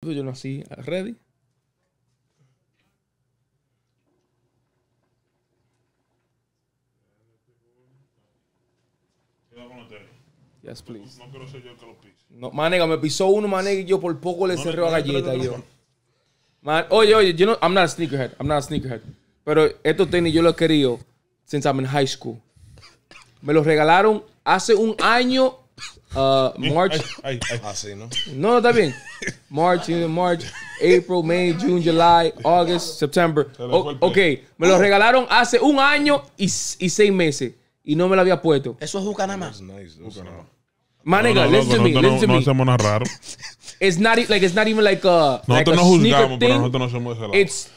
Pues yo nací ready. Yes, please. No, no quiero ser yo que lo pise. No, manega, me pisó uno, manega, y yo por poco le cerré la galleta. yo. oye, oye, yo no, I'm not a sneakerhead. I'm not a sneakerhead. Pero estos tenis yo los he querido since I'm in high school. Me los regalaron hace un año Uh, March. Ah, ¿no? No, está bien. March, March, April, May, June, July, August, September. O- ok, me lo regalaron hace un año y, y seis meses. Y no me lo había puesto. Eso es juca nada más. Manega, No, no, listen to me, no, raro. It's not e, like it's not even like a like Nosotros no a juzgamos, pero nosotros no somos de ese It's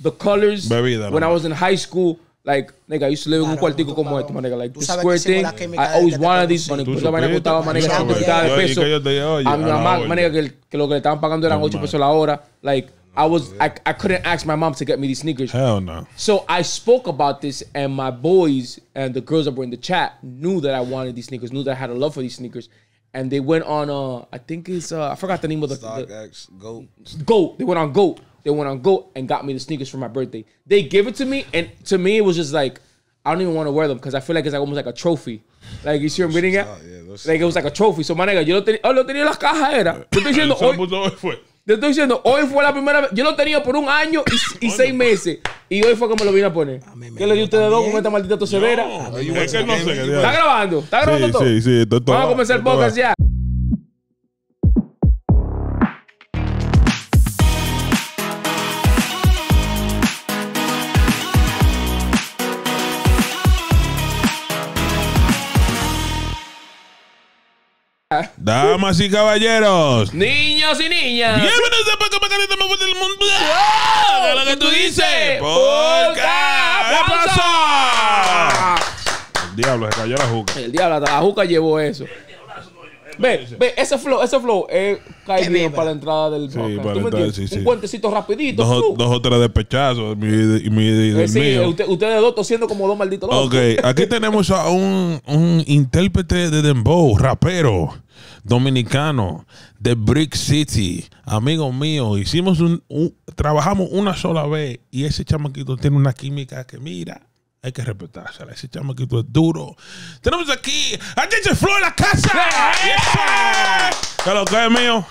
the colors. Bebida, when I was in high school. Like, nigga, I used to live claro, en un cuartico como este, manega. Like, this square thing, I always wanted this, manega. Esa vaina costaba, manega, 100 de pesos. A mi ah, mamá, manega, que lo que le estaban pagando eran 8 pesos la hora. Like, I was I, I couldn't ask my mom to get me these sneakers. Hell no. So I spoke about this, and my boys and the girls that were in the chat knew that I wanted these sneakers, knew that I had a love for these sneakers, and they went on. Uh, I think it's uh, I forgot the name of the, the Goat. Goat. They went on Goat, They went on go and got me the sneakers for my birthday. They give it to me, and to me, it was just like, I don't even want to wear them because I feel like it's like almost like a trophy. Like, you see what I'm reading at? like, it was like a trophy. So, my nigga, yo lo tenía, oh, lo tenía las cajas, era. Yo estoy diciendo, hoy, te estoy diciendo, hoy fue la primera vez. Yo lo tenía por un año y, y seis meses. Y hoy fue que me lo vine a poner. A ¿Qué le dio ustedes dos con esta maldita tosevera? Está grabando, está grabando sí, todo. Sí, sí, todo. Vamos a comenzar el ya. Damas y caballeros. Niños y niñas. Bienvenidos a Paco del mundo. que tú El diablo se cayó la juca. El diablo, la juca llevó eso ve, ve, ese flow, ese flow es cae bien para la entrada del podcast. Un puentecito rapidito. Dos, o tres despechazos. Eh, ustedes dos tosiendo como dos malditos locos. Ok, aquí tenemos a un, un intérprete de dembow, rapero dominicano de Brick City, amigo mío, hicimos un, un, trabajamos una sola vez y ese chamaquito tiene una química que mira, hay que respetársela. Ese chamaquito es duro. Tenemos aquí a DJ Flow en la casa. yeah. lo que es mío?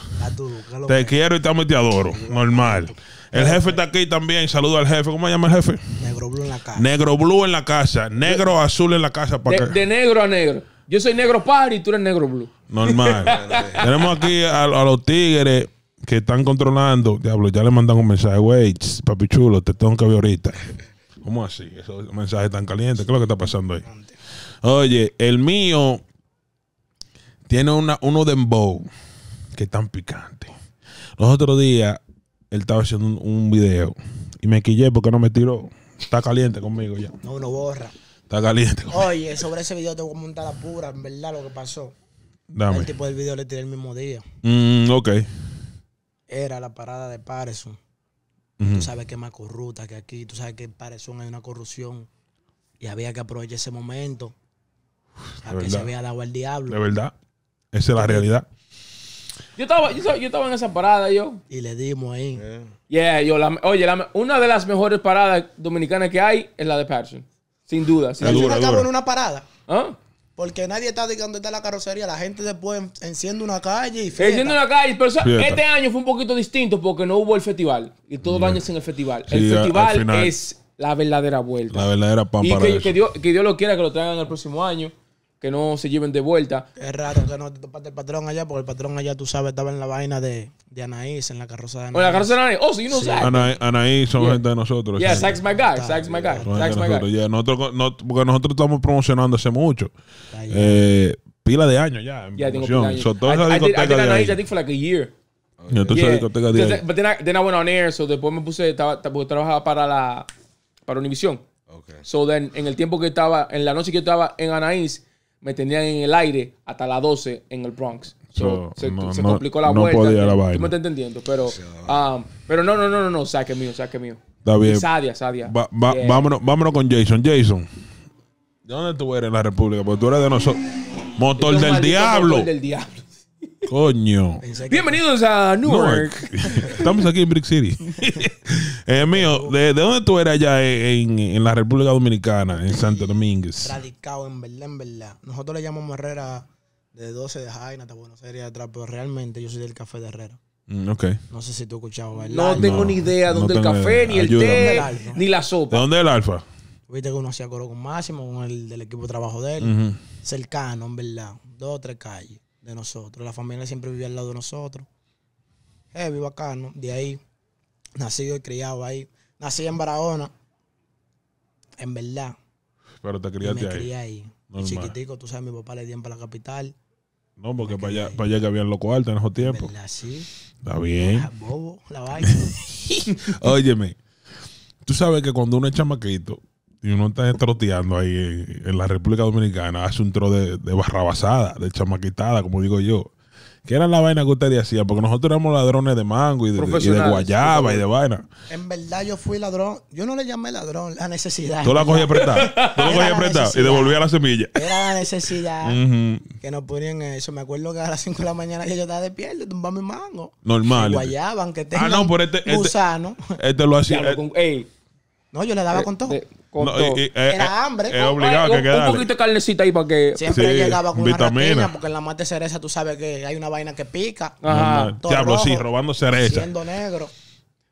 te quiero y te adoro. Normal. El jefe está aquí también. Saludo al jefe. ¿Cómo se llama el jefe? Negro Blue en la casa. Negro Blue en la casa. Negro azul en la casa. ¿para de, de, negro a negro. Yo soy negro padre y tú eres negro blue. Normal. Tenemos aquí a, los tigres que están controlando. Diablo, ya le mandan un mensaje. Wey, papi chulo, te tengo que ver ahorita. ¿Cómo así? Eso es un mensaje tan caliente. ¿Qué es lo que está pasando ahí? Oye, el mío tiene una, uno embow que es tan picante. Los otros días él estaba haciendo un, video y me quillé porque no me tiró. Está caliente conmigo ya. No, no borra. Está caliente. Oye, sobre ese video tengo que montar la pura, en verdad, lo que pasó. Dame. El tipo del video le tiré el mismo día. Mm, ok. Era la parada de Patterson. Tú sabes que es más corrupta que aquí. Tú sabes que en Parezón hay una corrupción. Y había que aprovechar ese momento. para que se había dado al diablo. De verdad. Esa es la realidad. Yo estaba, yo, estaba en esa parada, yo. Y le dimos ahí. Yeah, yo, oye, una de las mejores paradas dominicanas que hay es la de Patterson. Sin duda. Sin duda. Dura, en una parada. ¿Ah? Porque nadie está diciendo está la carrocería. La gente después enciende una calle y fiesta. Enciende una calle. Pero este año fue un poquito distinto porque no hubo el festival. Y todos los años sin el festival. el festival es la verdadera vuelta. La verdadera pampa. y Que, Dios, que Dios lo quiera que lo traigan el próximo año que no se lleven de vuelta. Es raro que no te topaste el patrón allá, porque el patrón allá, tú sabes, estaba en la vaina de, de Anaís, en la carroza de Anaís. O la carroza de Anaís. Oh, sí, no sí. Anaís, Anaís son gente de nosotros. Yeah, Sax my guy, Sax my guy, Sax my guy. Yeah, nosotros, no, porque nosotros estamos promocionando hace mucho. Eh, pila de años ya. En yeah, promoción. tengo pila de años. de I, did, Anaís, I think for like a year. discoteca de But then I, then I went on air, so después me puse, estaba, porque trabajaba para la, para Univision. Okay. So then, en el tiempo que estaba, en la noche que estaba en Anaís, me tendrían en el aire hasta las 12 en el Bronx. se, complicó la vuelta. No podía me estás entendiendo, pero, um, pero no, no, no, no, no, saque mío, saque mío. Está bien. Sadia, Sadia. vámonos, vámonos con Jason. Jason, ¿de dónde tú eres en la República? Porque tú eres de nosotros. Motor del, diablo. motor del diablo. Coño. Bienvenidos a Newark. York. Estamos aquí en Brick City. eh, mío, ¿de, dónde tú eras allá en, la República Dominicana, en Santo Domingo? Radicado en en ¿verdad? Nosotros le llamamos Herrera de 12 de Jaina atrás, pero realmente yo soy del Café de Herrera. Mm, no sé si tú escuchabas ¿verdad? No tengo ni idea dónde el café, ni el té, ni la sopa. ¿De dónde es el alfa? Viste que uno hacía coro con Máximo, con el del equipo de trabajo de él. Cercano, en verdad. Dos o tres calles nosotros. La familia siempre vivía al lado de nosotros. acá bacano. De ahí, nacido y criado ahí. Nací en Barahona, en verdad. Pero te criaste ahí. ahí. Chiquitico, tú sabes, mi papá le dio para la capital. No, porque para allá, para allá que habían loco alto en esos tiempos. ¿Verdad? Está bien. oye ah, bobo, la vaina. Óyeme, tú sabes que cuando uno es chamaquito, y uno está troteando ahí en, la República Dominicana, hace un tro de, barrabasada, de chamaquitada, como digo yo. ¿Qué era la vaina que ustedes hacían? Porque nosotros éramos ladrones de mango y de, guayaba y de vaina. En verdad yo fui ladrón. Yo no le llamé ladrón, la necesidad. Tú la cogías apretada Tú la cogías apretada y devolvías la semilla. Era la necesidad que nos ponían eso. Me acuerdo que a las 5 de la mañana yo estaba de despierto, tumbaba mi mango. Normal. Este. guayaba, aunque ah, no, este, este, gusano. Este, lo hacía. Eh. no, yo le daba con eh, todo. Eh, era eh, hambre. Es obligado que quedara. Un poquito de carnecita ahí para que. Siempre llegaba con vitamina. una porque en la mate cereza tú sabes que hay una vaina que pica. Diablo, sí, robando cereza. Siendo negro.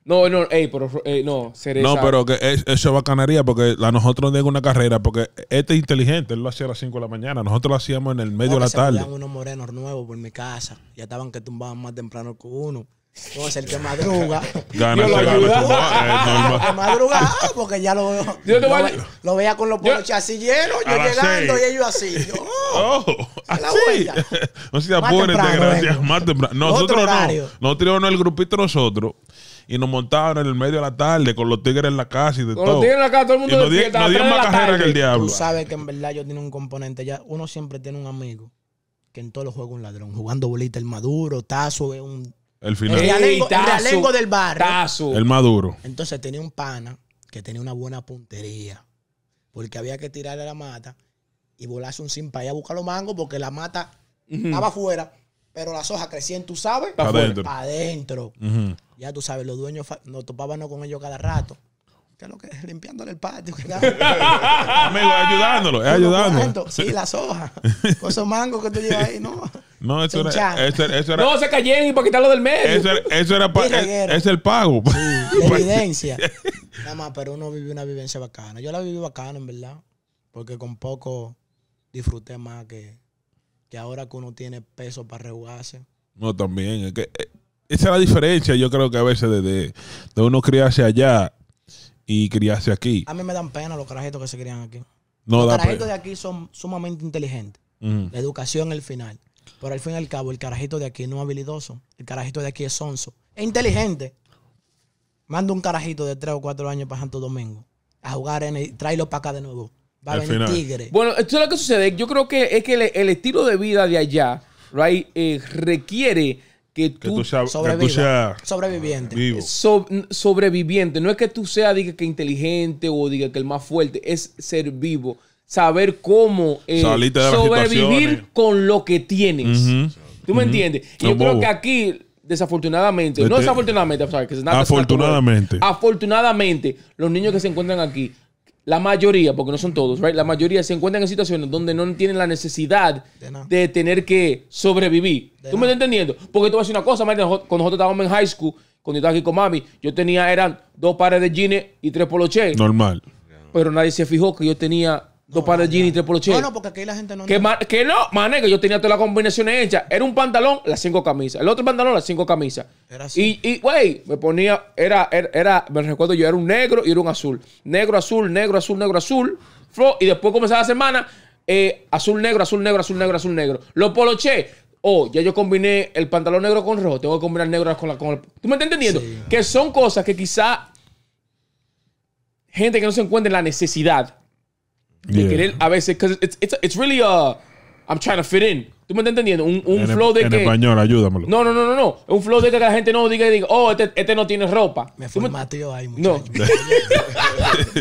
No, no, ey, pero no, cereza. No, pero que eso es bacanería porque a nosotros nos una carrera, porque este es inteligente, él lo hacía a las 5 de la mañana, nosotros lo hacíamos en el medio de la tarde tarde. unos morenos nuevos por mi casa, ya estaban que tumbaban más temprano que uno. Vamos es el que madruga. Gana, yo lo este, ayuda. Este eh, porque ya lo veo. Yo lo, veía con los polos así yo, yo llegando y ellos así. Yo, oh, oh así. No se te gracias. Más temprano. Nosotros no. Nosotros no, el grupito nosotros y nos montaban en el medio de la tarde con los tigres en la casa y de con todo. Los tigres en la casa, todo el mundo y nos, dieron más carrera que el diablo. Tú sabes que en verdad yo tengo un componente Uno siempre tiene un amigo que en todos los juegos es un ladrón. Jugando bolita, el maduro, tazo, es un el final. del barrio. El maduro. Entonces tenía un pana que tenía una buena puntería. Porque había que tirarle a la mata y volarse un sin a buscar los mangos porque la mata estaba afuera, pero las hojas crecían, tú sabes, para adentro. Ya tú sabes, los dueños nos topaban con ellos cada rato. ¿Qué lo que Limpiándole el patio. Amigo, ayudándolo, ayudándolo. Sí, las hojas. con esos mangos que tú llevas ahí, ¿no? No, eso era, No, se cayeron y para quitarlo del medio. Eso, era. es, el pago. Pues evidencia. Nada más, pero uno vive una vivencia bacana. Yo la viví bacana, en verdad. Porque con poco disfruté más que, ahora que uno tiene peso para rejugarse. No, también. que, eh, esa es la diferencia, yo creo que a veces, de, uno criarse allá y criarse aquí. A mí me dan pena los carajitos que se crían aquí. los carajitos de aquí son sumamente inteligentes. La educación, el final. Pero al fin y al cabo, el carajito de aquí no es habilidoso. El carajito de aquí es sonso. Es inteligente. Manda un carajito de tres o cuatro años para Santo Domingo a jugar en el. Tráelo para acá de nuevo. Va a venir tigre. Bueno, esto es lo que sucede. Yo creo que es que el, estilo de vida de allá right, eh, requiere que tú, que sobreviviente. sobreviviente. No es que tú seas diga, que inteligente o diga que el más fuerte. Es ser vivo saber cómo eh, sobrevivir con lo que tienes. ¿Tú me entiendes? Y yo creo que aquí, desafortunadamente, no este- desafortunadamente, afortunadamente. afortunadamente, los niños que se encuentran aquí, la mayoría, porque no son todos, right? la mayoría se encuentran en situaciones donde no tienen la necesidad de, tener que sobrevivir. ¿Tú me estás entendiendo? Porque tú vas a decir una cosa, cuando nosotros estábamos en high school, cuando yo estaba aquí con mami, yo tenía, eran dos pares de jeans y tres poloches. Normal. Pero nadie se fijó que yo tenía Dos pares de jeans y tres poloches. No, no, porque aquí la gente no. Que, no, mané, que yo tenía todas las combinaciones hechas. Era un pantalón, las cinco camisas. El otro pantalón, las cinco camisas. Era así. Y, güey, me ponía, era, era, me recuerdo yo, era un negro y era un azul. Negro, azul, negro, azul, negro, azul. y después comenzaba la semana, eh, azul, negro, azul, negro, azul, negro, azul, negro. Los poloché. Oh, ya yo combiné el pantalón negro con rojo. Tengo que combinar negro con el... ¿Tú me estás entendiendo? Que son cosas que quizá gente que no se encuentra en la necesidad de querer a veces, porque it's, it's, it's really a, uh, I'm trying to fit in. ¿Tú me estás entendiendo? Un, un flow de que. español, ayúdamelo. No, no, no, no, Un flow de que la gente no diga, y diga oh, este, este no tiene ropa. Me fue Mateo ahí, muchacho. No.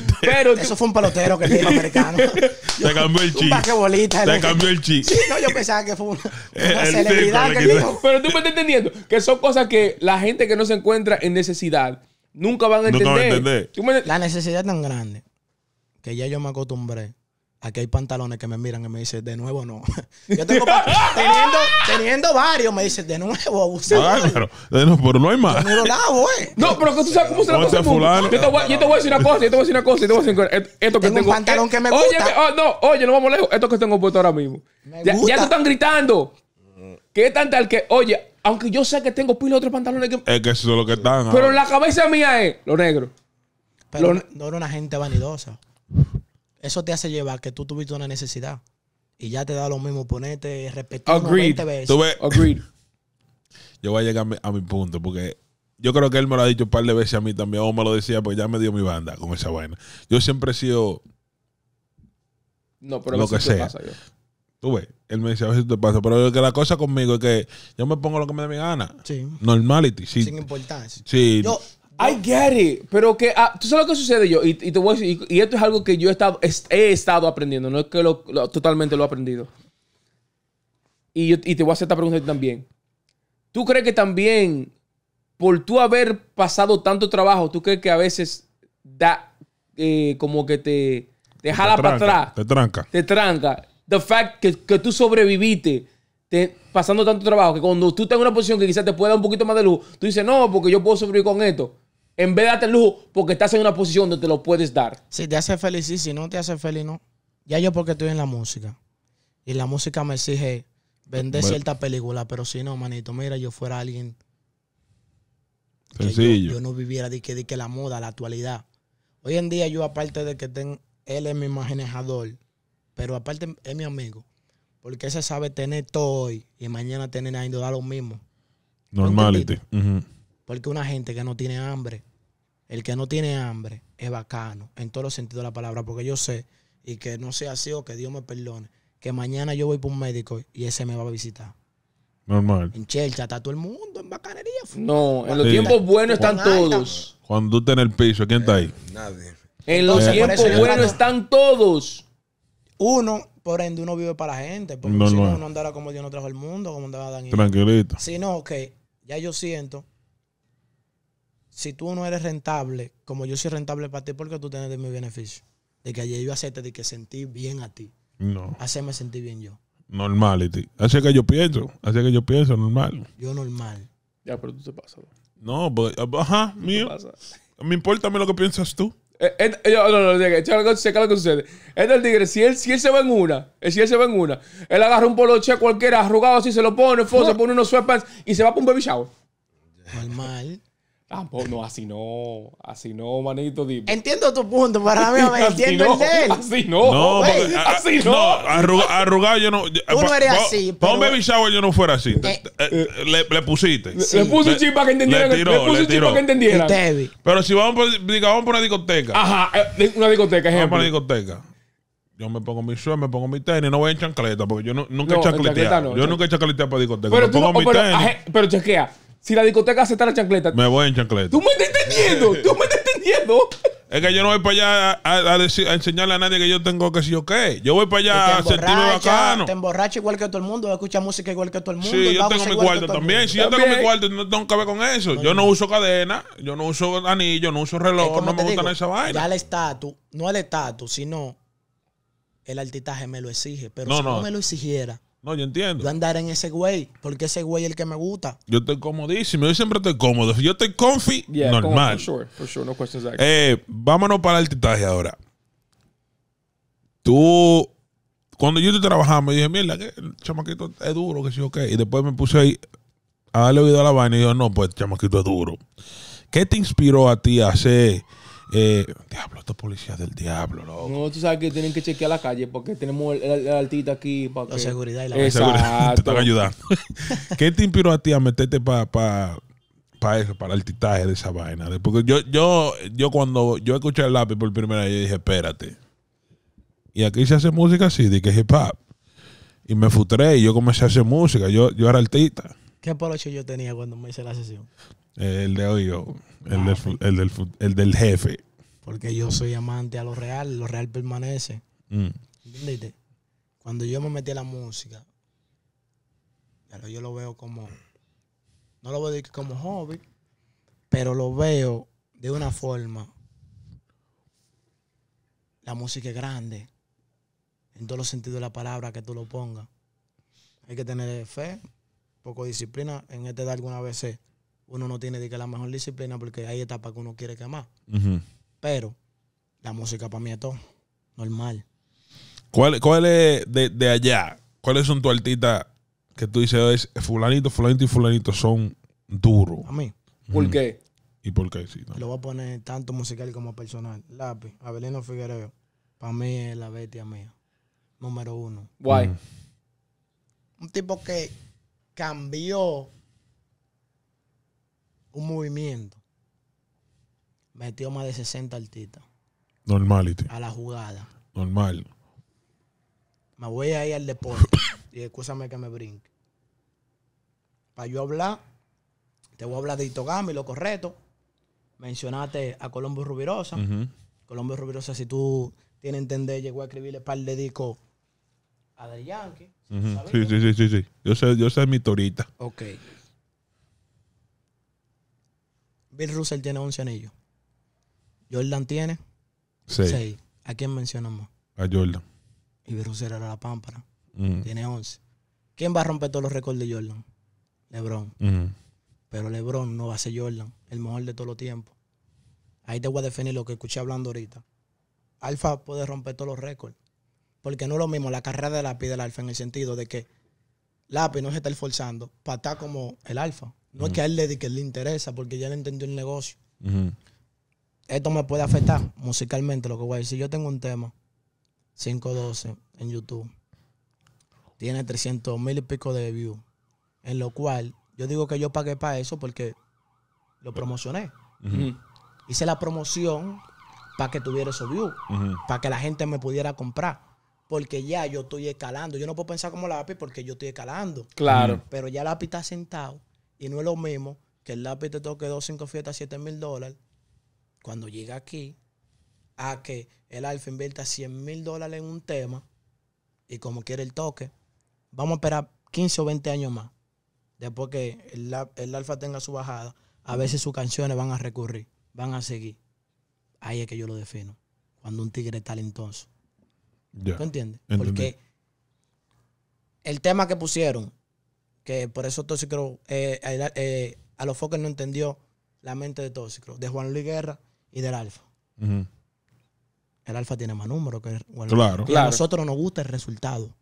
Pero Eso fue un pelotero que tiene americano. Te cambió el chip Un Te cambió el chip no, yo pensaba que fue una, celebridad que dijo. Pero tú me estás entendiendo. Que son cosas que la gente que no se encuentra en necesidad nunca van a entender. La necesidad tan grande que ya yo me acostumbré a que hay pantalones que me miran y me dicen, de nuevo no. Yo tengo teniendo, teniendo varios, me dicen, de nuevo ah, eh, pero no hay más. no No, pero que tú sabes cómo se la cosa. Yo te, voy, yo te a decir una cosa, yo te voy a decir una cosa, te a e-, esto, que tengo. un pantalón que me gusta. Oye, oh, no, oye, no vamos lejos. Esto que tengo puesto ahora mismo. ya, ya te están gritando. ¿Qué tan tal que, oye, aunque yo sé que tengo pila de otros pantalones que... Es que eso es lo que están. Pero en la cabeza mía es lo negro. Pero no era una gente vanidosa eso te hace llevar que tú tuviste una necesidad. Y ya te da lo mismo ponerte respetando 20 veces. Yo voy a llegar a mi punto porque yo creo que él me lo ha dicho un par de veces a mí también, o me lo decía, pues ya me dio mi banda con esa buena. Yo siempre he sido. No, pero lo que sea. Pasa, yo. Tú ves, él me decía a veces te pasa, pero que la cosa conmigo es que yo me pongo lo que me da mi gana. Sí. Normality, sí. Sin importancia. I get it, pero que ah, tú sabes lo que sucede yo, y, te voy a decir, y, esto es algo que yo he estado, he estado aprendiendo, no es que totalmente lo he aprendido. Y, te voy a hacer esta pregunta también. ¿Tú crees que también, por tú haber pasado tanto trabajo, tú crees que a veces da eh, como que te, te jala para atrás? Te tranca. Te tranca. The fact que, que tú sobreviviste. pasando tanto trabajo que cuando tú estás en una posición que quizás te pueda dar un poquito más de luz, tú dices, no, porque yo puedo sobrevivir con esto en vez de el lujo porque estás en una posición donde te lo puedes dar. Si te hace feliz, sí, si no te hace feliz, no. Ya yo porque estoy en la música y la música me exige vender cierta película, pero si no, manito, mira, yo fuera alguien... Sencillo. Yo, yo, no viviera de que, que la moda, la actualidad. Hoy en día yo, aparte de que ten, él es mi manejador, pero aparte es mi amigo. Porque se sabe tener todo hoy y mañana tener ahí, da lo mismo. Normality. Porque una gente que no tiene hambre, el que no tiene hambre es bacano en todos los sentidos de la palabra, porque yo sé, y que no sea así o que Dios me perdone, que mañana yo voy por un médico y ese me va a visitar. Normal. En Chelcha está todo el mundo, en bacanería. No, en los tiempos buenos están todos. Cuando tú estás en el piso, ¿quién está ahí? Eh, nadie. En los tiempos buenos están todos. Uno, por ende, uno vive para la gente. Porque no, si no, uno andara como Dios no trajo el mundo, como andaba Daniel. Tranquilito. Si no, ok, ya yo siento si tú no eres rentable, como yo soy rentable para ti, ¿por qué tú tienes de mi beneficio? De que ayer yo acepte de que sentí bien a ti. No. Hacerme sentir bien yo. Normality. Hace que yo pienso. Así que yo pienso, normal. Yo normal. Ya, pero tú te pasas. No, pues, ah, pues ajá, mío. Me importa a mí lo que piensas tú. Eh, eh, eh yo, no, no, no, sé lo que sucede. Es el tigre, si él, si él se va en una, eh, si él se va en una, él agarra un poloche cualquiera, arrugado así, se lo pone, se pone unos sweatpants y se va para un baby shower. Normal. Tampoco, no, así no, así no, manito. Entiendo tu punto, para mí, me entiendo el de Así no, no así no. no arrugado, yo no. Tú no eres así. un baby shower yo no fuera así. Eh, eh, le, le, pusiste. Le puse para que entendiera. Le, tiró, le puse chip para que entendiera. Pero si vamos por, por una discoteca. Ajá, eh, una discoteca, ejemplo. Vamos por una discoteca. Yo me pongo mi suelo, me pongo mi tenis, no voy en chancleta, porque yo nunca he no yo nunca he chancleta para discoteca. Pero, pongo mi tenis. pero chequea si la discoteca acepta la chancleta. Me voy en chancleta. Tú me estás entendiendo. Tú me estás entendiendo. Es que yo no voy para allá a, enseñarle a nadie que yo tengo que sí o qué. Yo voy para allá a sentirme bacano. Te emborracha igual que todo el mundo, escucha música igual que todo el mundo. Sí, yo tengo mi cuarto también. Si yo tengo mi cuarto, no tengo que ver con eso. yo no, uso cadena, yo no uso anillo, no uso reloj, no me gusta esa vaina. Ya el estatus, no el estatus, sino el altitaje me lo exige. Pero si no me lo exigiera, no, yo entiendo. Yo andar en ese güey, porque ese güey es el que me gusta. Yo estoy comodísimo, yo siempre estoy cómodo. Yo estoy comfy, normal. Por no eh, vámonos para el titaje ahora. Tú, cuando yo trabajaba trabajando, dije, mierda, que el chamaquito es duro, que sí, qué Y después me puse ahí a darle oído a la vaina y yo, no, pues el chamaquito es duro. ¿Qué te inspiró a ti a hacer eh, diablo, estos policías del diablo, loco. No, tú sabes que tienen que chequear la calle porque tenemos el, artista aquí. Para La seguridad y la Exacto. Te están ayudando. ¿Qué te inspiró a ti a meterte para eso, para el titaje de esa vaina? Porque yo, yo, yo cuando yo escuché el lápiz por primera vez, yo dije, espérate. Y aquí se hace música así, de que hip hop. Y me futré y yo comencé a hacer música. Yo, yo era artista. ¿Qué polocho yo tenía cuando me hice la sesión? El de hoy El, del, ah, el, el jefe. Porque yo soy amante a lo real, lo real permanece. Mm. Cuando yo me metí a la música, yo lo veo como, no lo voy como hobby, pero lo veo de una forma. La música es grande, en todos los sentidos de la palabra que tú lo pongas. Hay que tener fe, poco disciplina. En este de alguna vez uno no tiene que la mejor disciplina porque hay etapas que uno quiere quemar. más. Pero la música para mí es todo, normal. ¿Cuál, es de, allá? ¿Cuáles son tus artistas que tú dices es fulanito, fulanito y fulanito son duros? A mí. ¿Por qué? ¿Y por qué? Sí, Lo voy a poner tanto musical como personal. Lápiz, Abelino Figueroa Para mí es la bestia mía. Número uno. Guay. Un tipo que cambió un movimiento, metió más de 60 artistas. Normality. A la jugada. Normal. Me voy a ir al deporte. y escúchame que me brinque. Para yo hablar, te voy a hablar de Itogami, lo correcto. Mencionaste a Colombo Rubirosa. Colombo Rubirosa, si tú tienes entender, llegó a escribirle un par de discos a Del Yankee. Sí, sí, sí, sí, sí. Yo sé, yo sé mi torita. Ok. Bill Russell tiene 11 anillos. Jordan tiene 6. ¿A quién mencionamos? más? A Jordan. Y Bill Russell era la pámpara. Mm. Tiene 11. ¿Quién va a romper todos los récords de Jordan? LeBron. Mm. Pero LeBron no va a ser Jordan, el mejor de todos los tiempos. Ahí te voy a definir lo que escuché hablando ahorita. Alfa puede romper todos los récords. Porque no es lo mismo la carrera de lápiz del alfa en el sentido de que lápiz no se está esforzando para estar como el alfa. No es que a él le, que le interesa porque ya le entendió el negocio. Esto me puede afectar musicalmente lo que voy a decir. Yo tengo un tema, 512, en YouTube. Tiene 300 mil y pico de views. En lo cual yo digo que yo pagué para eso porque lo promocioné. Hice la promoción para que tuviera esos views, para que la gente me pudiera comprar porque ya yo estoy escalando. Yo no puedo pensar como API porque yo estoy escalando. Claro. Pero ya la API está sentado y no es lo mismo que el lápiz te toque dos, cinco fiestas, siete mil dólares. Cuando llega aquí, a que el alfa invierta 100 mil dólares en un tema y como quiere el toque, vamos a esperar 15 o 20 años más. Después que el, alfa tenga su bajada, a veces sus canciones van a recurrir, van a seguir. Ahí es que yo lo defino. Cuando un tigre está entonces Yeah. ¿Tú entiendes? Porque el tema que pusieron que por eso Tóxico, eh, eh, a los focos no entendió la mente de Tóxico, de Juan Luis Guerra y del Alfa. El Alfa tiene más números que Juan claro. Y a nosotros nos gusta el resultado.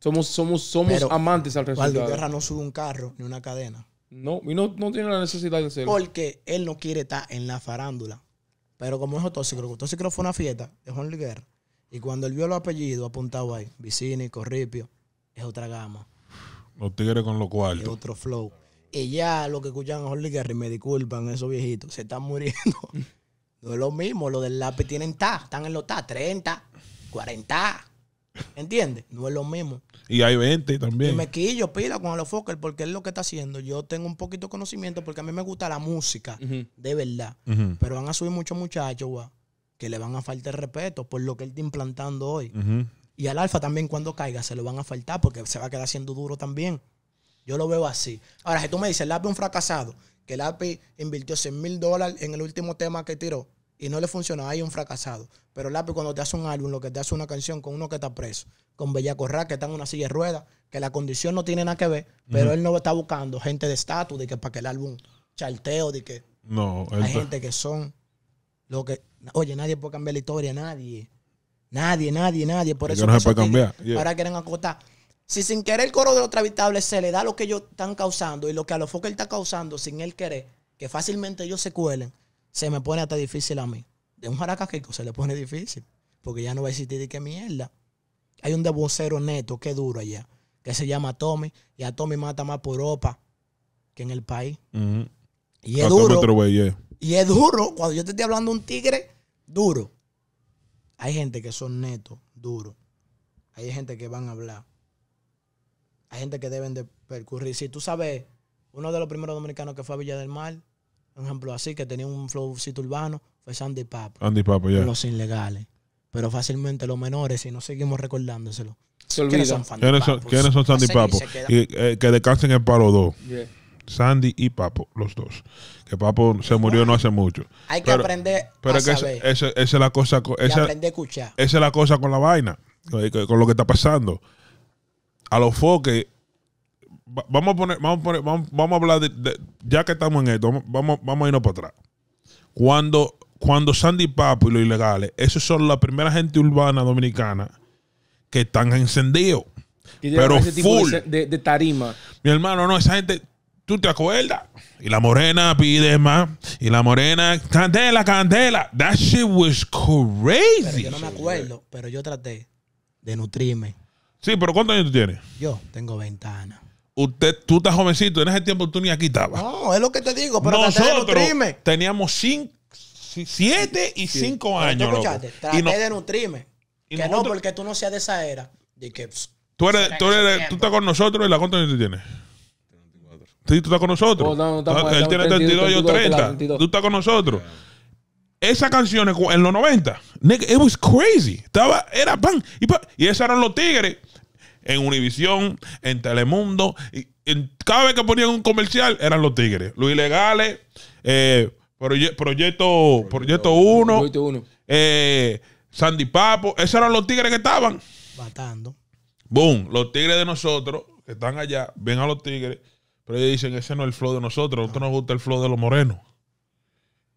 Somos, amantes al resultado. Juan Luis Guerra no sube un carro ni una cadena. No, y no, tiene la necesidad de hacerlo. Porque él no quiere estar en la farándula. Pero como dijo Tóxico, Tóxico fue una fiesta de Juan Luis Guerra. Y cuando él vio los apellidos apuntados ahí, Vicini, Corripio, es otra gama. Los tigres con los cuartos. otro flow. Y ya lo que escuchan a Holly Gary, me disculpan, esos viejitos, se están muriendo. no es lo mismo, lo del lápiz tienen ta, están en los ta, 30, 40. ¿Entiendes? No es lo mismo. Y hay 20 también. Y me quillo, pila con los Fokker, porque es lo que está haciendo. Yo tengo un poquito de conocimiento porque a mí me gusta la música, de verdad. Pero van a subir muchos muchachos, que le van a faltar respeto por lo que él está implantando hoy. Y al alfa también cuando caiga se lo van a faltar porque se va a quedar siendo duro también. Yo lo veo así. Ahora, si tú me dices, el lápiz un fracasado, que el lápiz invirtió 100 mil dólares en el último tema que tiró y no le funcionó, ahí un fracasado. Pero el lápiz cuando te hace un álbum, lo que te hace una canción con uno que está preso, con Bella que está en una silla de ruedas, que la condición no tiene nada que ver, pero él no está buscando gente de estatus, de que para que el álbum charteo, de que... No, hay gente que son lo que... Oye, nadie puede cambiar la historia, nadie. Nadie, nadie, nadie. Por eso, no se puede cambiar. Ahora quieren acotar. Si sin querer el coro de los habitable se le da lo que ellos están causando y lo que a lo focos él está causando sin él querer, que fácilmente ellos se cuelen, se me pone hasta difícil a mí. De un jaracajico se le pone difícil. Porque ya no va a existir de qué mierda. Hay un debocero neto, que duro allá, que se llama Tommy. Y a Tommy mata más por OPA que en el país. Y es duro. Y es duro. Cuando yo te estoy hablando de un tigre, duro. Hay gente que son netos, duros. Hay gente que van a hablar. Hay gente que deben de percurrir. Si tú sabes, uno de los primeros dominicanos que fue a Villa del Mar, un ejemplo así, que tenía un flowcito urbano, fue Sandy Papo. Sandy Papo, ya. Los ilegales. Pero fácilmente los menores, si no seguimos recordándoselo. Se ¿Quiénes son, ¿Quiénes son Sandy Papo? Y, eh, que descansen en palo 2. Yeah. Sandy y Papo, los dos. Que Papo se murió no hace mucho. Hay que aprender pero a Que esa, es la cosa. Esa, escuchar. esa es la cosa con la vaina, eh, con lo que está pasando. A los foques, vamos a poner, vamos a hablar de, ya que estamos en esto, vamos, vamos a irnos para atrás. Cuando, cuando Sandy Papo y los ilegales, esos son la primera gente urbana dominicana que están encendidos. Pero full. de tarima. Mi hermano, no, esa gente ¿Tú te acuerdas? Y la morena pide más. Y la morena, candela, candela. That shit was crazy. yo no me acuerdo, pero yo traté de nutrirme. Sí, pero ¿cuántos años tú tienes? Yo tengo ventana Usted, tú estás jovencito, en ese tiempo tú ni aquí estabas. No, es lo que te digo, pero nosotros traté de nutrirme. teníamos cinco, siete y cinco años. ¿Y escuchaste, traté de nutrirme. que no, porque tú no seas de esa era. de que, tú, eres, tú, estás con nosotros y la cuántos años tú tienes tú estás con nosotros. Él tiene 32, yo 30. Tú estás con nosotros. Esas canciones en los 90, it was crazy. Estaba, era pan. Y, y esos eran los tigres en Univisión, en Telemundo. Y, cada vez que ponían un comercial, eran los tigres. Los ilegales, eh, proyecto, proyecto 1, eh, Sandy Papo. Esos eran los tigres que estaban. Batando. Boom. Los tigres de nosotros, que están allá, ven a los tigres pero ellos dicen, ese no es el flow de nosotros, a nosotros nos gusta el flow de los morenos.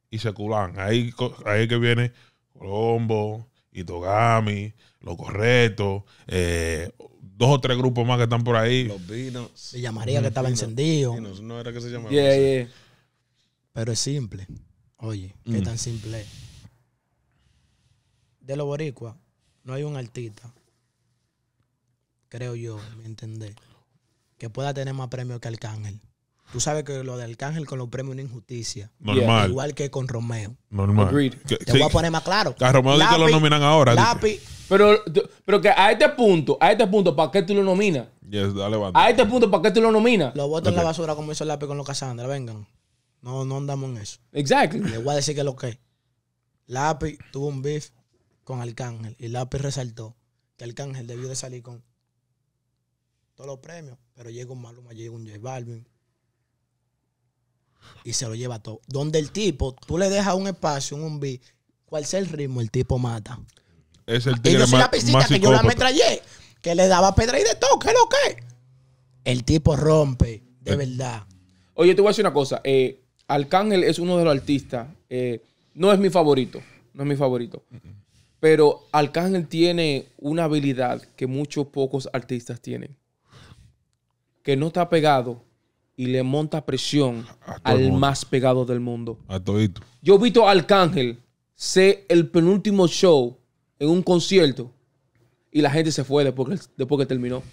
Y se culan. Ahí, ahí que viene Colombo, Itogami, Lo Correcto, eh, dos o tres grupos más que están por ahí. Los vinos. Se llamaría que estaba encendido. no era que se Pero es simple. Oye, qué mm. tan simple De los boricuas, no hay un artista, creo yo, me entendés, que pueda tener más premios que Arcángel. Tú sabes que lo de Arcángel con los premios es una injusticia. Normal. Igual que con Romeo. Normal. Te voy a poner más claro. A Romeo lo nominan ahora. Lapi. Pero, pero que a este punto, a este punto, ¿para qué tú lo nominas? A este punto, ¿para qué tú lo nominas? Lo botan en la basura como hizo lápiz con los Casandra. Vengan. No, no andamos en eso. Exacto. Les voy a decir que lo que. Lápiz tuvo un beef con Arcángel y Lápiz resaltó que Arcángel debió de salir con todos los premios, pero llega un Maluma, llega un J Balvin y se lo lleva todo. Donde el tipo, tú le dejas un espacio, un beat, cuál es el ritmo, el tipo mata. Es el ah, tigre y yo la piscina que yo la metrallé, que le daba pedra y de todo, ¿qué es lo que? El tipo rompe, de eh. verdad. Oye, te voy a decir una cosa. Eh, es uno de los artistas. Eh, no es mi favorito. No es mi favorito. Pero Arcángel tiene una habilidad que muchos pocos artistas tienen que no está pegado y le monta presión al más pegado del mundo. A Yo he visto Arcángel ser el penúltimo show en un concierto y la gente se fue después que, que terminó.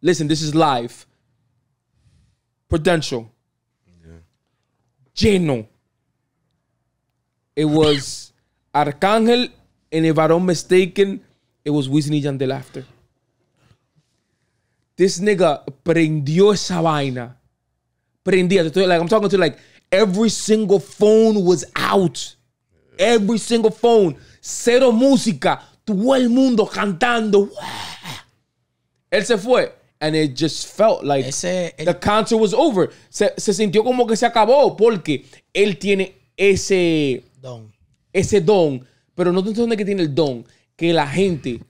Listen, this is life. Potential. Lleno. It was Arcángel and if varón mistaken, it was Wisin y Yandel after this nigga prendió esa vaina. Prendía. Like, I'm talking to like every single phone was out. Every single phone. Cero música. Todo el mundo cantando. Él se fue. And it just felt like the concert was over. Se, sintió como que se acabó porque él tiene ese don. Ese don. Pero no te entiendes que tiene el don. Que la gente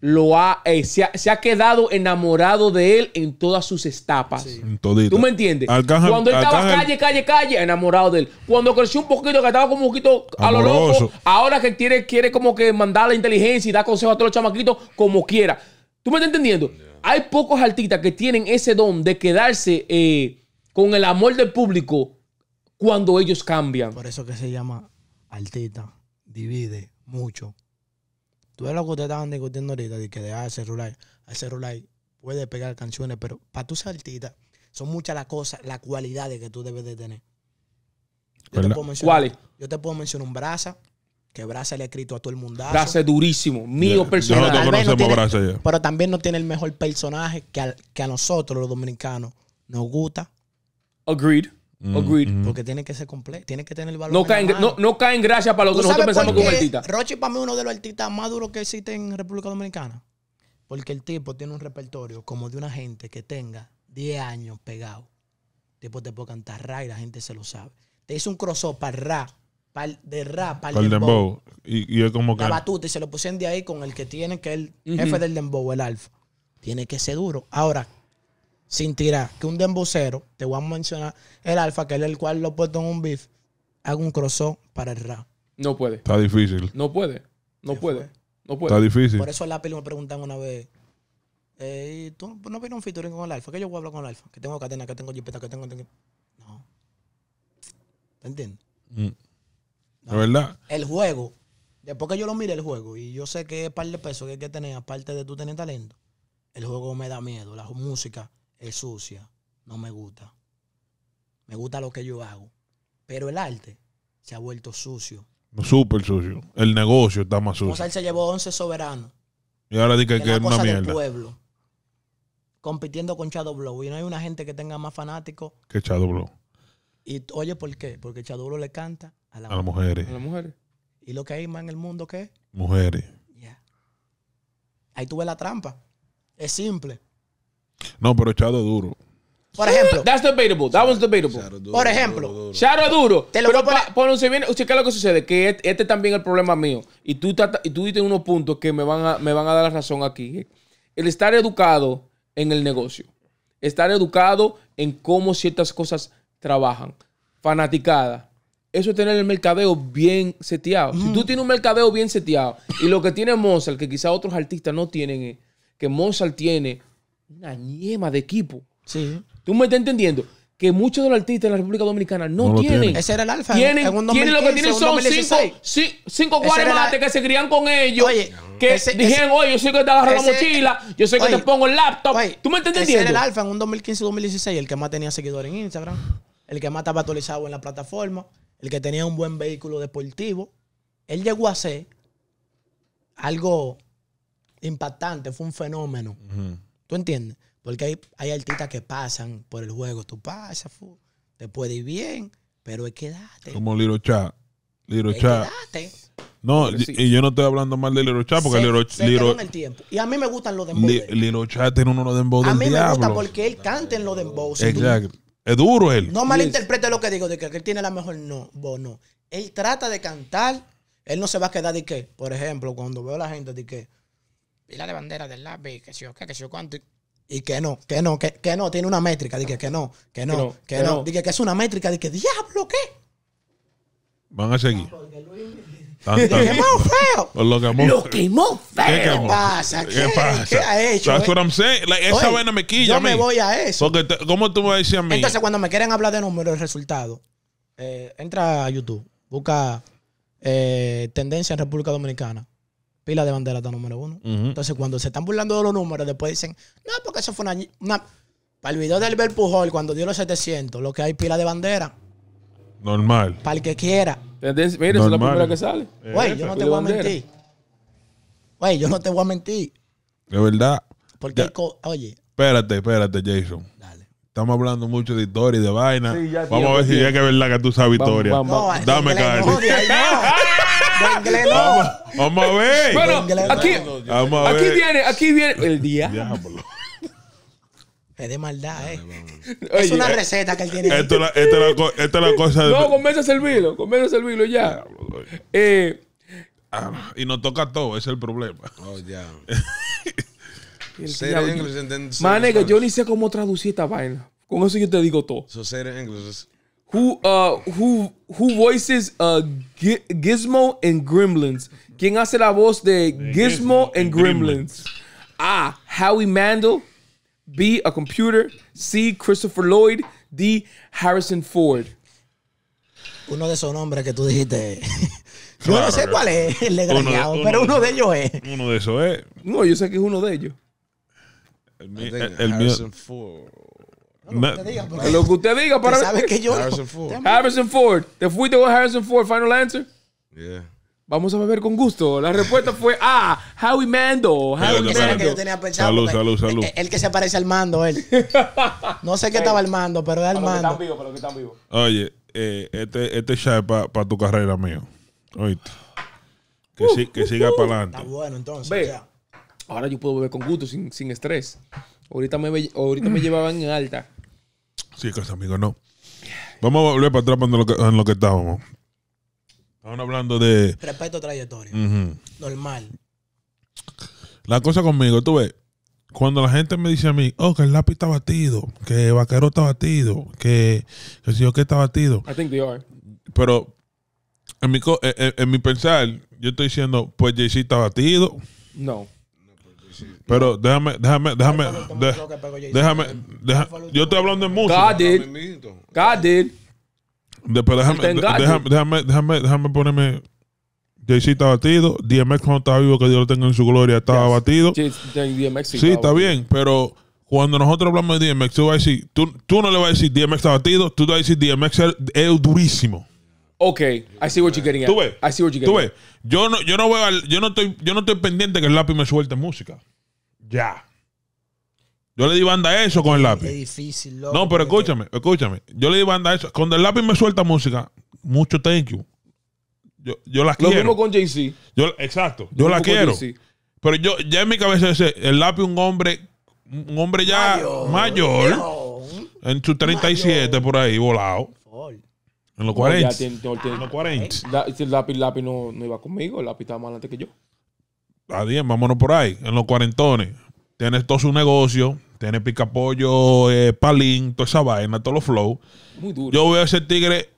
lo eh, ha, se, ha, quedado enamorado de él en todas sus etapas. ¿Tú me entiendes? Cuando él estaba calle, calle, calle, enamorado de él. Cuando creció un poquito, que estaba como un poquito a lo loco, ahora que quiere, quiere como que mandar la inteligencia y dar consejo a todos los chamaquitos como quiera. ¿Tú me estás entendiendo? Hay pocos artistas que tienen ese don de quedarse eh, con el amor del público cuando ellos cambian. Por eso que se llama artista, divide mucho Tú ves lo que ustedes estaban discutiendo ahorita, de que de, ah, el celular, celular puede pegar canciones, pero para tu saltita son muchas las cosas, las cualidades que tú debes de tener. Yo te, pues puedo mencionar, yo te puedo mencionar un brasa que Braza le ha escrito a todo el mundo. Braza es durísimo, mío yeah. personal. Pero también no tiene el mejor personaje que, que a nosotros los dominicanos nos gusta. Agreed. Mm, Agreed. Mm. Porque tiene que ser completo, tiene que tener el valor. No caen, no, no caen gracias para los otros nosotros pensamos como artista. Rochi para mí es uno de los artistas más duros que existe en República Dominicana. Porque el tipo tiene un repertorio como de una gente que tenga 10 años pegado. El tipo te puede cantar ra y la gente se lo sabe. Te hizo un crossover para ra, de ra, para el dembow. Y, es como que. La batuta y se lo pusieron de ahí con el que tiene, que el jefe del dembow, el alfa. Tiene que ser duro. Ahora, sin tirar, que un dembocero, te voy a mencionar el alfa, que es el cual lo he puesto en un beef, haga un crossover para el rap. No puede. Está difícil. No puede. No puede. No puede. Está difícil. Por eso el peli me preguntan una vez. Eh, ¿Tú no vienes un featuring con el alfa? Que yo voy a hablar con el alfa. Que tengo cadena, que tengo jipeta, que tengo. No. ¿Te entiendes? La mm. No. verdad? El juego. Después que yo lo mire el juego y yo sé que es par de pesos que hay que tener, aparte de tú tener talento, el juego me da miedo. La música es sucia, no me gusta. Me gusta lo que yo hago. Pero el arte se ha vuelto sucio. Súper sucio. El negocio está más sucio. O sea, se llevó 11 soberanos. Y ahora dice que, es una mierda. Del pueblo, compitiendo con Chado Y no hay una gente que tenga más fanáticos. Que Chado Blow. Y oye, ¿por qué? Porque Chado Blow le canta a, las mujeres. A las mujeres. ¿Y lo que hay más en el mundo qué? Mujeres. Ya. Ahí tuve la trampa. Es simple. No, pero es duro. Por ejemplo. That's debatable. That was debatable. Por ejemplo. Charo duro. duro. pero Usted, ¿qué es lo que sucede? Que este, este, también es el problema mío. Y tú, dices y unos puntos que me van, a, me van a dar la razón aquí. El estar educado en el negocio. Estar educado en cómo ciertas cosas trabajan. Fanaticada. Eso es tener el mercadeo bien seteado. Si tú mm. tienes un mercadeo bien seteado y lo que tiene Mozart, que quizá otros artistas no tienen, que Mozart tiene una ñema de equipo. Sí. ¿Tú me estás entendiendo? Que muchos de los artistas de la República Dominicana no, tienen. Ese era el alfa. Tienen, tienen lo que tienen son cinco... cinco, cinco guaremates que se crían con ellos. Oye, que dijeron, oye, yo sé que te agarro la mochila, yo sé que te pongo el laptop. ¿Tú me estás entendiendo? Ese era el alfa en un 2015-2016, el que más tenía seguidores en Instagram, el que más estaba actualizado en la plataforma, el que tenía un buen vehículo deportivo. Él llegó a ser algo impactante, fue un fenómeno. ¿Tú entiendes? Porque hay, hay artistas que pasan por el juego. Tú pasas, te puede ir bien, pero es quedarte. Como Liro Lilo Liro No, y yo no estoy hablando mal de Lilo porque se, se el tiempo. Y a mí me gustan los dembow. Lilo Liro tiene uno de los dembow A mí me gusta porque él canta en los dembow. Exacto. Es duro él. No malinterprete lo que digo, de que él tiene la mejor no, no. Él trata de cantar. Él no se va a quedar de que, por ejemplo, cuando veo a la gente de que, pila de bandera del lápiz, que si yo qué, que si yo cuánto. Y, que no, que no, que, no, tiene una métrica, dije que no, que no, que no, Dije que es una métrica, dije, diablo, ¿qué? Van a seguir. Ah, tan, tan. feo. Lo quemó, más feo. ¿Qué, Pasa? ¿Qué, ha hecho? Eh? Like, esa buena vaina me quilla. Yo me voy a eso. ¿Cómo tú me vas a decir a mí? Entonces, cuando me quieren hablar de números y resultados, eh, entra a YouTube, busca eh, tendencia en República Dominicana pila de bandera está número uno. Entonces, cuando se están burlando de los números, después dicen, no, porque eso fue una. Para el video del Albert Pujol, cuando dio los 700, lo que hay pila de bandera. Normal. Para el que quiera. mira, es la primera que sale. Eh, Güey, yo no te voy a mentir. Güey, yo no te voy a mentir. De verdad. Porque, oye. Espérate, espérate, Jason. Dale. Estamos hablando mucho de historia y de vaina. vamos a ver si es que es verdad que tú sabes historia. Vamos, Dame, no. Bengle no. Vamos, vamos a ver. Bueno, aquí, vamos a ver. aquí viene, aquí viene el día. Diablo. Es de maldad, eh. Oye, es una eh, receta que él tiene. Esto la, esta, la, esta la cosa de... No, comienza a servirlo, comienza a servirlo ya. eh, ah, y nos toca todo, ese es el problema. Oh, ya. Mane, yo ni sé cómo traducir esta vaina. Con eso yo te digo todo. So, say it in English. Who, uh, who, who voices uh, Gizmo and Gremlins? ¿Quién hace la voz de Gizmo, and Gremlins? A. Howie Mandel. B. A computer. C. Christopher Lloyd. D. Harrison Ford. Uno de esos nombres que tú dijiste. no sé cuál es el pero uno de, ellos es. Uno de esos es. No, yo sé que es uno de ellos. El, Harrison Ford lo, que usted diga. para. ¿Sabes que yo? Harrison Ford. ¿Te fuiste con Harrison Ford? Final answer. Vamos a beber con gusto. La respuesta fue Ah, Howie Mando. salud, salud, salud. El, que se parece al mando, él. No sé qué estaba el mando, pero es el mando. Oye, eh, este, este chat es para tu carrera, mío. Que, uh, siga uh, uh. para adelante. Está bueno, entonces. Ahora yo puedo beber con gusto, sin, sin estrés. Ahorita me, ahorita me llevaban en alta. Sí, casa amigo, no. Vamos a volver para atrás en lo que, estábamos. Estaban hablando de. Respeto trayectoria. Normal. La cosa conmigo, tú ves, cuando la gente me dice a mí, oh, que el lápiz está batido, que vaquero está batido, que, el señor que está batido. I think they are. Pero en mi, eh, eh, en, mi pensar, yo estoy diciendo, pues J.C. está batido. No. Pero déjame, déjame, déjame, déjame, déjame, yo estoy hablando de música. God did. God did. Pero déjame, déjame, déjame, déjame, ponerme. JC está batido, DMX cuando estaba vivo, que Dios lo tenga en su gloria, estaba batido. Sí, está bien, pero cuando nosotros hablamos de DMX, tú, vas a decir, tú, tú no le vas a decir DMX está batido, tú vas a decir DMX es durísimo. Ok, I see what you're getting at. ¿Tú ves? I see what you're getting ¿Tú ves? Yo no, yo no, voy a, yo no, estoy, yo no estoy pendiente que el lápiz me suelte música. Ya. Yo le di banda a eso con el lápiz. difícil, No, pero escúchame, escúchame. Yo le di banda a eso. Cuando el lápiz me suelta música, mucho thank you. Yo, yo la Lo quiero. mismo con Jay-Z. exacto. yo la quiero. Pero yo, ya en mi cabeza es el lápiz un hombre, un hombre ya mayor. en sus 37 por ahí, volado. En los 40. ya tiene- ah, En los 40. el lápiz, lápiz no, no iba conmigo, el lápiz estaba más adelante que yo. Ah, Está vámonos por ahí, en los cuarentones. Tienes todo su negocio, tiene picapollo, eh, palín, toda esa vaina, todos los flow. Yo veo a ese tigre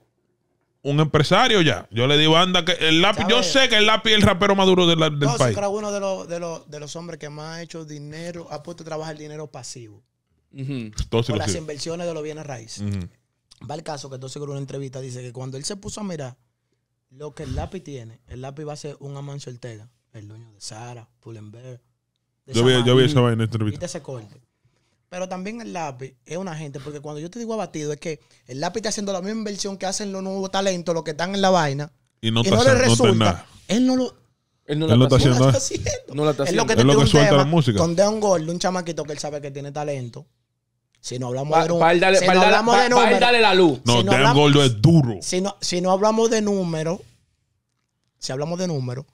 un empresario ya. Yo le digo, anda, que el lápiz, yo sé que el lápiz es el rapero maduro duro de del no, país. Era uno de los, de, los, hombres que más ha hecho dinero, ha puesto a trabajar el dinero pasivo. Con las inversiones de los bienes raíces. Va el caso que entonces en una entrevista dice que cuando él se puso a mirar lo que el lápiz tiene, el lápiz va a ser un Amancio Ortega el dueño de Sara, Pullenberg Yo vi, yo vi esa vaina en entrevista. ese corte. Pero también el lápiz es una gente, porque cuando yo te digo abatido, es que el lápiz está haciendo la misma inversión que hacen los nuevos talentos, los que están en la vaina. Y no, no le resulta. Nada. Él no lo. Él no, está, haciendo. No No lo está haciendo. Es lo que, es lo que suelta la música. Con Deon Gordo, un chamaquito que él sabe que tiene talento. Si no hablamos de números. Si no hablamos de números. dale la luz. No, si no Deon es duro. Si no, si no hablamos de números, si hablamos de números,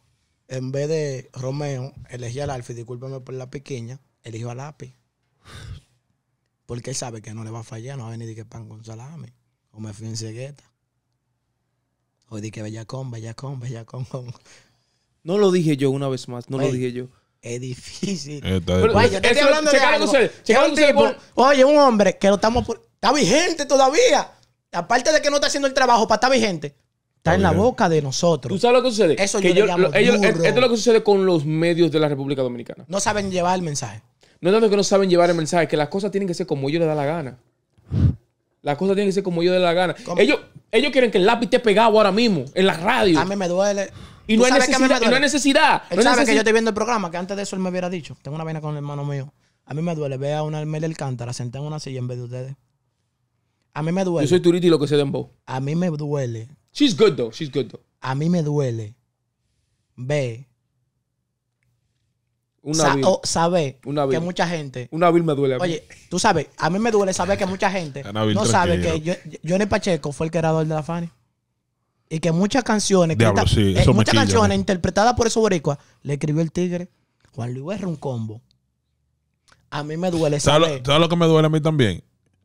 en vez de Romeo, elegí al Alfi, discúlpeme por la pequeña, eligió al Api. Porque él sabe que no le va a fallar, no va a venir de que pan con salami. O me fui en cegueta. O di que bellacón, bellacón, bellacón. No lo dije yo una vez más, no lo dije yo. Es difícil. Un Oye, un hombre que lo estamos... Por... Está vigente todavía. Aparte de que no está haciendo el trabajo para estar vigente. Está en la boca de nosotros. ¿Tú sabes lo que sucede? Eso yo, llamo Esto es lo que sucede con los medios de la República Dominicana. No saben llevar el mensaje. No es tanto que no saben llevar el mensaje, que las cosas tienen que ser como ellos les da la gana. Las cosas tienen que ser como ellos les da la gana. Ellos, ellos quieren que el lápiz esté pegado ahora mismo, en la radio. A mí me duele. Y no, hay necesidad, no sabe que yo estoy viendo el programa, que antes de eso él me hubiera dicho. Tengo una vaina con el hermano mío. A mí me duele ver a una Mel Alcántara sentada en una silla en vez de ustedes. A mí me duele. Yo soy turista y lo que se den A mí me duele She's good though. She's good though. A mí me duele ver. Una que mucha gente. Una vil me duele. A mí. Oye, tú sabes, a mí me duele saber que mucha gente no sabe que Johnny Pacheco fue el creador de la Fanny. Y que muchas canciones, Diablo, que sí, eh, muchas canciones interpretadas por esos boricuas le escribió el tigre. Juan Luis un combo. A mí me duele saber. lo, ¿Sabes lo que me duele a mí también?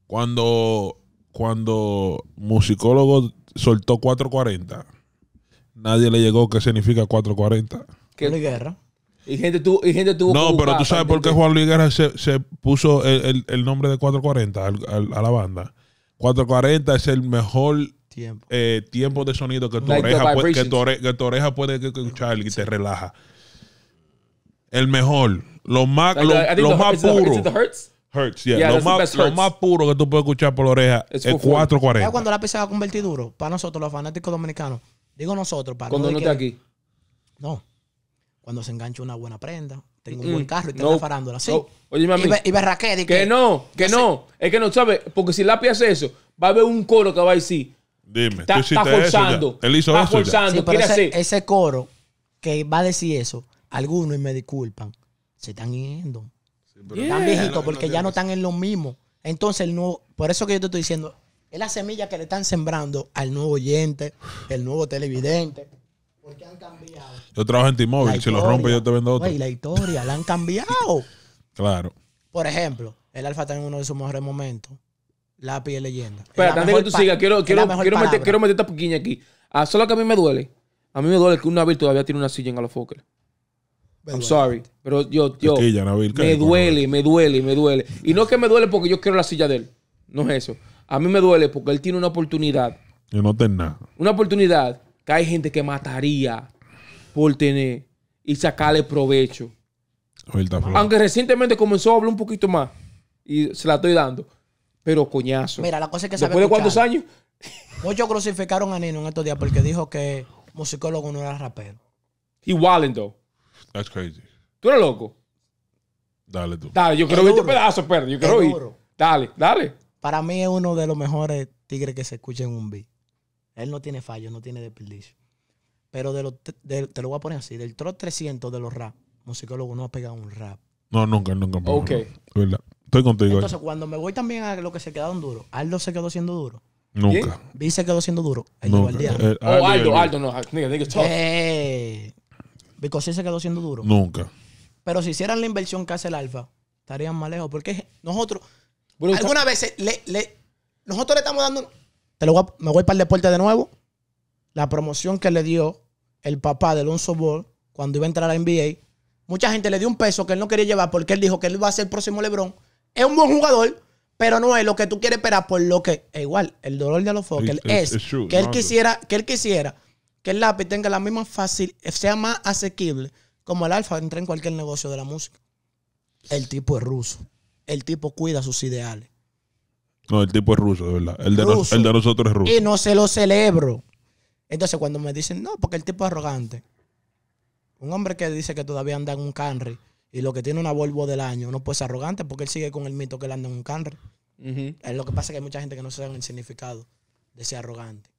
Cuando, cuando musicólogos soltó 440. Nadie le llegó que significa 440. ¿Qué Guerra? Y gente, tuvo, y gente No, pero tú sabes por qué Juan Luis se, puso el, nombre de 440 a la banda. 440 es el mejor tiempo, eh, tiempo de sonido que tu, oreja puede, que, tu oreja, puede escuchar y se te relaja. El mejor. Lo más, más puro. Hertz, yeah. lo, más, puro que tú puedes escuchar por la oreja es 440. cuando la se va a convertir duro? Para nosotros, los fanáticos dominicanos. Digo nosotros, para Cuando no, está aquí. No. Cuando se engancha una buena prenda, tengo un buen carro y tengo Sí. Y, Que, que, no, que no. Es que no, ¿sabes? Porque si Lapi hace eso, va a haber un coro que va a decir. Dime, está, forzando. Eso Él está forzando. ese, ese coro que va a decir eso, algunos y me disculpan, se están yendo están viejitos porque ya no están en lo mismo. Entonces, el nuevo, por eso que yo te estoy diciendo, es la semilla que le están sembrando al nuevo oyente, el nuevo televidente. Porque han cambiado. Yo trabajo en Timóvil si lo rompe yo te vendo otro. la historia, la han cambiado. claro. Por ejemplo, el Alfa está en uno de sus mejores momentos. Lápiz es leyenda. Espera, antes que tú sigas, quiero, meter, esta pequeña aquí. Ah, solo que a mí me duele. A mí me duele que un virtud todavía tiene una silla en focos I'm sorry, pero yo, yo me duele, me duele, me duele. Y no es que me duele porque yo quiero la silla de él. No es eso. A mí me duele porque él tiene una oportunidad. Yo no tengo nada. Una oportunidad que hay gente que mataría por tener y sacarle provecho. Aunque recientemente comenzó a hablar un poquito más. Y se la estoy dando. Pero coñazo. Mira, la cosa es que ¿Después de cuántos años? Muchos crucificaron a Nino en estos días porque dijo que musicólogo no era rapero. Igual, entonces. That's crazy. ¿Tú eres loco? Dale tú. Dale, yo quiero ver este pedazo, perro. Yo quiero Dale, dale. Para mí es uno de los mejores tigres que se escucha en un beat. Él no tiene fallo, no tiene desperdicio. Pero de los, te lo voy a poner así, del Trot 300 de los rap, musicólogo no ha pegado un rap. No, nunca, nunca. Ok. Estoy contigo. Entonces, cuando me voy también a lo que se quedaron duro Aldo se quedó siendo duro. Nunca. Vi se quedó siendo duro. El oh, Aldo, Aldo, no. Nigga, nigga, tough. eh Bicosí se quedó siendo duro. Nunca. Pero si hicieran la inversión que hace el Alfa, estarían más lejos. Porque nosotros, algunas veces, le, nosotros le estamos dando. Te lo me voy para el deporte de nuevo. La promoción que le dio el papá de Alonso Ball cuando iba a entrar a la NBA. Mucha gente le dio un peso que él no quería llevar porque él dijo que él iba a ser el próximo LeBron. Es un buen jugador, pero no es lo que tú quieres esperar por lo que. Eh, igual, el dolor de los focos. es. que él quisiera, que él quisiera que el lápiz tenga la misma fácil, sea más asequible como el alfa entra en cualquier negocio de la música. El tipo es ruso. El tipo cuida sus ideales. No, el tipo es ruso, de verdad. El de, nosotros es ruso. Y no se lo celebro. Entonces, cuando me dicen, no, porque el tipo es arrogante. Un hombre que dice que todavía anda en un canre. y lo que tiene una Volvo del año no puede ser arrogante porque él sigue con el mito que él anda en un Camry. Es eh, Lo que pasa es que hay mucha gente que no sabe el significado de ser arrogante.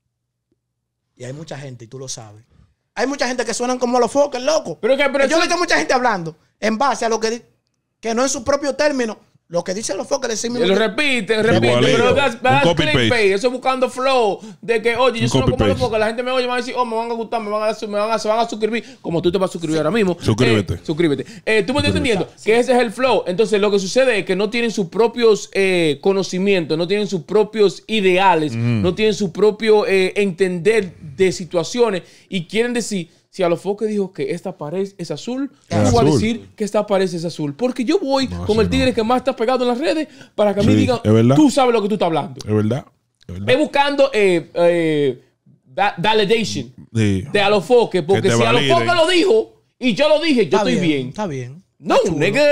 Y hay mucha gente, y tú lo sabes. Hay mucha gente que suenan como los focos, loco. Pero que, pero Yo he visto mucha gente hablando en base a lo que, que no es su propio término lo que dicen los focos es 6 Lo repite, repite. Pero das, a clickbait. Eso buscando flow. De que, oye, yo solo como los focos. La gente me oye me va a decir, oh, me van a gustar, me van a, me van a, se van a suscribir. Como tú te vas a suscribir ahora mismo. Suscríbete. Eh, suscríbete. Eh, tú me estás entendiendo que ese es el flow. Entonces, lo que sucede es que no tienen sus propios eh, conocimientos, no tienen sus propios ideales, no tienen su propio entender de situaciones y quieren decir si a dijo que esta pared es azul, tú tú vas a decir que esta pared es azul. Porque yo voy con el tigre que más está pegado en las redes para que a mí digan, tú sabes lo que tú estás hablando. Es verdad. Es Estoy buscando eh, eh, validation de a Porque si a lo dijo y yo lo dije, yo estoy bien, Está bien. No, nigga,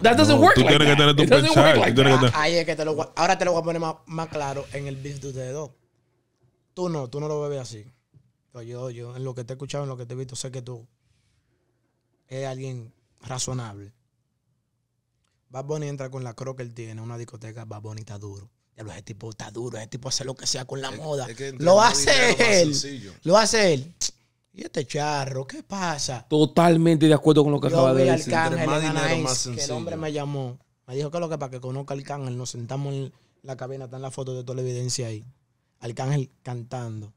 that, doesn't no, work tú tienes que tener tu pensar. Ahí es que te lo, ahora te lo voy a poner más, claro en el business de dos. Tú no, tú no lo bebes así yo, yo, en lo que te he escuchado, en lo que te he visto, sé que tú es alguien razonable. Bad Bunny entra con la cro que él tiene, una discoteca, Bad Bunny está duro. lo tipo está duro, ese tipo hace lo que sea con la moda. lo hace él. Lo hace él. Y este charro, ¿qué pasa? Totalmente de acuerdo con lo que acaba de decir. el hombre me llamó. Me dijo que lo que para que conozca al Cángel, nos sentamos en la cabina, está en la foto de toda la evidencia ahí. cángel cantando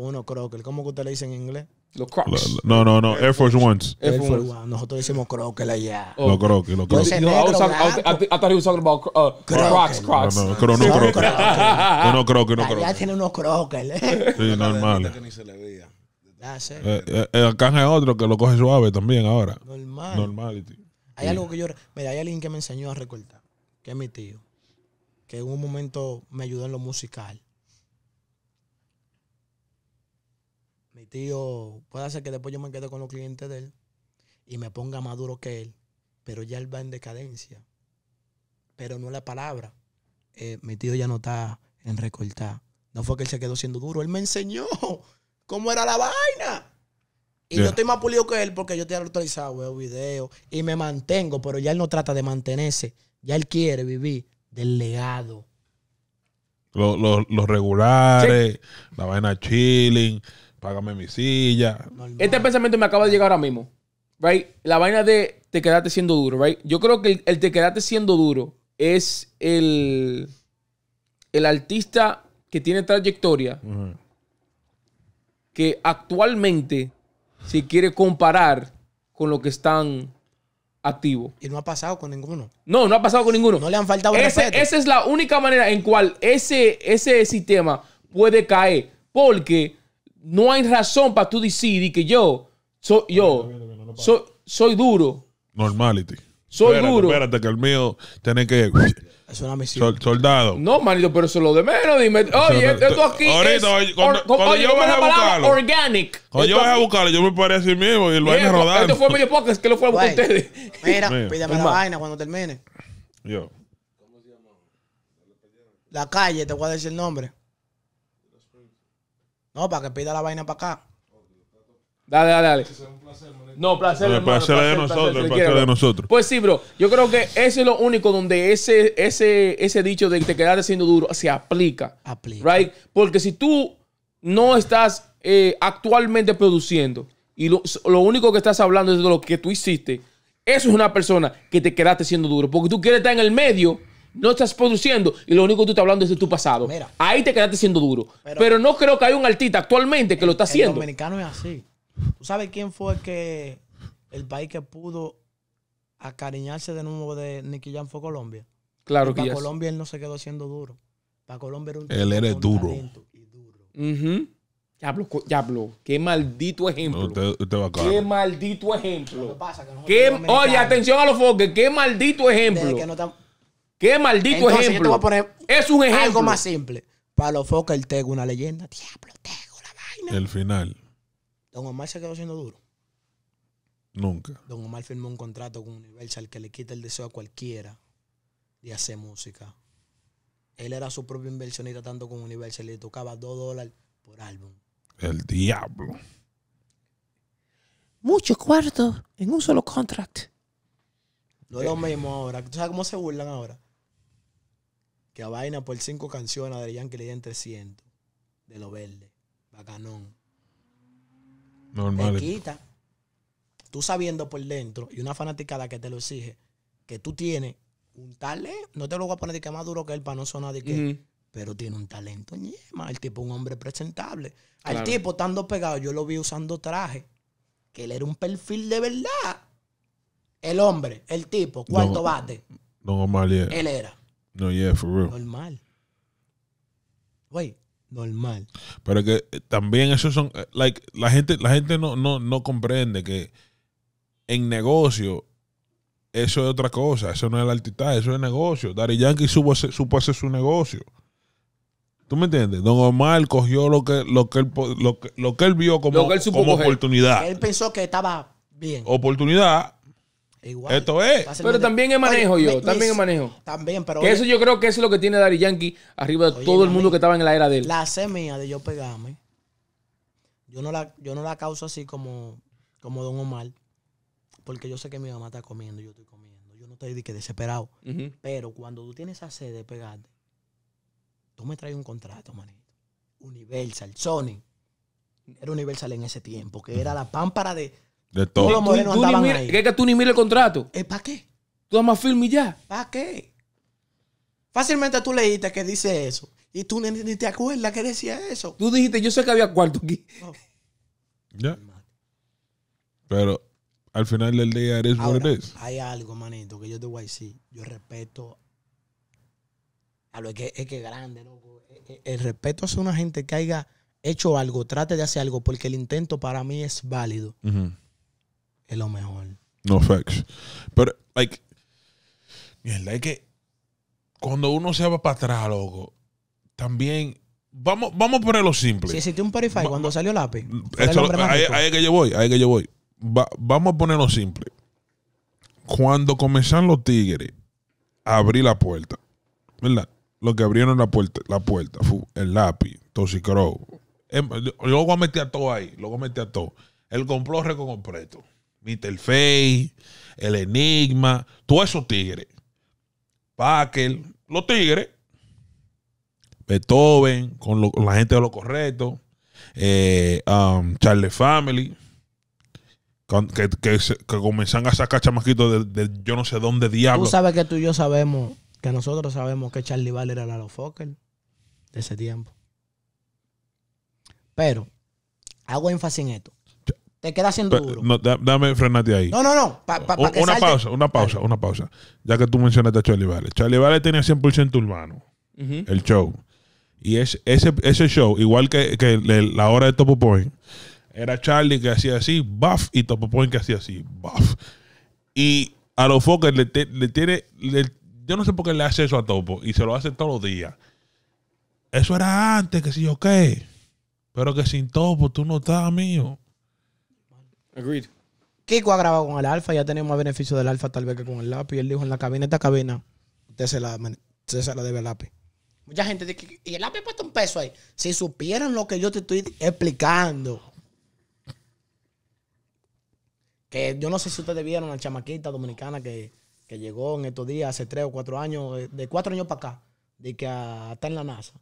uno unos ¿Cómo que usted le dice en inglés? Los crocs. No, no, no. Air Force Ones. Air Force Ones. Nosotros decimos crockers allá. Los crockers, los No, I, was thought he was talking about uh, crocs, crocs. No, no, no, no creo No no tiene unos crockers. Sí, normal. el canje es otro que lo coge suave también ahora. Normal. normal Hay algo que yo. Mira, hay alguien que me enseñó a recortar, que es mi tío, que en un momento me ayudó en lo musical. tío puede hacer que después yo me quede con los clientes de él y me ponga más duro que él, pero ya él va en decadencia. Pero no es la palabra. Eh, mi tío ya no está en recortar. No fue que él se quedó siendo duro, él me enseñó cómo era la vaina. Y yo estoy más pulido que él porque yo te he autorizado, veo videos y me mantengo, pero ya él no trata de mantenerse. Ya él quiere vivir del legado. Los, regulares, la vaina chilling, págame mi silla. Este pensamiento me acaba de llegar ahora mismo. Right? La vaina de te quedaste siendo duro, right? Yo creo que el, te quedaste siendo duro es el, el artista que tiene trayectoria que actualmente se quiere comparar con lo que están activos. Y no ha pasado con ninguno. No, no ha pasado con ninguno. No le han faltado ese, Esa es la única manera en cual ese, ese sistema puede caer. Porque no hay razón para tú decir que yo, soy, yo soy, duro. Normality. Soy duro. Espérate, que el mío tiene que. Es una misión. soldado. No, manito, pero eso lo de menos. Dime, oye, esto, aquí. Ahorita, es, oye, yo vaya a buscarlo. Organic. Cuando yo vaya a buscarlo, yo me paré así mismo y lo a rodar. Esto fue medio poco, es que lo fue a buscar ustedes. Mira, mira, pídame la vaina cuando termine. Yo. ¿Cómo se llama? La calle, te voy a decir el nombre. No, para que pida la vaina para acá. Dale, dale, dale. No, placer, de nosotros, de nosotros. Pues sí, bro. Yo creo que ese es lo único donde ese, ese, ese dicho de que te quedaste siendo duro se aplica. Aplica. Porque si tú no estás eh, actualmente produciendo y lo, lo, único que estás hablando es de lo que tú hiciste, eso es una persona que te quedaste siendo duro. Porque tú quieres estar en el medio no estás produciendo y lo único que tú estás hablando es de tu pasado. Ahí te quedaste siendo duro. Pero, no creo que haya un artista actualmente que lo está haciendo. El dominicano es así. ¿Tú sabes quién fue el que el país que pudo acariñarse de nuevo de Nicky Jam fue Colombia? Claro que que para Colombia él no se quedó siendo duro. Para Colombia era un Él era duro. ya duro. qué maldito ejemplo. qué maldito ejemplo. qué, oye, atención a los foques, qué maldito ejemplo. Que no, Qué maldito ejemplo. es un ejemplo. Algo más simple. Palo Foca, el Tego, una leyenda. Diablo, Tego, la vaina. El final. Don Omar se quedó siendo duro. Nunca. Don Omar firmó un contrato con Universal que le quita el deseo a cualquiera de hacer música. Él era su propio inversionista tanto con Universal. Le tocaba dos dólares por álbum. El diablo. Muchos cuartos en un solo contract. No es lo mismo ahora. ¿Tú sabes cómo se burlan ahora? la vaina por cinco canciones de Yankee le den 300. De lo verde. Bacanón. Normal. Te quita. Tú sabiendo por dentro y una fanaticada que te lo exige, que tú tienes un talento. No te lo voy a poner de que más duro que él para no sonar de que. Pero tiene un talento El tipo un hombre presentable. Al tipo estando pegado, yo lo vi usando traje. Que él era un perfil de verdad. El hombre, el tipo, cuarto bate. No, Él era. No, yeah, for real. Normal. Güey, normal. Pero que eh, también eso son, eh, like, la gente, la gente no, no, no comprende que en negocio eso es otra cosa, eso no es la artista eso es negocio. Dari Yankee supo, supo hacer su negocio. ¿Tú me entiendes? Don Omar cogió lo que, lo que, él, lo que, él vio como, como oportunidad. Él pensó que estaba bien. Oportunidad Igual. Esto es. Pero también es manejo yo, también es manejo. También, pero. eso yo creo que eso es lo que tiene Dari Yankee arriba de todo el mundo que estaba en la era de él. La semilla mía de yo pegarme, yo no la, yo no la causo así como, como Don Omar, porque yo sé que mi mamá está comiendo, yo estoy comiendo. Yo no estoy de que desesperado. Pero cuando tú tienes esa sed de pegarte, tú me traes un contrato, manito. Universal, Sony. Era Universal en ese tiempo, que era la pámpara de de todo. Todos los Que, tú ni mires el contrato. ¿Eh, ¿Para qué? Tú nada más firme y ya. ¿Para qué? Fácilmente tú leíste que dice eso. Y tú ni, te acuerdas que decía eso. Tú dijiste, yo sé que había cuarto aquí. Oh. Ya. Pero al final del día eres lo que Hay algo, manito, que yo te voy a decir. Yo respeto a lo que es que grande, loco. Eh, eh, el, respeto hace una gente que haya hecho algo, trate de hacer algo, porque el intento para mí es válido es lo mejor. No facts. Pero, like, mierda, es que cuando uno se va para atrás, loco, también. Vamos, vamos a ponerlo simple. Si existió un purify cuando salió el lápiz. Ahí, ahí es que yo voy, ahí es que yo voy. vamos a ponerlo simple. Cuando comenzaron los tigres abrí la puerta, ¿verdad? Lo que abrieron la puerta, la puerta, fue el lápiz, Toxicrow. Em, luego metí a todo ahí, luego metí a todo. El complot completo Mr. El Enigma, todos esos tigres. Packer, los tigres. Beethoven, con, la gente de lo correcto. Eh, um, Charlie Family. que, que, comenzaron a sacar chamaquitos de, yo no sé dónde diablo. Tú sabes que tú y yo sabemos, que nosotros sabemos que Charlie Val era la Fokker de ese tiempo. Pero, hago énfasis en esto te queda siendo duro. dame, frenate ahí. No, no, no. una pausa, una pausa, una pausa. Ya que tú mencionaste a Charlie Vale. Charlie Vale tenía 100% urbano. El show. Y es, ese, show, igual que, la hora de Topo Point, era Charlie que hacía así, buff, y Topo Point que hacía así, buff. Y a los Fokker le, tiene. yo no sé por qué le hace eso a Topo y se lo hace todos los días. Eso era antes, que si yo qué. Pero que sin Topo tú no estás, mío. Kiko ha grabado con el Alfa, ya tenemos más beneficio del Alfa tal vez que con el lápiz. Él dijo en la cabina, esta cabina, usted se la, la debe al lápiz. Mucha gente dice, y el lápiz ha puesto un peso ahí. Si supieran lo que yo te estoy explicando. Que yo no sé si ustedes vieron a la chamaquita dominicana que, llegó en estos días, hace tres o cuatro años, eh, de cuatro años para acá, de que está en la NASA.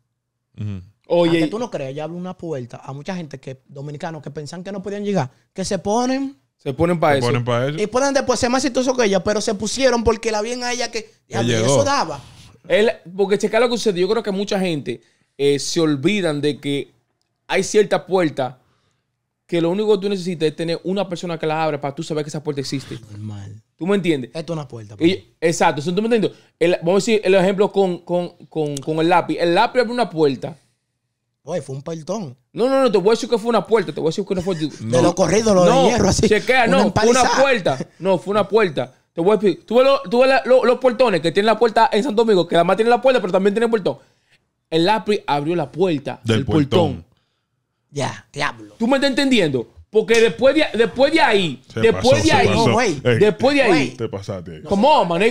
Oye. tú no crees, ya abre una puerta a mucha gente que dominicanos que pensan que no podían llegar, que se ponen. Se ponen para eso. Y pueden después ser más exitosos que ella, pero se pusieron porque la bien a ella que, eso daba. porque checar lo que sucede, yo creo que mucha gente eh, se olvidan de que hay cierta puerta que lo único que tú necesitas es tener una persona que la abra para tú saber que esa puerta existe. Normal. ¿Tú me entiendes? Esto es una puerta. exacto exacto. ¿Tú me entiendes? vamos a decir el ejemplo con, con, con, con el lápiz. El lápiz abrió una puerta. Oye, fue un peltón. No, no, no, te voy a decir que fue una puerta. Te voy a decir que no fue. No. De lo corrido, lo no, de hierro, así. Chequea, no, fue una puerta. No, fue una puerta. Te voy a decir. Tú ves, los portones que tienen la puerta en Santo Domingo, que además tienen la puerta, pero también tienen portón. El lápiz abrió la puerta del, puertón portón. Ya, diablo. ¿Tú me estás entendiendo? Porque después de, después de ahí, después de ahí, después de ahí, te pasaste. Tú me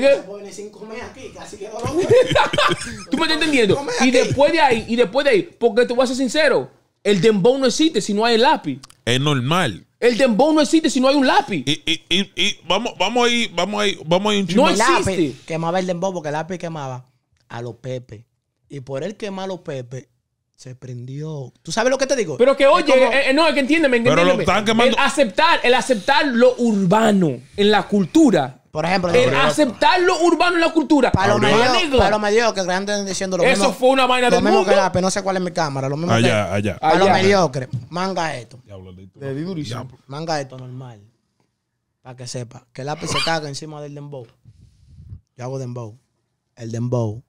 estás entendiendo. Y después de ahí, y después de ahí, porque te voy a ser sincero, el dembow no existe si no hay el lápiz. Es normal. El dembow no existe si no hay un lápiz. Y, y, y, vamos, vamos ahí, vamos ahí, vamos ahí un chisme. No existe. quemaba el dembow porque el lápiz quemaba a los Pepe. Y por él quemar a los Pepe, se prendió. ¿Tú sabes lo que te digo? Pero que oye, eh, eh, no, es que me entiéndeme. Pero lo están quemando. El aceptar, el aceptar lo urbano en la cultura. Por ejemplo, el aceptar lo urbano en la cultura. Para los medios, para los mediocres que andan diciendo lo Eso fue una vaina del mismo que la, no sé cuál es mi cámara, lo mismo allá, allá. Para los mediocres, manga esto. Le Manga esto normal. Para que sepa, que el lápiz se caga encima del dembow. Yo hago dembow. El dembow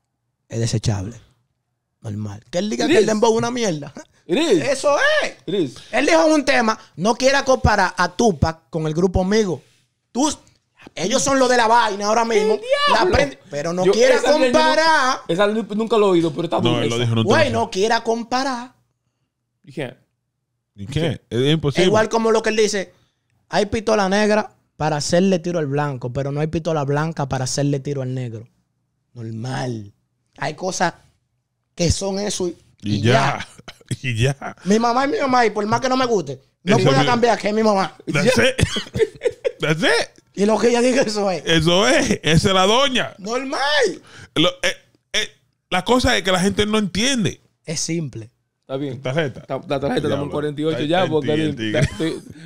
es desechable. Normal. Que él diga que el una mierda. Eso es. Él dijo un tema, no quiera comparar a Tupac con el grupo Amigo. ellos son los de la vaina ahora mismo. La pero no quiera comparar. Esa nunca lo he oído, pero está No, no quiera comparar. ¿Y ¿Y qué? Es imposible. Igual como lo que él dice, hay pistola negra para hacerle tiro al blanco, pero no hay pistola blanca para hacerle tiro al negro. Normal. Hay cosas que son eso. Y, ya. Y ya. Mi mamá es mi mamá y por más que no me guste, no puedo cambiar que es mi mamá. it. Y lo que ella diga, eso es. Eso es. Esa es la doña. Normal. Eh, eh, la cosa es que la gente no entiende. Es simple. Está bien. Tarjeta. La tarjeta estamos en 48 ya, porque,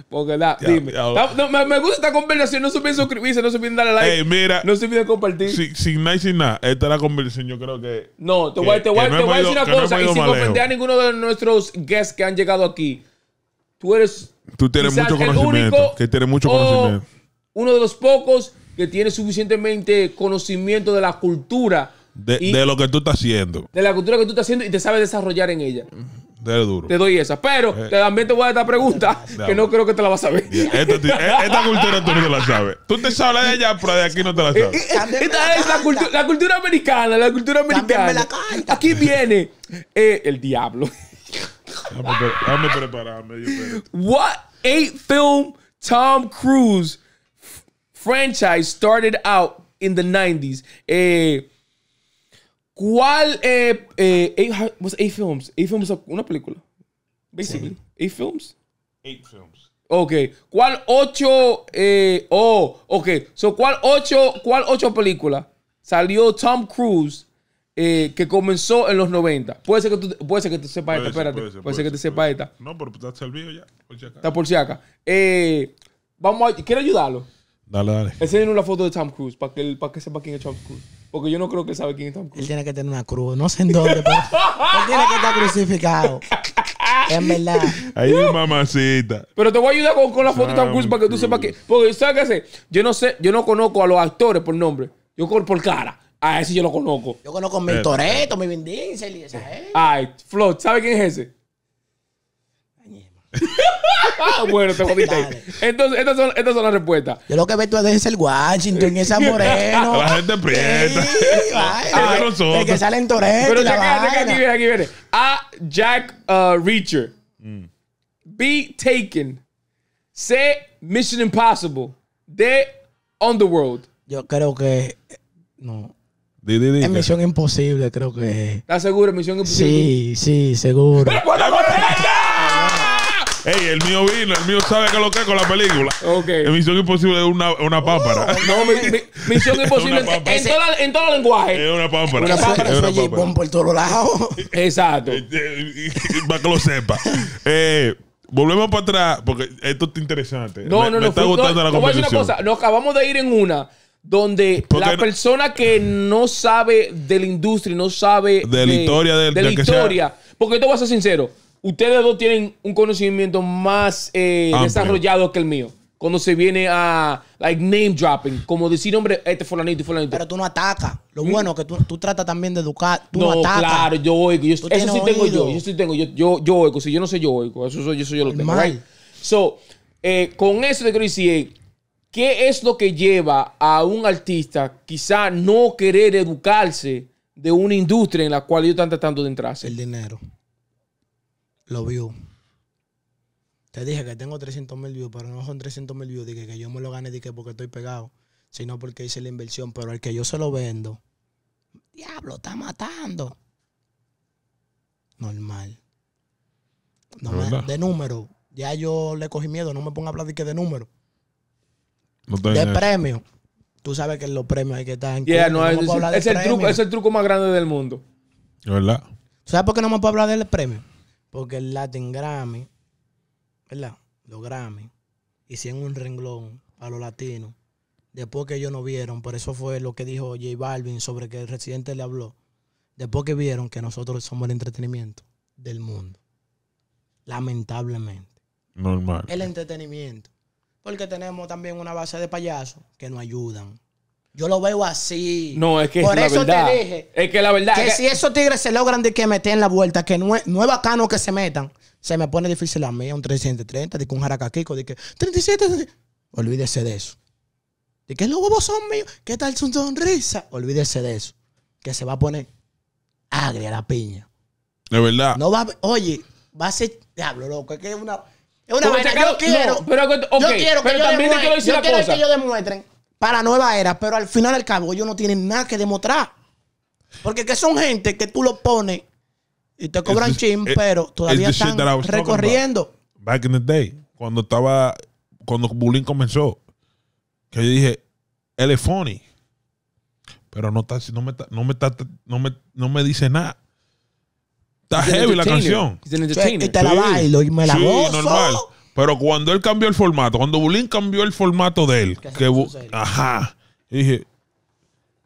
porque, la, dime. me, gusta esta conversación. No se olviden suscribirse, no se olviden darle like. no se olviden compartir. Sin, nada y sin nada. Esta es la conversación, yo creo que. No, te voy, te a decir una cosa. y sin ofender a ninguno de nuestros guests que han llegado aquí. Tú eres. Tú tienes mucho conocimiento. Único, que tienes mucho conocimiento. Uno de los pocos que tiene suficientemente conocimiento de la cultura de, lo que tú estás haciendo. De la cultura que tú estás haciendo y te sabes desarrollar en ella. De duro. Te doy esa. Pero eh. también te voy a dar esta pregunta que no creo que te la vas a saber. Este e-, esta, cultura tú no te la sabes. Tú te sabes de ella, pero de aquí no te la sabes. Esta es la, cultura la cultura americana. La cultura americana. aquí viene eh, el diablo. Dame prepararme. Yo What eight film Tom Cruise franchise started out in the 90s? Eh. ¿Cuál eh, eh, was Films? ¿Eight Films una película. Basically. Eight Films. Eight Films. Ok. ¿Cuál ocho? Eh, oh, ok. So, ¿cuál ocho, cuál ocho película salió Tom Cruise eh, que comenzó en los 90? Puede ser que tú, puede ser que te sepas esta, espérate. Puede ser, que te sepas esta. No, pero está servido ya. Está por si acá. Eh, vamos a, ¿Quieres ayudarlo? Dale, dale. Enseñen una foto de Tom Cruise para que, para que sepa quién es Tom Cruise. Porque yo no creo que sabe quién es Tom Él tiene que tener una cruz. No sé en dónde, él tiene que estar crucificado. Es verdad. Ahí es mamacita. Pero te voy a ayudar con, con la foto de Tom para que tú sepas que. Porque, ¿sabes Yo no sé, yo no conozco a los actores por nombre. Yo conozco por cara. A ese yo lo conozco. Yo conozco a mi Toreto, mi Vin Diesel y esa eh. Ay, Flo, ¿sabe quién es ese? Ah, bueno, te jodiste. Entonces, estas son, estas son las respuestas. Yo lo que veo es el Washington y esa moreno. la gente prieta. Es ah, el, que sale en Pero aquí viene, aquí viene. A. Jack uh, Reacher. B. Taken. C. Mission Impossible. D. Underworld. Yo creo que. No. Di, di, di, es Misión Imposible, creo que. ¿Estás seguro? Misión Imposible. Sí, sí, seguro. Ey, el mío vino, el mío sabe que lo que es con la película. Okay. Misión Imposible es una, una pámpara. Oh. no, Misión Imposible en, en, todo, en todo lenguaje. Es una pámpara. Una pámpara. Es una pámpara. por todos lados. Exacto. Para que lo sepa. Eh, volvemos para atrás, porque esto está interesante. No, no, no. Está la a decir una cosa. Nos acabamos de ir en una donde la persona que no sabe de la industria, no sabe de, la historia, de, la historia. Porque esto te voy a ser sincero ustedes dos tienen un conocimiento más eh, desarrollado que el mío. Cuando se viene a, like, name dropping, como decir, hombre, este fulanito y fulanito. Pero tú no atacas. Lo bueno es que tú, tú, tratas también de educar. Tú no, no atacas. claro, yo oigo. Yo, eso sí tengo yo. Yo tengo. Yo, yo, yo oigo. Si yo no sé, yo oigo. Eso, eso, eso yo lo tengo. So, eh, con eso de quiero eh, ¿qué es lo que lleva a un artista quizá no querer educarse de una industria en la cual ellos están tratando de entrarse? El dinero lo vio. Te dije que tengo 300 mil views, pero no son 300 mil views. Dije que yo me lo gane dije porque estoy pegado, sino porque hice la inversión. Pero al que yo se lo vendo, diablo, está matando. Normal. de número. Ya yo le cogí miedo, no me ponga a hablar de que de número. de premio. Tú sabes que los premios hay que estar en es, el truco, es el truco más grande del mundo. ¿Verdad? ¿Sabes por qué no me puedo hablar del premio? Porque el Latin Grammy, ¿verdad? Los Grammy, hicieron un renglón a los latinos. Después que ellos no vieron, por eso fue lo que dijo J Balvin sobre que el residente le habló. Después que vieron que nosotros somos el entretenimiento del mundo. Lamentablemente. Normal. El entretenimiento. Porque tenemos también una base de payasos que nos ayudan. Yo lo veo así. No, es que Por es eso la verdad. te dije. Es que la verdad. Que, que... si esos tigres se logran de que meten la vuelta, que no es, no bacano que se metan, se me pone difícil la mía, un 330, de que un jaracaquico, de que 37, Olvídese de eso. De que los huevos son míos. ¿Qué tal su sonrisa? Olvídese de eso. Que se va a poner agria la piña. De verdad. No va a, oye, va a ser. Diablo, loco. Es que es una. Es una vaina. Yo quiero. pero, okay, yo quiero que pero yo también yo quiero que ellos demuestren para la nueva era, pero al final al cabo ellos no tienen nada que demostrar. Porque que son gente que tú lo pones y te cobran chin, eh, pero todavía están recorriendo. Back in the day, cuando estaba, cuando Bulín comenzó, que yo dije, él es funny, pero no, está, no, me, no, me, no, me, dice nada. Está heavy la canción. Y te la bailo y me la gozo. normal. Pero cuando él cambió el formato, cuando Bulín cambió el formato de él, que, ajá, dije,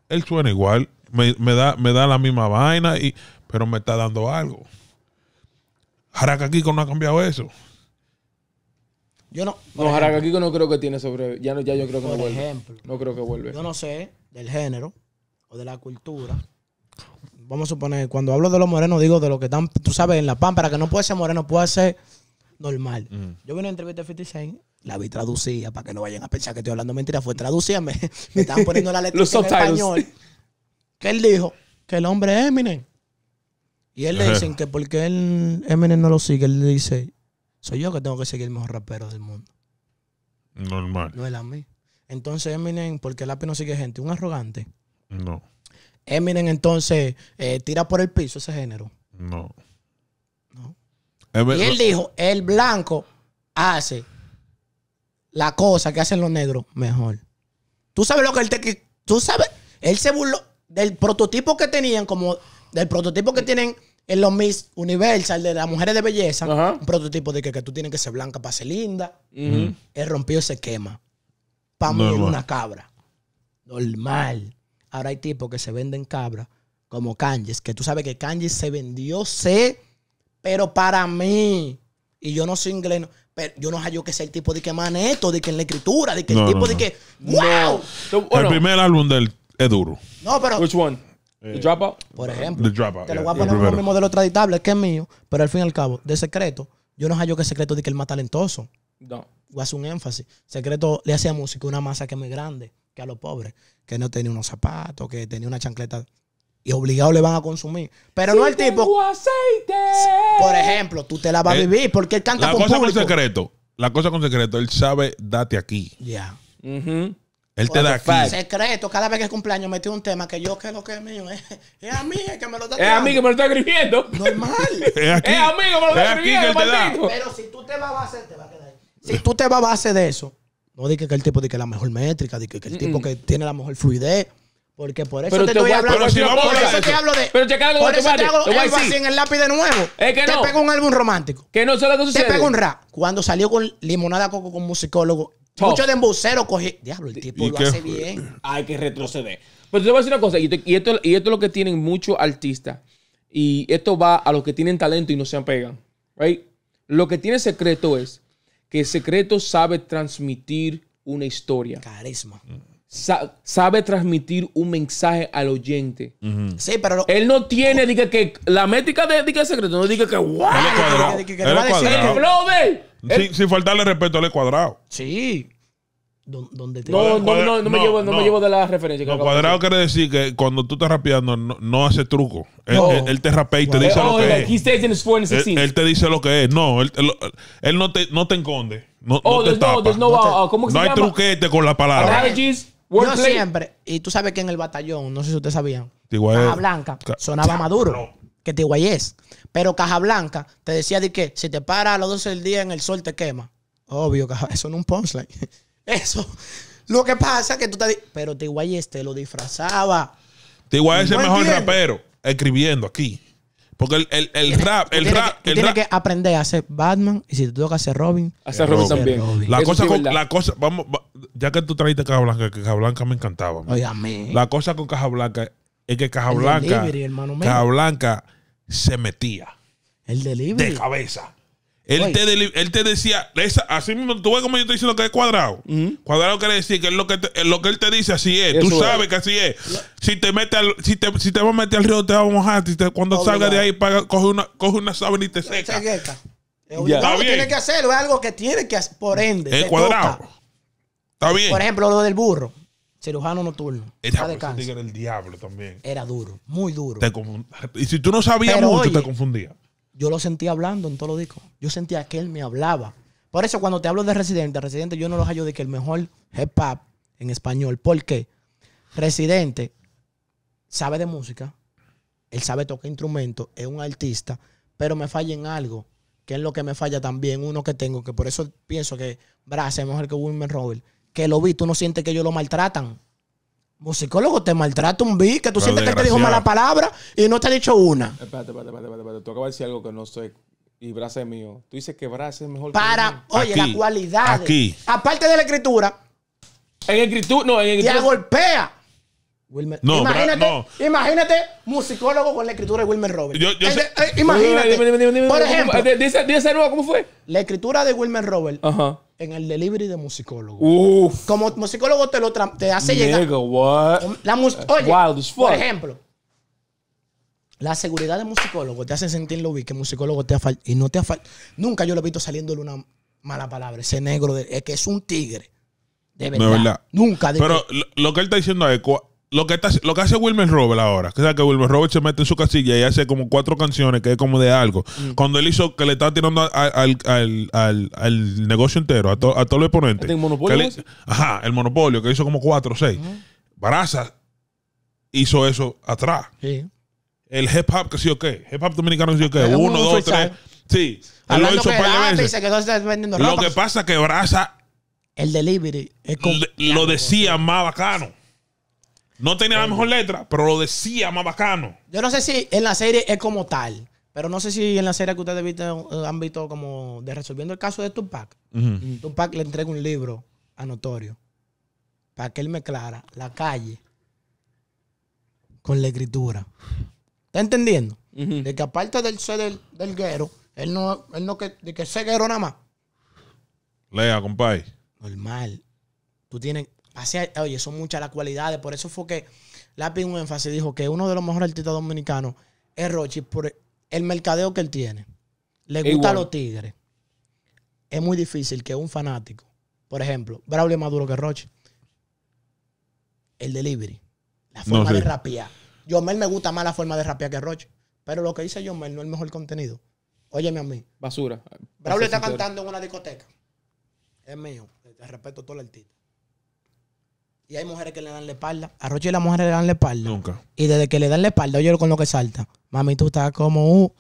él suena igual, me, da, me da la misma vaina, y, pero me está dando algo. Jaraca Kiko no ha cambiado eso. Yo no. No, Jaraca Kiko no creo que tiene sobre. Ya, no, ya yo creo que no vuelve. Ejemplo, no creo que vuelve. Yo no sé del género o de la cultura vamos a suponer, cuando hablo de los morenos, digo de los que están, tú sabes, en la pan, para que no puede ser moreno, puede ser normal. Mm. Yo vi una entrevista de 50 la vi traducida para que no vayan a pensar que estoy hablando mentira. Fue traducida, me, estaban poniendo la letra en español. Que él dijo que el hombre es Eminem. Y él le dicen que porque él, Eminem no lo sigue, él le dice, soy yo que tengo que seguir el mejor rapero del mundo. Normal. No es la mí. Entonces Eminem, porque el lápiz no sigue gente, un arrogante. No. Eminem entonces eh, tira por el piso ese género. No. Y él dijo, el blanco hace la cosa que hacen los negros mejor. Tú sabes lo que él te... Tú sabes, él se burló del prototipo que tenían, como del prototipo que tienen en los Miss Universal de las mujeres de belleza. Un prototipo de que, tú tienes que ser blanca para ser linda. Él rompió ese quema. Para morir una cabra. Normal. Ahora hay tipos que se venden cabras como kanjis, que tú sabes que kanjis se vendió, se pero para mí, y yo no soy inglés, pero yo no hallo que sea el tipo de que maneto, de que en la escritura, de que el tipo de que. ¡Wow! el primer álbum del es duro. No, pero. Which one? The eh, Dropout. Por ejemplo. The Dropout. Te lo voy a poner mismo modelo los es que es mío, pero al fin y al cabo, de secreto, yo no hallo que secreto de que el más talentoso. No. Voy a hacer un énfasis. Secreto le hacía música una masa que es muy grande que a los pobres, que no tenía unos zapatos, que tenía una chancleta y obligado le van a consumir. Pero no el tipo. Por ejemplo, tú te la vas a eh, vivir porque él canta la cosa con secreto. La cosa con secreto, él sabe date aquí. Ya. Él te da aquí. Secreto, cada vez que es cumpleaños metí un tema que yo creo que es mío. Es, a mí que me lo está Es a mí que me lo está escribiendo. Normal. es, a mí que me lo está es que él te da. Pero si tú te vas a hacer, te va a quedar ahí. Si tú te vas a base de eso, no dije que el tipo es que la mejor métrica, dije que el tipo que tiene la mejor fluidez. Porque por eso te, estoy hablar hablando. Pero si vamos por eso, te hablo de. Pero por eso te hago el en el lápiz de nuevo. te pega pego un álbum romántico. Que no Te pego un rap. Cuando salió con Limonada Coco con musicólogo, mucho muchos de embuceros cogí. Diablo, el tipo lo hace bien. Hay que retroceder. Pero te voy a decir una cosa, y, esto, y esto es lo que tienen muchos artistas. Y esto va a los que tienen talento y no se apegan. Right? Lo que tiene secreto es que secreto sabe transmitir una historia. Carisma. Mm sabe transmitir un mensaje al oyente. Sí, pero él no tiene, diga que la métrica de diga secreto, no diga que wow. Él cuadrado. Sin, faltarle respeto, él cuadrado. Sí. Donde te no, no, no, no, me llevo, no, me llevo, de la referencia. el cuadrado quiere decir que cuando tú estás rapeando, no, hace truco. Él, te rapea y te dice lo oh, que es. Él, te dice lo que es. No, él, no, te, no te enconde. No, oh, te tapa. no, uh, uh, ¿cómo que se hay truquete con la palabra. Yo siempre, y tú sabes que en el batallón, no sé si ustedes sabían, Caja Blanca sonaba Maduro. Que Tiguay Pero Caja Blanca te decía de que si te paras a las 12 del día en el sol te quema. Obvio, caja, eso no es un punchline. Eso. Lo que pasa es que tú te. Pero Tiguay te lo disfrazaba. Tiguay es el mejor rapero escribiendo aquí. Porque el, el, el rap, el tienes rap, que, tú el tienes que aprender a hacer Batman y si te toca hacer Robin. Hacer Robin también. La cosa, con, la cosa, vamos, ya que tú trajiste Caja Blanca, que Caja Blanca me encantaba. Oye, a mí. La cosa con Caja Blanca es que Caja El Blanca, delivery, hermano mío. Caja Blanca se metía el delivery. de cabeza. Él te, él te, decía, así mismo, tú ves como yo te estoy diciendo que es cuadrado. Cuadrado quiere decir que, es lo, que lo que él te dice así es. tú sabes que así es. Si te si te, si te vas a meter al río, te vas a mojar. cuando salgas de ahí, coge una, coge una sábana y te seca. Es Yeah. Está tiene que hacer, es algo que tiene que hacer, por ende. Es cuadrado. Está bien. Por ejemplo, lo del burro. Cirujano nocturno. Era, el diablo también. Era duro, muy duro. y si tú no sabías mucho, te confundías yo lo sentía hablando en todos los discos. Yo sentía que él me hablaba. Por eso cuando te hablo de Residente, Residente yo no los hallo de que el mejor hip hop en español. ¿Por qué? Residente sabe de música, él sabe tocar instrumentos, es un artista, pero me falla en algo, que es lo que me falla también, uno que tengo, que por eso pienso que Brass es mejor que Wilmer Robert, que lo vi, tú no sientes que ellos lo maltratan. Musicólogo, te maltrata un beat que tú sientes que te dijo mala palabra y no te ha dicho una. Espérate, espérate, espérate, espérate. Tú acabas de decir algo que no sé y Brasa es mío. Tú dices que Brasa es mejor Para, oye, la cualidad. Aquí. Aparte de la escritura. En escritura, no, en escritura. Te golpea. Wilmer. No, imagínate, imagínate, musicólogo con la escritura de Wilmer Robert. Yo, yo eh, eh, imagínate. por ejemplo, eh, dice, dice nuevo, ¿cómo fue? La escritura de Wilmer Roberts. Ajá en el delivery de musicólogo. Como musicólogo te lo te hace llegar. What? Em, la Oye, Wild por ejemplo, la seguridad de musicólogo te hace sentir lo vi que musicólogo te ha y no te ha Nunca yo lo he visto saliéndole una mala palabra. Ese negro es que es un tigre. De verdad. Nunca. Pero lo que él está diciendo es lo que, está, lo que hace Wilmer Robert ahora, que, sabe que Wilmer Robert se mete en su casilla y hace como cuatro canciones que es como de algo. Mm. Cuando él hizo que le estaba tirando al, al, al, al, negocio entero, a, todos a todos el ¿El monopolio? ajá, el monopolio, que hizo como cuatro o seis. Uh hizo eso atrás. Sí. El hip hop, que sí o qué. Hip hop dominicano, que sí o qué. Ah, Uno, dos, tres. Sí. lo lo que pasa es que Braza. El delivery. lo decía más bacano. No tenía la mejor letra, pero lo decía más bacano. Yo no sé si en la serie es como tal, pero no sé si en la serie que ustedes eh, han visto como de resolviendo el caso de Tupac. Mm, Tupac le entrega un libro a Notorio para que él me clara la calle con la escritura. ¿Está entendiendo? De que aparte del ser del, guero, él no, él no que, de que guero nada más. Lea, compadre. Normal. Tú tienes oye, son muchas las cualidades. Por eso fue que Lápiz un énfasis dijo que uno de los mejores artistas dominicanos es Roche por el mercadeo que él tiene. Le gusta a los tigres. Es muy difícil que un fanático, por ejemplo, Braulio es más duro que Roche, El delivery. La forma de rapear. Yomel me gusta más la forma de rapear que Roche, Pero lo que dice yo Yomel no es el mejor contenido. Óyeme a mí. Basura. Braulio está cantando en una discoteca. Es mío. Te respeto todo el artista. Y hay mujeres que le dan la espalda. A y la mujer le dan la espalda. Nunca. Y desde que le dan la espalda, oye con lo que salta. Mami, tú estás como... Uh.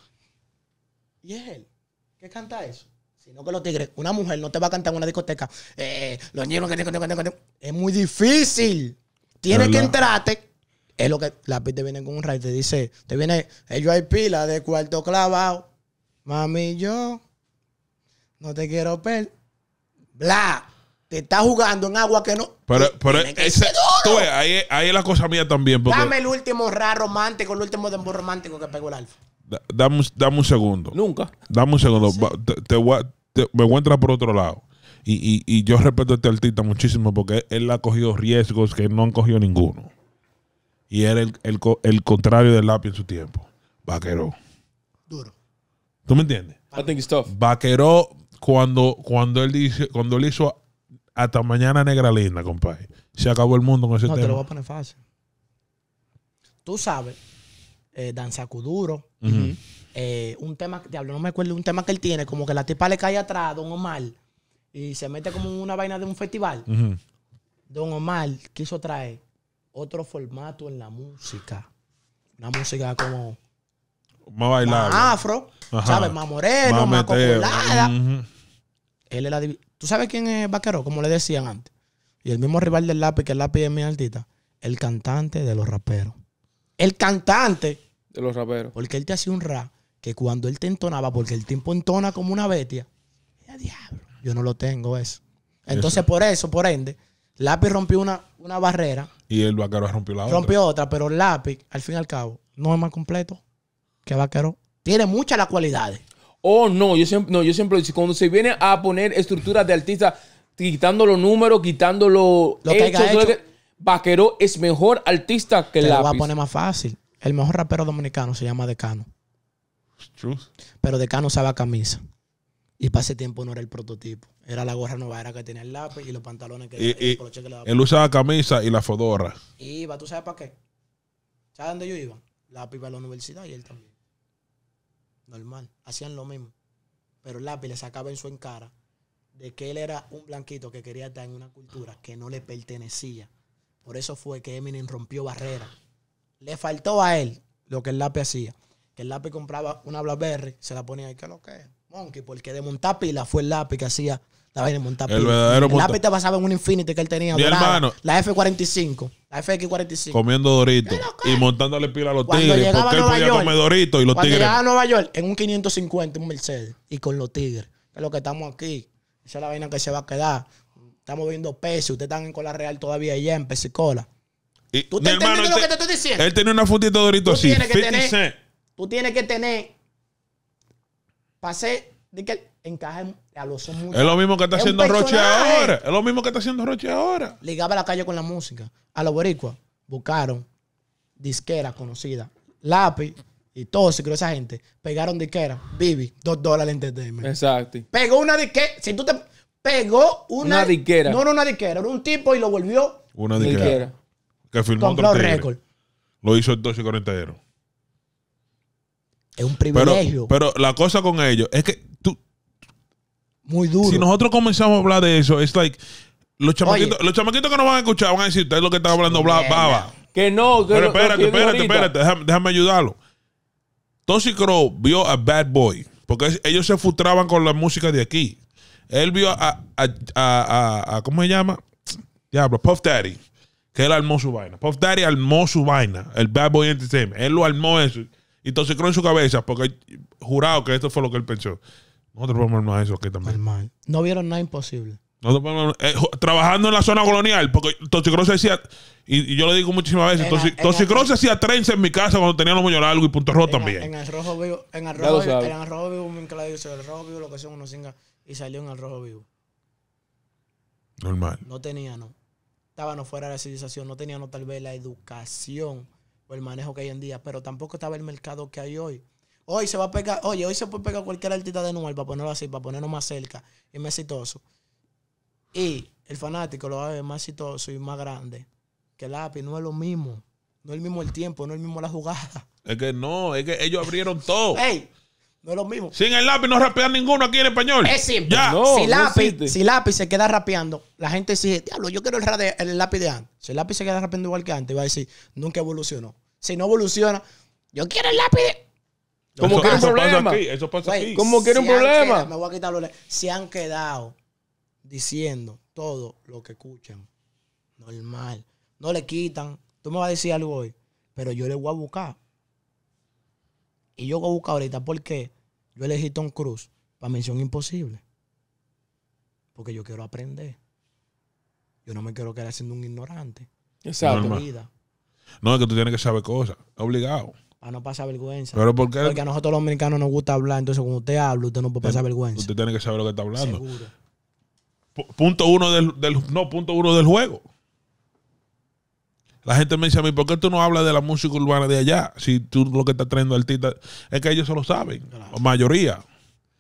Y es él. ¿Qué canta eso? Sino que los tigres, una mujer no te va a cantar en una discoteca. Eh, los niños que Es muy difícil. Tienes que entrarte. Es lo que la te viene con un rayo te dice, te viene, ellos hay pila de cuarto clavado. Mami, yo no te quiero ver. Bla te está jugando en agua que no. Pero, pero ese, ahí, es la cosa mía también. Dame el último raro romántico, el último dembow romántico que pegó el alfa. dame, un segundo. Nunca. Dame un segundo. Te, me voy a entrar por otro lado. Y, yo respeto a este artista muchísimo porque él ha cogido riesgos que no han cogido ninguno. Y era el, contrario del lápiz en su tiempo. Vaqueró. Duro. ¿Tú me entiendes? I think it's tough. Vaqueró, cuando, cuando él dice, cuando él hizo hasta mañana, negra linda, compadre. Se acabó el mundo con ese tema. No, te lo voy a poner fácil. Tú sabes, eh, Danza Kuduro, eh, un tema, diablo, no me acuerdo, un tema que él tiene, como que la tipa le cae atrás a Don Omar y se mete como en una vaina de un festival. Don Omar quiso traer otro formato en la música. Una música como. Más bailada. afro, ¿sabes? Más moreno, más, más uh él era ¿Tú sabes quién es Vaquero? Como le decían antes. Y el mismo rival del lápiz, que el lápiz es mi artista, el cantante de los raperos. El cantante. De los raperos. Porque él te hacía un rap que cuando él te entonaba, porque el tiempo entona como una bestia, yo no lo tengo eso. Entonces, por eso, por ende, Lápiz rompió una, una barrera. Y el vaquero rompió la otra. Rompió otra, pero Lápiz, al fin y al cabo, no es más completo que Vaquero. Tiene muchas las cualidades. Oh, no, yo siempre, no, yo siempre cuando se viene a poner estructuras de artistas, quitando los números, quitando los Lo Vaquero es mejor artista que la. Lo va a poner más fácil. El mejor rapero dominicano se llama Decano. Pero Decano usaba camisa. Y para ese tiempo no era el prototipo. Era la gorra nueva era que tenía el lápiz y los pantalones que, le daba. Él usaba camisa y la fodorra. Iba, ¿tú sabes para qué? ¿Sabes dónde yo iba? Lápiz para la universidad y él también normal, hacían lo mismo. Pero el lápiz le sacaba en su encara de que él era un blanquito que quería estar en una cultura que no le pertenecía. Por eso fue que Eminem rompió barreras. Le faltó a él lo que el lápiz hacía. Que el lápiz compraba una Blackberry, se la ponía ahí, es lo que es? Monkey, porque de montar pila fue el lápiz que hacía la vaina montada. El verdadero El lápiz te basaba en un Infinity que él tenía. Mi hermano. La F45. La FX45. Comiendo doritos. Y montándole pila a los tigres. Llegaba porque a él podía comer doritos y los tigres. llegaba a Nueva York en un 550, un Mercedes. Y con los tigres. es lo que estamos aquí. Esa es la vaina que se va a quedar. Estamos viendo pesos. Ustedes están en cola real todavía allá en Pesicola. Y, ¿Tú te hermano, lo que te estoy diciendo? Él tiene una fundita dorito doritos así. Tienes que tener, tú tienes que tener. pase De que, encaja a los Es lo mismo que está haciendo Roche ahora. Es lo mismo que está haciendo Roche ahora. Ligaba la calle con la música. A los boricuas buscaron disquera conocida, lápiz y tóxico, esa gente. Pegaron disquera, Vivi. dos dólares entertainment. Exacto. Pegó una disquera. Si tú te pegó una, una disquera. No, no, una disquera. Era un tipo y lo volvió. Una disquera. Que firmó Compró récord. Lo hizo el tóxico Es un privilegio. pero, la cosa con ellos es que muy duro. Si nosotros comenzamos a hablar de eso, es like. Los chamaquitos, los chamaquitos que nos van a escuchar van a decir, ¿Ustedes lo que están hablando, bla, baba. Que no, que Pero espérate, espérate, espérate, déjame, ayudarlo. Tosi Crow vio a Bad Boy, porque ellos se frustraban con la música de aquí. Él vio a, a, a, a ¿cómo se llama? Diablo, Puff Daddy, que él armó su vaina. Puff Daddy armó su vaina, el Bad Boy Entertainment. Él lo armó eso. Y Tosi Crow en su cabeza, porque jurado que esto fue lo que él pensó eso aquí también. Normal. No vieron nada imposible. Eh, trabajando en la zona colonial, porque se decía, y, yo lo digo muchísimas veces, hacía trenza en mi casa cuando tenía los moños y punto rojo también. En el rojo vivo, en el rojo, vivo, en el rojo vivo, en el rojo vivo, lo que son unos y salió en el rojo vivo. Normal. No tenía, no. Estaban fuera de la civilización, no tenían no, tal vez la educación o el manejo que hay en día, pero tampoco estaba el mercado que hay hoy. Hoy se va a pegar, oye, hoy se puede pegar cualquier artista de Noel para ponerlo así, para ponerlo más cerca y más exitoso. Y el fanático lo va a ver más exitoso y más grande. Que el lápiz no es lo mismo. No es el mismo el tiempo, no es el mismo la jugada. Es que no, es que ellos abrieron todo. ¡Ey! No es lo mismo. Sin el lápiz no rapean ninguno aquí en español. Es simple. si, el lápiz se queda rapeando, la gente dice, diablo, yo quiero el, el, lápiz de antes. Si el lápiz se queda rapeando igual que antes, va a decir, nunca evolucionó. Si no evoluciona, yo quiero el lápiz como que un problema. aquí, eso pasa aquí. Como un problema. quitar Se han quedado diciendo todo lo que escuchan. Normal. No le quitan. Tú me vas a decir algo hoy, pero yo le voy a buscar. Y yo voy a buscar ahorita porque yo elegí Tom Cruz para mención imposible. Porque yo quiero aprender. Yo no me quiero quedar siendo un ignorante. Exacto. No, es que tú tienes que saber cosas. Obligado no pasa vergüenza. ¿Pero por Porque a nosotros los americanos nos gusta hablar. Entonces, cuando usted habla, usted no puede pasar vergüenza. Usted tiene que saber lo que está hablando. Punto uno del, no, punto uno del juego. La gente me dice a mí, ¿por qué tú no hablas de la música urbana de allá? Si tú lo que estás trayendo artistas, es que ellos se lo saben, la mayoría.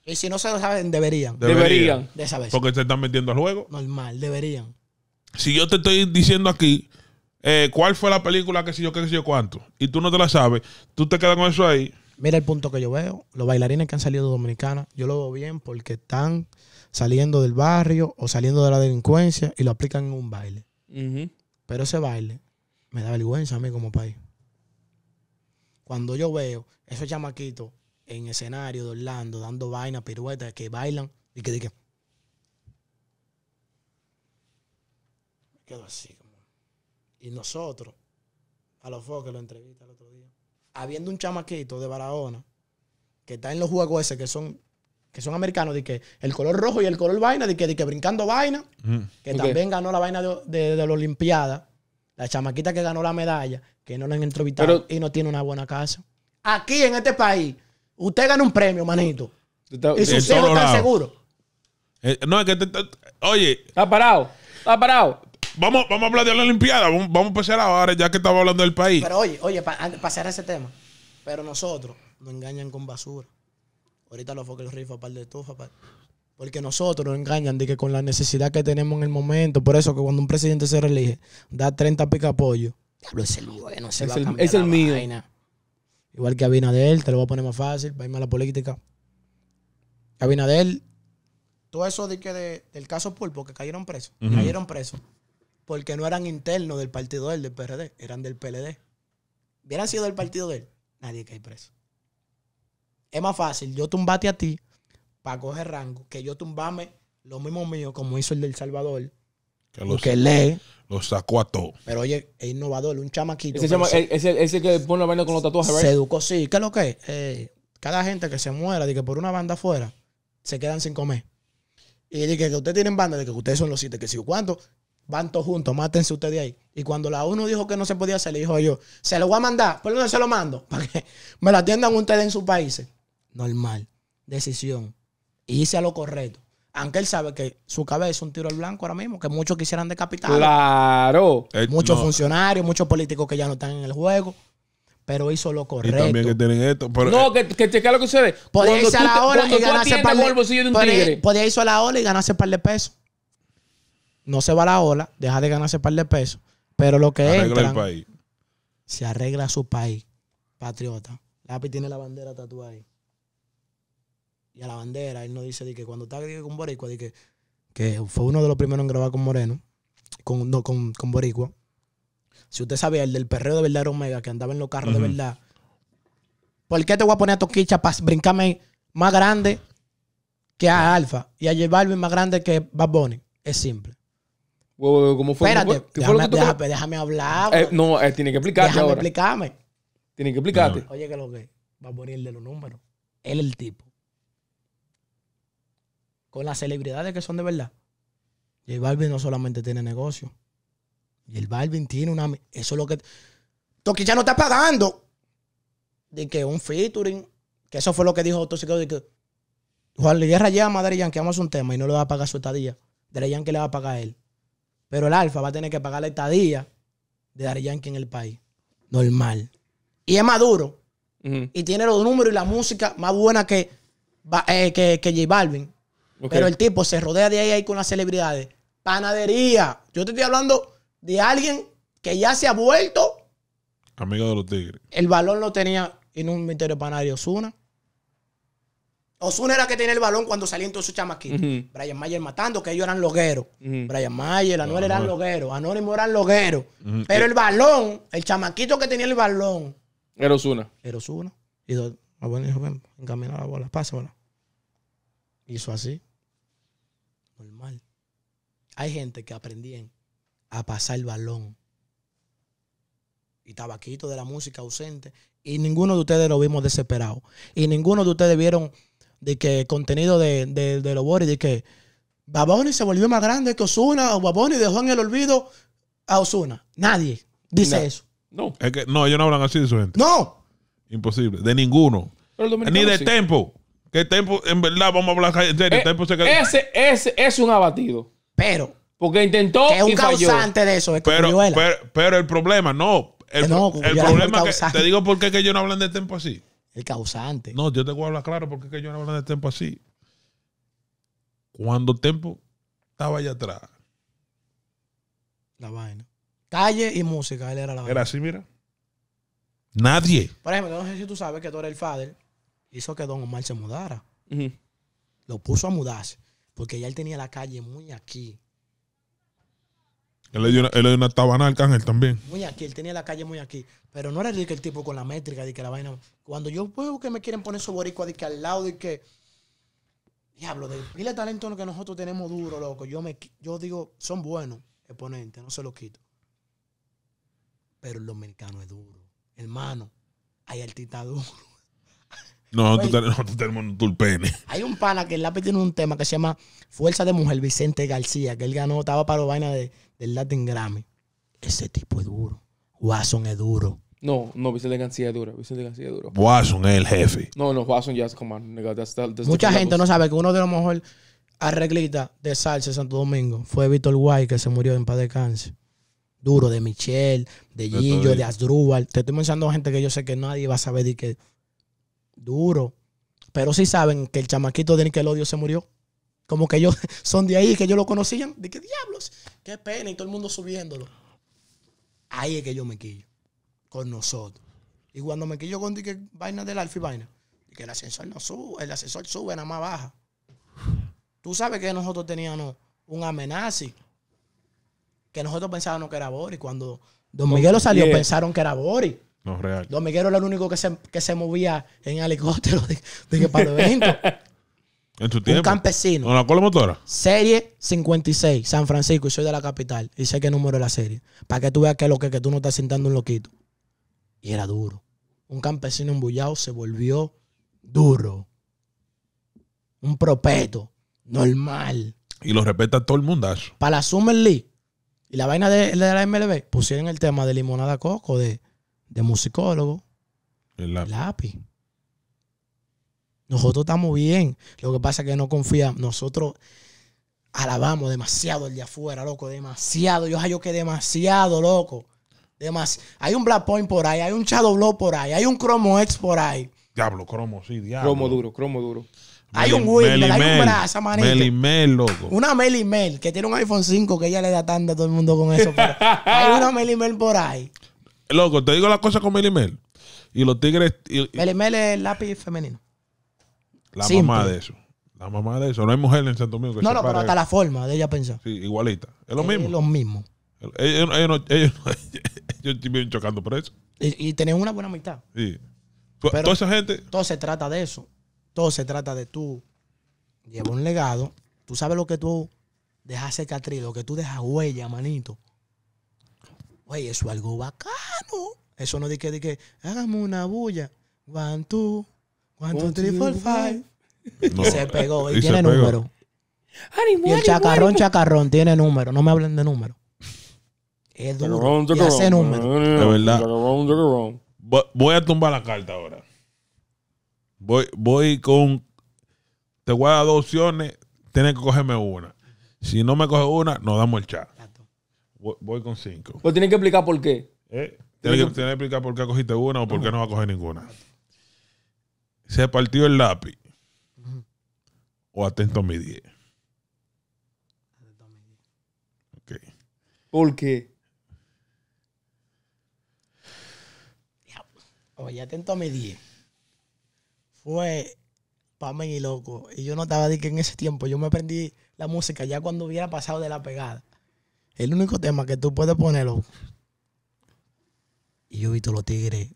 Y si no se lo saben, deberían. Deberían. De saber. Porque se están metiendo al juego. Normal, deberían. Si yo te estoy diciendo aquí eh, cuál fue la película, que sé yo, qué sé yo cuánto, y tú no te la sabes, tú te quedas con eso ahí. Mira el punto que yo veo, los bailarines que han salido de Dominicana, yo lo veo bien porque están saliendo del barrio o saliendo de la delincuencia y lo aplican en un baile. Pero ese baile me da vergüenza a mí como país. Cuando yo veo esos chamaquitos en escenario de Orlando dando vaina, piruetas, que bailan y que digan. Me quedo así. Y nosotros, a los focos que lo entrevista el otro día, habiendo un chamaquito de Barahona que está en los juegos ese que son que son americanos, de que el color rojo y el color vaina, de que, que brincando vaina, que también ganó la vaina de, la Olimpiada, la chamaquita que ganó la medalla, que no la han entrevistado y no tiene una buena casa. Aquí en este país, usted gana un premio, manito. y su hijos está seguro. Eh, no, es que. Te, oye. Está parado. Está parado vamos, a hablar de la Olimpiada. Vamos, a empezar ahora, ya que estamos hablando del país. Pero oye, oye, para pasar ese tema. Pero nosotros nos engañan con basura. Ahorita lo foca el rifle papá de todo Porque nosotros nos engañan de que con la necesidad que tenemos en el momento, por eso que cuando un presidente se reelige, da 30 pica apoyo. Diablo, es el no se va a cambiar Es el mío. Igual que Abinadel te lo voy a poner más fácil, para irme a la política. Abinader, todo eso de que del caso Pulpo, que cayeron presos, cayeron presos porque no eran internos del partido del, del PRD, eran del PLD. Hubieran sido del partido de él, nadie cae preso. Es más fácil yo tumbate a ti para coger rango que yo tumbame lo mismo mío como hizo el del Salvador. Que lee. Lo sacó a todo. Pero oye, es innovador, un chamaquito. Ese, que pone la vaina con los tatuajes, ¿verdad? Se educó, sí. ¿Qué es lo que es? Eh, cada gente que se muera de que por una banda afuera se quedan sin comer. Y de que, ustedes tienen banda, de que ustedes son los siete, que si cuánto, van todos juntos, mátense ustedes ahí. Y cuando la uno dijo que no se podía hacer, le dijo yo, se lo voy a mandar, ¿por dónde se lo mando? Para que me lo atiendan ustedes en sus países. Normal, decisión. Hice a lo correcto. Aunque él sabe que su cabeza es un tiro al blanco ahora mismo, que muchos quisieran decapitar. Claro. Eh, muchos funcionarios, muchos políticos que ya no están en el juego pero hizo lo correcto. Y también que tienen esto. no, eh, que, que lo que sucede. Podía irse a la ola y ganarse par de pesos no se va la ola, deja de ganarse un par de pesos, pero lo que arregla el país. se arregla su país, patriota. Lápiz tiene la bandera tatuada ahí. Y a la bandera, él no dice de que cuando está con Boricua, que, fue uno de los primeros en grabar con Moreno, con, con, Boricua. Si usted sabía, el del perreo de verdad Omega, que andaba en los carros de verdad. ¿Por qué te voy a poner a Toquicha para brincarme más grande que a Alfa y a llevarme más grande que Bad Bunny? Es simple. ¿Cómo fue? Espérate, déjame, hablar. Eh, no, él eh, tiene que explicarte ahora. Tiene que explicarte. Oye, que lo que va a ponerle los números. Él es el tipo. Con las celebridades que son de verdad. J Balvin no solamente tiene negocio. Y el Balvin tiene una... Eso es lo que... Toki ya no está pagando. De que un featuring... Que eso fue lo que dijo Toxico. De Juan Liguerra Guerra a Madrid que vamos a un tema y no le va a pagar su estadía. Dre que le va a pagar él. Pero el Alfa va a tener que pagar la estadía de Dari Yankee en el país. Normal. Y es maduro. Y tiene los números y la música más buena que, eh, que, que, J Balvin. Pero el tipo se rodea de ahí, ahí con las celebridades. Panadería. Yo te estoy hablando de alguien que ya se ha vuelto. Amigo de los tigres. El balón lo tenía en un misterio panadero, Osuna. Osuna era que tenía el balón cuando salían todos esos chamaquitos. Brian Mayer matando, que ellos eran logueros. Brian Mayer, Anuel eran logueros. Anónimo eran logueros. Pero el balón, el chamaquito que tenía el balón. Era Osuna. Era Osuna. Y dos, ah, bueno, encamina la bola, y Hizo así. Normal. Hay gente que aprendían a pasar el balón. Y tabaquito de la música ausente. Y ninguno de ustedes lo vimos desesperado. Y ninguno de ustedes vieron de que contenido de, de, de los Boris, de que Baboni se volvió más grande que Osuna, o Baboni dejó en el olvido a Osuna. Nadie dice eso. No. Es que, no, ellos no hablan así de su gente. No. Imposible, de ninguno. Ni de Tempo. Que Tempo, en verdad, vamos a hablar en serio. Eh, ese, ese es un abatido. Pero. Porque intentó. Que es un causante de eso. pero, el problema, no. El, problema que, te digo por qué que ellos no hablan de Tempo así. El causante. No, yo te voy a hablar claro porque es que yo no hablo de tiempo así. Cuando tiempo estaba allá atrás. La vaina. Calle y música, él era la vaina. Era así, mira. Nadie. Por ejemplo, no sé si tú sabes que tú eres el padre. Hizo que Don Omar se mudara. Lo puso a mudarse. Porque ya él tenía la calle muy aquí. Él le una, él tabana al también. Muy aquí, él tenía la calle muy aquí. Pero no era el, el tipo con la métrica, de que la vaina. Cuando yo veo que me quieren poner soborico de que al lado, de que. Diablo, de pila el talento que nosotros tenemos duro, loco. Yo, me, yo digo, son buenos exponentes, no se los quito. Pero el dominicano es duro. Hermano, hay artistas duro. No, tú, no, tú tenemos un pene. Hay un pana que el lápiz tiene un tema que se llama Fuerza de Mujer Vicente García, que él ganó, estaba para la vaina de del Latin Grammy. Ese tipo es duro. Watson es duro. No, no, Vicente García es duro. Vicente García es duro. Watson es el jefe. No, no, Watson ya es como... Mucha gente no sabe que uno de los mejores arreglistas de salsa en Santo Domingo fue Víctor Guay, que se murió en paz de cáncer. Duro, de Michelle, de Gillo, de Asdrúbal. Te estoy mencionando gente que yo sé que nadie va a saber de que... Duro. Pero sí saben que el chamaquito de Nickelodeon se murió. Como que ellos son de ahí, que ellos lo conocían. ¿De qué diablos? Qué pena, y todo el mundo subiéndolo. Ahí es que yo me quillo. Con nosotros. Y cuando me quillo con que vaina del alfa y vaina, que el ascensor no sube, el ascensor sube, nada más baja. Tú sabes que nosotros teníamos un amenazi. Que nosotros pensábamos que era Boris. Cuando Don Miguel salió, pensaron que era Boris. No, real. Don Miguel era el único que se, que se movía en helicóptero de, que para el evento. En tu tiempo. Un campesino. la cola motora? Serie 56, San Francisco, y soy de la capital. Y sé qué número es la serie. Para que tú veas que lo que, que tú no estás sintiendo un loquito. Y era duro. Un campesino embullado se volvió duro. Un propeto. Normal. Y lo respeta todo el mundazo. Para la Summer League y la vaina de, la MLB, pusieron el tema de limonada coco, de, de musicólogo. El lápiz. lápiz. Nosotros estamos bien. Lo que pasa es que no confía Nosotros alabamos demasiado el de afuera, loco. Demasiado. Yo hallo que demasiado, loco. hay un Black Point por ahí, hay un Shadow Blow por ahí, hay un Chromo X por ahí. Diablo, cromo, sí, diablo. Cromo duro, cromo duro. Hay un melimel hay un brazo. manito. Melimel, loco. Una Melimel que tiene un iPhone 5 que ella le da tanda a todo el mundo con eso. hay una Melimel por ahí. Loco, te digo la cosa con Melimel. Y los tigres. Melimel es lápiz femenino. La mamá de eso. La mamá de eso. No hay mujer en Santo Domingo que No, no, pero hasta la forma de ella pensar. Sí, igualita. Es lo mismo. Es lo mismo. Ellos, ellos, no- ellos, ellos viven chocando por eso. Y, y una buena amistad. Sí. Pero- Toda esa gente, Todo se trata de eso. Todo se trata de tú. Lleva un legado. Tú sabes lo que tú dejas cicatriz, lo que tú dejas huella, manito. Oye, eso es algo bacano. Eso no dice que, que, hagamos una bulla. One, One, two, three, four, five. se pegó y, tiene número. y el chacarrón, chacarrón tiene número. No me hablen de número. Es duro. ese número. De verdad. voy a tumbar la carta ahora. Voy, voy con. Te voy a dar dos opciones. Tienes que cogerme una. Si no me coge una, nos damos el chat. Voy, con cinco. Pues tienes que explicar por qué. ¿Eh? Tienes, que, que, explicar por qué cogiste una o por qué no vas a coger ninguna se partió el lápiz. O atento a mi 10. Ok. ¿Por qué? Oye, atento a mi 10. Fue para mí, loco. Y yo no estaba de que en ese tiempo yo me aprendí la música ya cuando hubiera pasado de la pegada. El único tema que tú puedes ponerlo Y yo vi tú los tigres.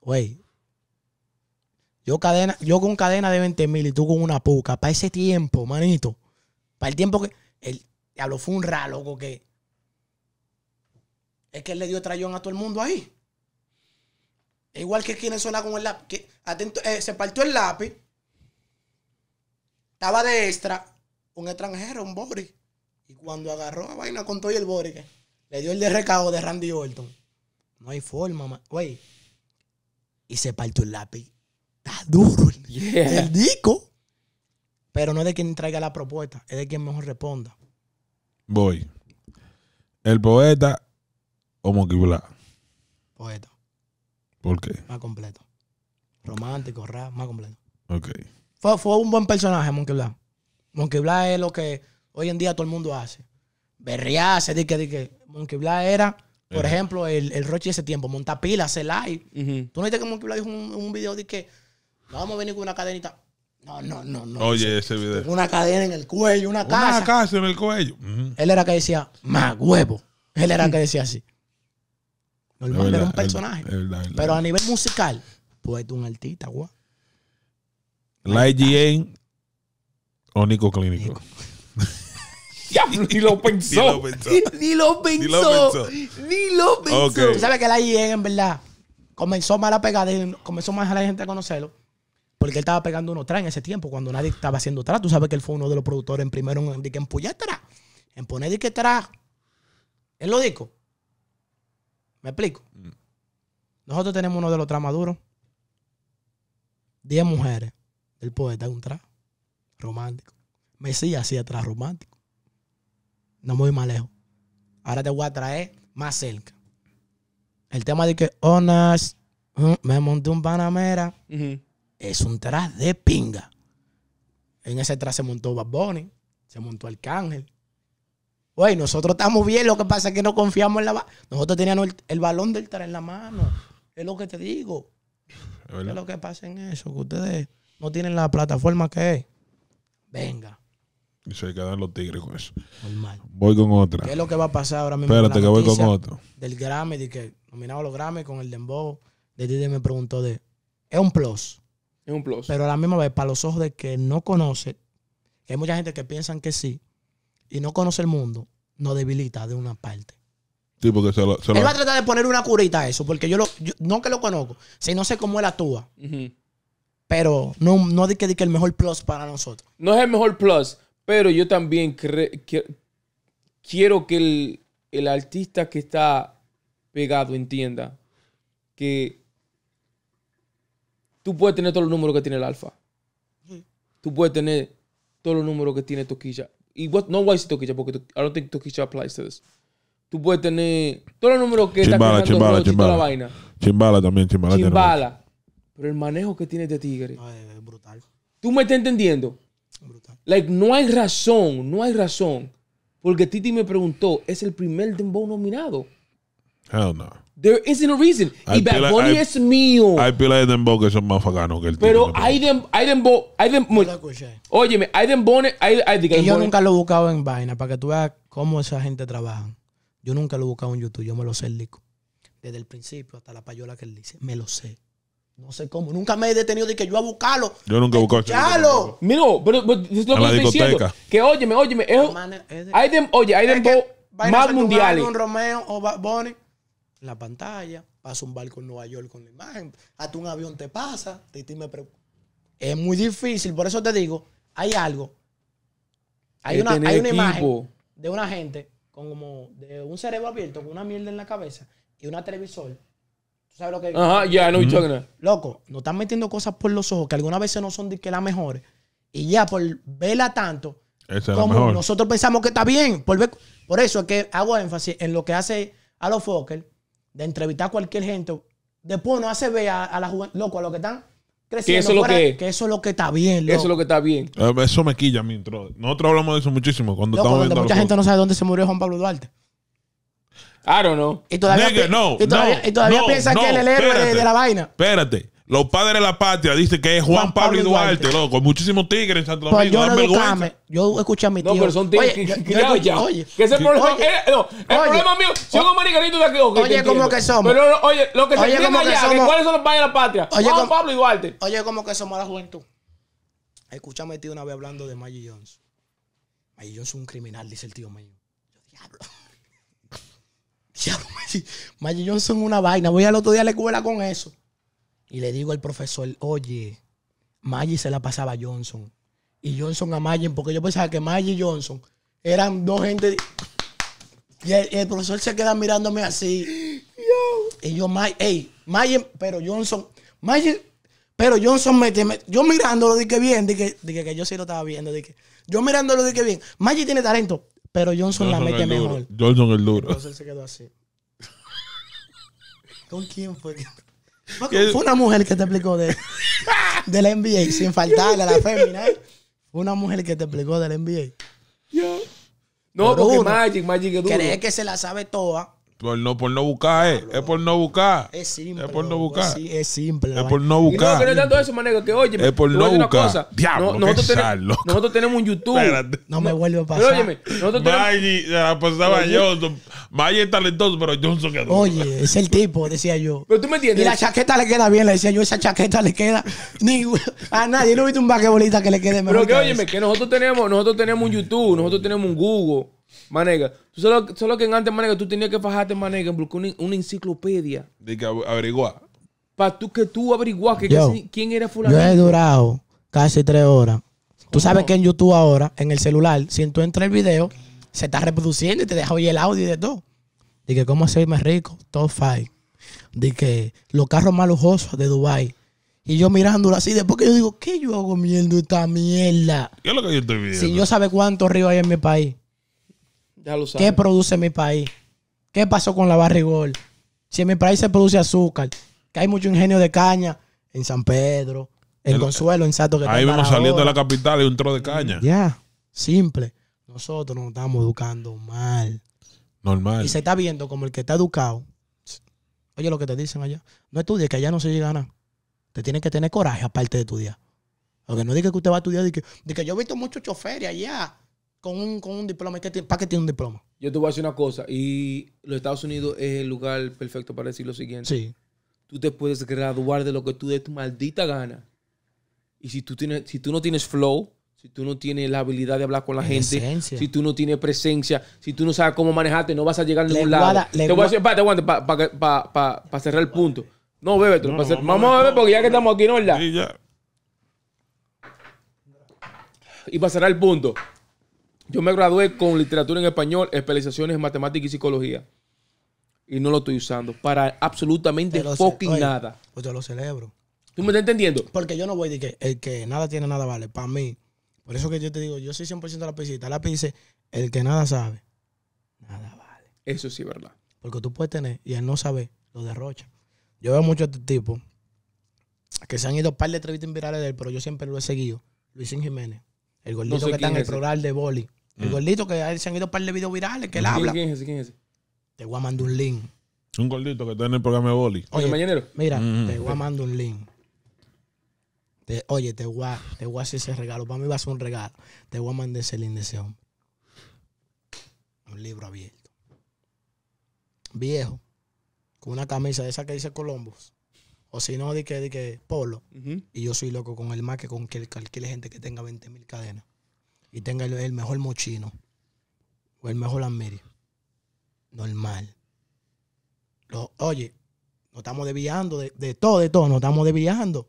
Güey, yo, cadena, yo con cadena de 20 mil y tú con una puca. Para ese tiempo, manito. Para el tiempo que. El diablo fue un raro, que. Es que él le dio trayón a todo el mundo ahí. Igual que quienes son con el lápiz. atento, eh, se partió el lápiz. Estaba de extra. Un extranjero, un Bori. Y cuando agarró la vaina con todo y el Bori, le dio el de recado de Randy Orton. No hay forma, güey. Y se partió el lápiz está duro el, disco. Pero no es de quien traiga la propuesta, es de quien mejor responda. Voy. El poeta o Moquibla. Poeta. ¿Por qué? Más completo. Romántico, rap, más completo. Ok. Fue, un buen personaje, Monkey Moquibla es lo que hoy en día todo el mundo hace. Berriarse, di que, di que. Monkibla era, por eh. ejemplo, el, el Roche de ese tiempo, Montapila, pilas, hacer live. Tú no viste que Monkibla dijo un, un video de que no vamos a venir con una cadenita. No, no, no, no. Oye, ese video. Una cadena en el cuello, una casa. Una casa en el cuello. Él era el que decía, más huevo. Él era que decía así. Normal, era un personaje. Pero a nivel musical, pues tú un artista, guau. La IGN o Nico Clínico. ni lo pensó. ni lo pensó. ni lo pensó. Ni lo Tú sabes que la IGA, en verdad, comenzó mal pegada pegar. comenzó más a la gente a conocerlo porque él estaba pegando unos trajes en ese tiempo, cuando nadie estaba haciendo tras Tú sabes que él fue uno de los productores en primero en, en pullar atrás En poner que tra. Él lo dijo. ¿Me explico? Mm. Nosotros tenemos uno de los tras maduros Diez mujeres. El poeta es un tras Romántico. Mesías hacía atrás romántico. No muy más lejos. Ahora te voy a traer más cerca. El tema de que Onas mm, me monté un panamera es un tras de pinga. En ese tras se montó Bad Bunny, se montó Arcángel. Oye, nosotros estamos bien, lo que pasa es que no confiamos en la... Nosotros teníamos el, balón del tras en la mano. Es lo que te digo. es lo que pasa en eso? Que ustedes no tienen la plataforma que es. Venga. Y se quedan los tigres con eso. Voy con otra. ¿Qué es lo que va a pasar ahora mismo? Espérate, que voy con otro. Del Grammy, de que nominado los Grammy con el Dembow. De ti me preguntó de. Es un plus. Es un plus. Pero a la misma vez, para los ojos de que no conoce, hay mucha gente que piensan que sí, y no conoce el mundo, no debilita de una parte. Sí, porque se lo, Él va a tratar de poner una curita a eso, porque yo, no que lo conozco, sino sé cómo él actúa. Pero no, no di que, di el mejor plus para nosotros. No es el mejor plus, pero yo también quiero que el artista que está pegado entienda que Tú puedes tener todos los números que tiene el alfa. Tú puedes tener todos los números que tiene Toquilla. Y no voy a decir Toquilla porque I don't think Toquilla applies to this. Tú puedes tener todos los números que chimbala, está chimbala, chimbala. Toda la vaina. Chimbala también, chimbala. Chimbala. Pero el manejo que tiene de este tigre. es brutal. ¿Tú me estás entendiendo? brutal. Like, no hay razón, no hay razón. Porque Titi me preguntó, ¿es el primer dembow nominado? Hell no. There isn't a reason. y Bad es mío. Hay de que son más facanos que el Pero hay, dem, hay dembow. Óyeme, hay dembow. Hay, Y yo nunca lo he buscado en vaina para que tú veas cómo esa gente trabaja. Yo nunca lo he buscado en YouTube. Yo me lo sé el disco. Desde el principio hasta la payola que él dice. Me lo sé. No sé cómo. Nunca me he detenido de que yo a buscarlo. Yo nunca he buscado. ¡Chalo! Mira, pero, es lo que estoy diciendo. Que óyeme, óyeme. Es, oye, más mundiales la pantalla, pasa un barco en Nueva York con la imagen, hasta un avión te pasa, Es muy difícil, por eso te digo, hay algo. Hay una, imagen de una gente con como de un cerebro abierto, con una mierda en la cabeza y una televisor. ¿Tú sabes lo que Ajá, ya, no Loco, no están metiendo cosas por los ojos que algunas veces no son de que las mejores. Y ya por verla tanto, como nosotros pensamos que está bien. Por, por eso es que hago énfasis en lo que hace a los Fokker de entrevistar a cualquier gente, después no hace ver a, a la loco, a los que están creciendo. Que eso, que, es lo que está bien. Eso es lo que está bien. Eh, eso me quilla a mí. Nosotros hablamos de eso muchísimo cuando estamos Mucha gente no sabe dónde se murió Juan Pablo Duarte. I don't know. Y todavía, no, y todavía, piensan que él es el héroe de, la vaina. Espérate. Los padres de la patria dicen que es Juan, Pablo, y Duarte, loco. Muchísimos tigres en Santo pues Domingo. Yo, no educame, yo escuché a mi tío. No, pero son tigres oye, Oye, problema. el problema mío, de aquí. oye, ¿cómo que somos? Pero oye, lo que se entiende allá, somos, ¿cuáles son los padres de la patria? Juan Pablo y Duarte. Oye, ¿cómo que somos la juventud? Escúchame, tío una vez hablando de Maggie Jones. Maggie Jones es un criminal, dice el tío mío. Yo, diablo. Diablo, Maggie Jones es una vaina. Voy al otro día a la escuela con eso. Y le digo al profesor, oye, Maggi se la pasaba a Johnson. Y Johnson a Maggi, porque yo pensaba que Maggi y Johnson eran dos gente. Y el, profesor se queda mirándome así. Y yo, Maggi, hey, pero Johnson, Maggi, pero Johnson mete... yo mirándolo dije bien, dije, que yo sí lo estaba viendo, que yo mirándolo que bien, Maggi tiene talento, pero Johnson, la mete mejor. Johnson el duro. El profesor se quedó así. ¿Con quién fue? ¿eh? Fue una mujer que te explicó de, del NBA, sin faltarle a la fémina. Fue una mujer que te explicó del NBA. Yo. No, porque Magic, Magic es duro. que se la sabe toda por no, por no buscar, eh. es por no buscar. Es simple. Es por no buscar. es simple. Es por no buscar. Y no, que no es tanto eso, manego, que oye, es por no buscar. Una cosa. Diablo, no, nosotros, tenemos, loco. nosotros tenemos un YouTube. Espérate. No me vuelve a pasar. Pero óyeme, nosotros Maggi, tenemos... la pasaba oye. Johnson. Maggi es talentoso, pero Johnson quedó. Oye, es el tipo, decía yo. Pero tú me entiendes. Y la chaqueta le queda bien, le decía yo, esa chaqueta le queda. Ni a nadie, no he visto un basquetbolista que le quede mejor. Pero que óyeme, que nosotros tenemos, nosotros tenemos un YouTube, nosotros tenemos un Google. Manega, tú solo, solo que antes, manega, tú tenías que fajarte, manega, en una, enciclopedia. De que averiguar. Para tú que tú averiguas que, quién era fulano. Yo he durado casi tres horas. Tú sabes que en YouTube ahora, en el celular, si tú entras el video, se está reproduciendo y te deja oír el audio de todo. De que cómo más rico, top five. De que los carros más lujosos de Dubai. Y yo mirándolo así, después que yo digo, ¿qué yo hago mierda esta mierda? ¿Qué lo que yo estoy Si yo sabe cuántos ríos hay en mi país. ¿Qué produce mi país? ¿Qué pasó con la barrigol? Si en mi país se produce azúcar, que hay mucho ingenio de caña en San Pedro, en Consuelo, en Sato. Que ahí vamos saliendo de la capital y un tro de caña. Ya, simple. Nosotros nos estamos educando mal. Normal. Y se está viendo como el que está educado. Oye, lo que te dicen allá. No estudies, que allá no se llega a nada. Te tienes que tener coraje aparte de estudiar. Porque no diga que usted va a estudiar, de que, que yo he visto muchos choferes allá con un, diploma. ¿Para qué tiene un diploma? Yo te voy a decir una cosa, y los Estados Unidos es el lugar perfecto para decir lo siguiente. Sí. Tú te puedes graduar de lo que tú de tu maldita gana. Y si tú, tienes, si tú no tienes flow, si tú no tienes la habilidad de hablar con la gente, si tú no tienes presencia, si tú no sabes cómo manejarte, no vas a llegar a ningún lado. te voy a decir, para cerrar el punto. No, bebé vamos a ver porque ya que estamos aquí, ¿no? ¿verdad? Sí, ya. Y para cerrar el punto, yo me gradué con literatura en español, especializaciones en matemática y psicología. Y no lo estoy usando para absolutamente fucking nada. Pues yo lo celebro. ¿Tú me estás entendiendo? Porque yo no voy de que el que nada tiene nada vale. Para mí, por eso que yo te digo, yo soy 100% la piscita. La dice, el que nada sabe, nada vale. Eso sí, verdad. Porque tú puedes tener y él no sabe, lo derrocha. Yo veo mucho a este tipo que se han ido un par de entrevistas virales de él, pero yo siempre lo he seguido. Luisín Jiménez. El gordito que está en el programa de boli. El mm. gordito que se han ido un par de videos virales que él ¿Quién, habla. es ese? ¿Quién Te voy a mandar un link. Un gordito que está en el programa de boli. Oye, mañanero. Mira, mm. te voy a mandar un link. oye, te voy, a, te hacer ese regalo. Para mí va a ser un regalo. Te voy a mandar ese link de ese hombre. Un libro abierto. Viejo. Con una camisa de esa que dice Colombo. O si no, di que, que polo. Y yo soy loco con el más que con cualquier gente que tenga 20 mil cadenas. Y tenga el, mejor mochino. O el mejor almeri. Normal. Lo, oye, nos estamos desviando de, todo, de todo. Nos estamos desviando.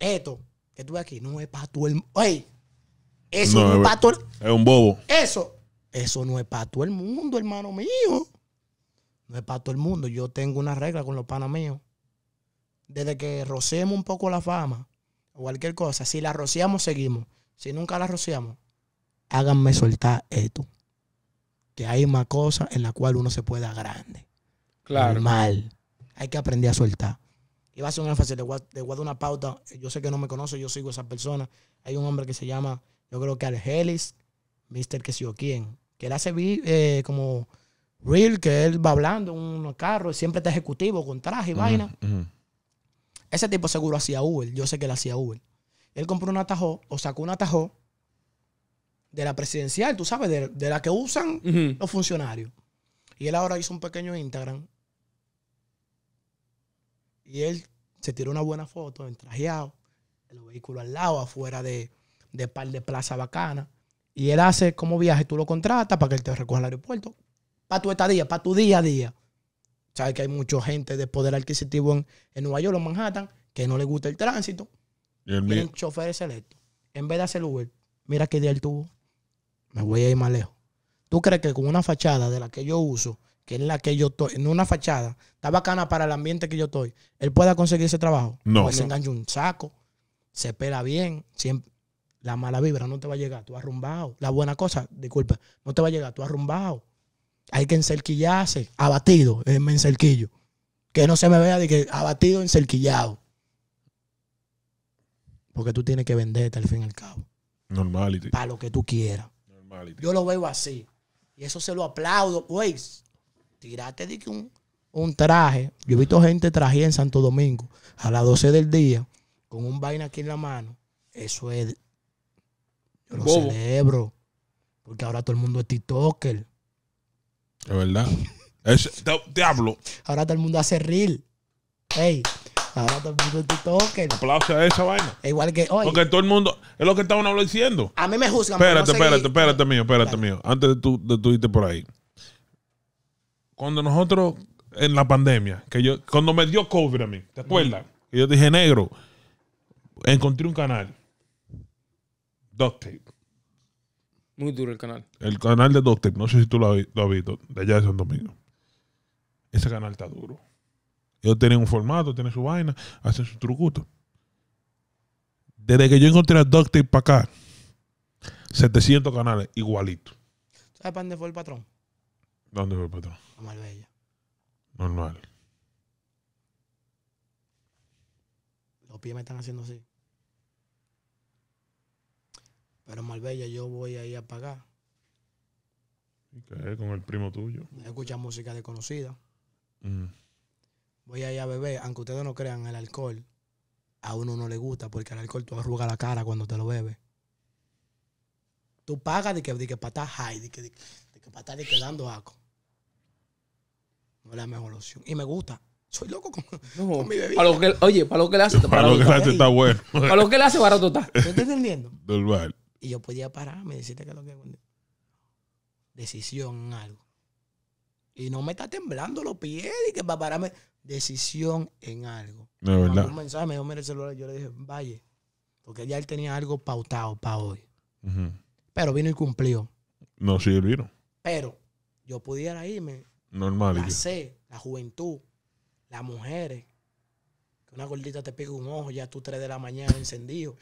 Esto que tú aquí no es para todo el... ¡Ey! Eso no, es para mundo. Es un bobo. Eso. Eso no es para todo el mundo, hermano mío. No es para todo el mundo. Yo tengo una regla con los panas míos desde que rociemos un poco la fama o cualquier cosa, si la rociamos, seguimos. Si nunca la rociamos, háganme soltar esto. Que hay más cosas en la cual uno se pueda grande. Claro. Mal. Hay que aprender a soltar. Y va a ser un énfasis, de voy, una pauta. Yo sé que no me conoce, yo sigo a esa persona. Hay un hombre que se llama, yo creo que Argelis, Mr. que si o quién, que él hace eh, como real, que él va hablando en carro, y siempre está ejecutivo con traje y vaina. Ese tipo seguro hacía Uber. Yo sé que él hacía Uber. Él compró un atajo o sacó un atajo de la presidencial, tú sabes, de, la que usan los funcionarios. Y él ahora hizo un pequeño Instagram. Y él se tiró una buena foto en trajeado, el vehículo al lado, afuera de, de par de plaza bacana. Y él hace como viaje, tú lo contratas para que él te recoja al aeropuerto. Para tu estadía, para tu día a día. Sabes que hay mucha gente de poder adquisitivo en, Nueva York o Manhattan que no le gusta el tránsito. Tienen choferes selecto, En vez de hacer Uber, mira que día él tuvo. Me voy a ir más lejos. ¿Tú crees que con una fachada de la que yo uso, que es la que yo estoy, en una fachada, está bacana para el ambiente que yo estoy, él pueda conseguir ese trabajo? No. Pues se engancha un saco, se pela bien, siempre. La mala vibra no te va a llegar, tú arrumbado. La buena cosa, disculpa, no te va a llegar, tú arrumbado. Hay que encerquillarse, abatido, eh, me encerquillo. Que no se me vea de que abatido, encerquillado. Porque tú tienes que venderte al fin y al cabo. Normality. Para lo que tú quieras. Yo lo veo así. Y eso se lo aplaudo. pues. tirate de que un, traje. Yo he visto gente traje en Santo Domingo a las 12 del día con un vaina aquí en la mano. Eso es. Yo lo celebro. Porque ahora todo el mundo es TikToker. Es verdad. Es, te, hablo. Ahora todo el mundo hace reel. Ey, ahora todo el mundo te toque. Aplausos a esa vaina. igual que hoy. Porque todo el mundo. Es lo que estaban hablando diciendo. A mí me juzgan. Espérate, espérate, espérate, mío, espérate, mío. Antes de tú, de irte por ahí. Cuando nosotros, en la pandemia, que yo, cuando me dio COVID a mí, ¿te acuerdas? Y mm. yo dije, negro, encontré un canal. Duct tape. Muy duro el canal. El canal de Doctor, no sé si tú lo, has visto, de allá de San Domingo. Ese canal está duro. Ellos tienen un formato, tienen su vaina, hacen su trucuto. Desde que yo encontré a Doctor para acá, 700 canales, igualito. ¿Sabes para dónde fue el patrón? ¿Dónde fue el patrón? A Marbella. Normal. Los pies me están haciendo así. Pero Marbella yo voy ahí a pagar. ¿Y qué con el primo tuyo? Escucha música desconocida. Mm. Voy ahí a beber, aunque ustedes no crean, el alcohol a uno no le gusta porque el alcohol tú arruga la cara cuando te lo bebes. Tú pagas de que, de que high, de que, de, de que dando aco. No es la mejor opción. Y me gusta. Soy loco con, mi bebida. oye, para lo que le hace, para, lo que le hace está bueno. Para lo que le hace barato está. estás entendiendo? Normal. Y yo podía pararme y decirte que lo que. Decisión en algo. Y no me está temblando los pies y que para pararme. Decisión en algo. No, me un mensaje, me dio el celular. Yo le dije, vaya. Porque ya él tenía algo pautado para hoy. Pero vino y cumplió. No, sí, vino. Pero yo pudiera irme. Normal. La la juventud, las mujeres, una gordita te pica un ojo, ya tú tres de la mañana encendido.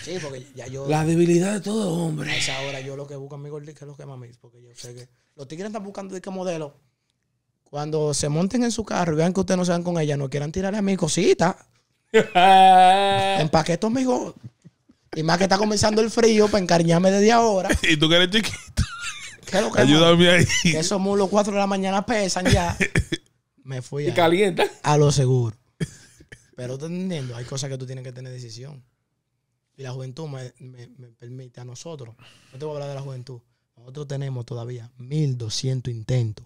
Sí, porque ya yo. La debilidad de todo hombre. A esa hora yo lo que busco a mi gordita es lo que mami, porque yo sé que. Los tigres están buscando de qué modelo. Cuando se monten en su carro y vean que ustedes no se van con ella, no quieran tirarle a mi cosita. Empaqueto, amigo. Y más que está comenzando el frío para pues encariñarme desde ahora. Y tú que eres chiquito. es Ayúdame ahí. Que esos mulos 4 de la mañana pesan ya. Me fui. Y a, calienta. A lo seguro. Pero te hay cosas que tú tienes que tener decisión. Y la juventud me, permite a nosotros, no te voy a hablar de la juventud, nosotros tenemos todavía 1200 intentos,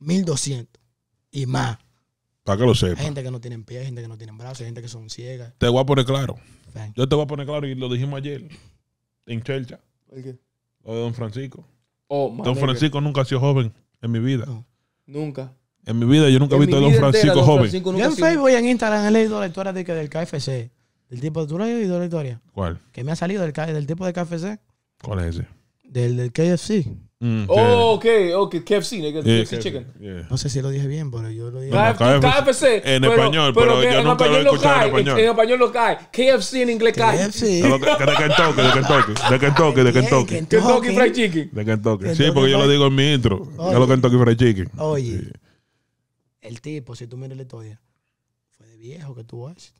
1200 y más. Para que lo sepas. Hay gente que no tiene pies, gente que no tiene brazos, gente que son ciegas. Te voy a poner claro. Yo te voy a poner claro y lo dijimos ayer en Chelcha. ¿Por qué? Lo de Don Francisco. Oh, don Francisco nunca ha sido joven en mi vida. Nunca. En mi vida yo nunca he visto a Don Francisco joven. Yo en Facebook y en Instagram he leído la historia de que del KFC. Del tipo, ¿tú no has oído la historia? ¿Cuál? Que me ha salido del, del tipo de KFC. ¿Cuál es ese? Del, del KFC. oh, okay. ok, ok, KFC, KFC, chicken. No sé si lo dije bien, pero yo lo dije. KFC, En español, pero, pero yo lo en español. En, en español lo cae. KFC en inglés cae. KFC. De Kentucky, de Kentucky. De Kentucky, de Kentucky. Kentucky Fried Chicken. De Kentucky. Sí, porque yo lo digo en mi intro. De lo Kentucky Fried Chicken. Oye el tipo, si tú miras la historia, fue de viejo que tuvo vas.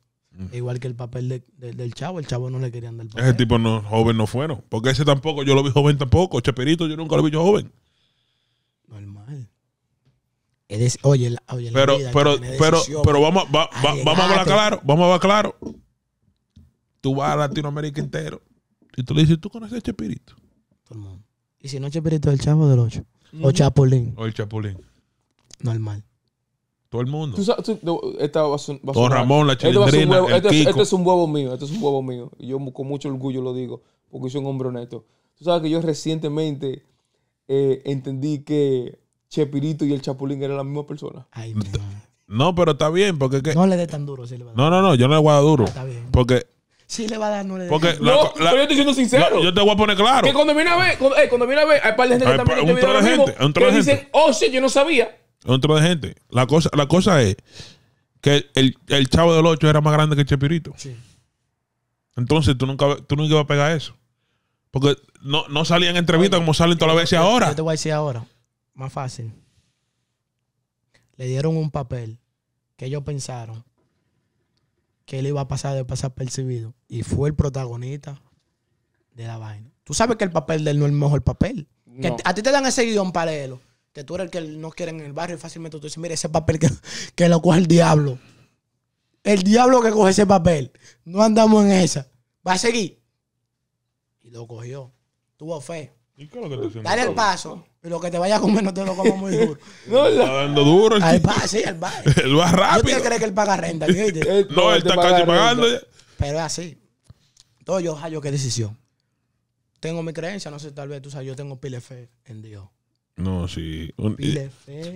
Igual que el papel del chavo, el chavo no le querían dar Ese tipo no, joven no fueron. Porque ese tampoco, yo lo vi joven tampoco. Chaperito, yo nunca lo vi yo joven. Normal. oye, la, oye, pero, pero, pero, pero vamos, vamos a hablar claro, vamos a hablar claro. Tú vas a Latinoamérica entero y tú le dices, ¿tú conoces a Chepirito? Y si no es el chavo del 8. O Chapulín. O el Chapulín. Normal. Todo el mundo. Tú, Ramón, la este chilindrina, este, este, es un huevo mío, este es un huevo mío. Y yo con mucho orgullo lo digo, porque soy un hombre honesto. Tú sabes que yo recientemente eh, entendí que Chepirito y el Chapulín eran la misma persona. Ay, no, pero está bien, porque... Que... No le dé tan duro, si le va No, no, no, yo no le voy a dar duro. Ah, está bien. Porque Sí le va a dar, no le Porque no, pero yo estoy siendo sincero. yo te voy a poner claro. Que cuando viene a ver, cuando, eh, viene a ver, hay par de gente que también un de gente, que dicen, oh sí, yo no sabía. Es de gente. La cosa, la cosa es que el, el chavo del ocho era más grande que el Chepirito. Sí. Entonces tú nunca, tú nunca ibas a pegar eso. Porque no, no salían entrevistas como salen todas las veces ahora. Yo te voy a decir ahora, más fácil. Le dieron un papel que ellos pensaron que él iba a pasar de pasar percibido. Y fue el protagonista de la vaina. Tú sabes que el papel de él no es el mejor papel. a ti te dan ese guión paralelo que tú eres el que no quieren en el barrio y fácilmente tú dices, mira, ese papel que, lo coge el diablo. El diablo que coge ese papel. No andamos en esa. Va a seguir. Y lo cogió. Tuvo fe. Dale el paso. Y lo que te vaya a comer no te lo como muy duro. no, Está dando duro. al va, sí, al Él va rápido. que él paga renta? no, él está casi pagando. Pero es así. Entonces yo hallo qué decisión. Tengo mi creencia, no sé, tal vez tú sabes, yo tengo pile fe en Dios. No, sí. Un,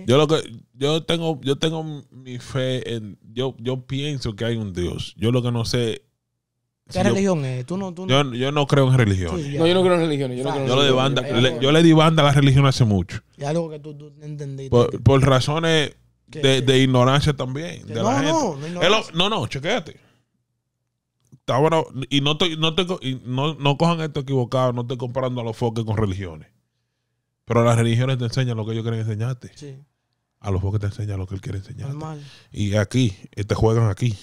Yo lo que yo tengo yo tengo mi fe en yo yo pienso que hay un Dios. Yo lo que no sé ¿Qué si religión es? ¿Tú no, tú no? Yo, yo, no creo en religiones no, yo no creo en religiones. Yo, no creo yo, en banda, yo le di banda a la religión hace mucho. Y algo que tú, tú entendiste. Por, razones de, de, ignorancia también. De la gente. no, no, no, no, chequéate. Está bueno, y no, estoy no, te, y no, no cojan esto equivocado, no estoy comparando a los foques con religiones. Pero las religiones te enseñan lo que ellos quieren enseñarte. Sí. A los que te enseñan lo que él quiere enseñar. Y aquí, eh, te juegan aquí.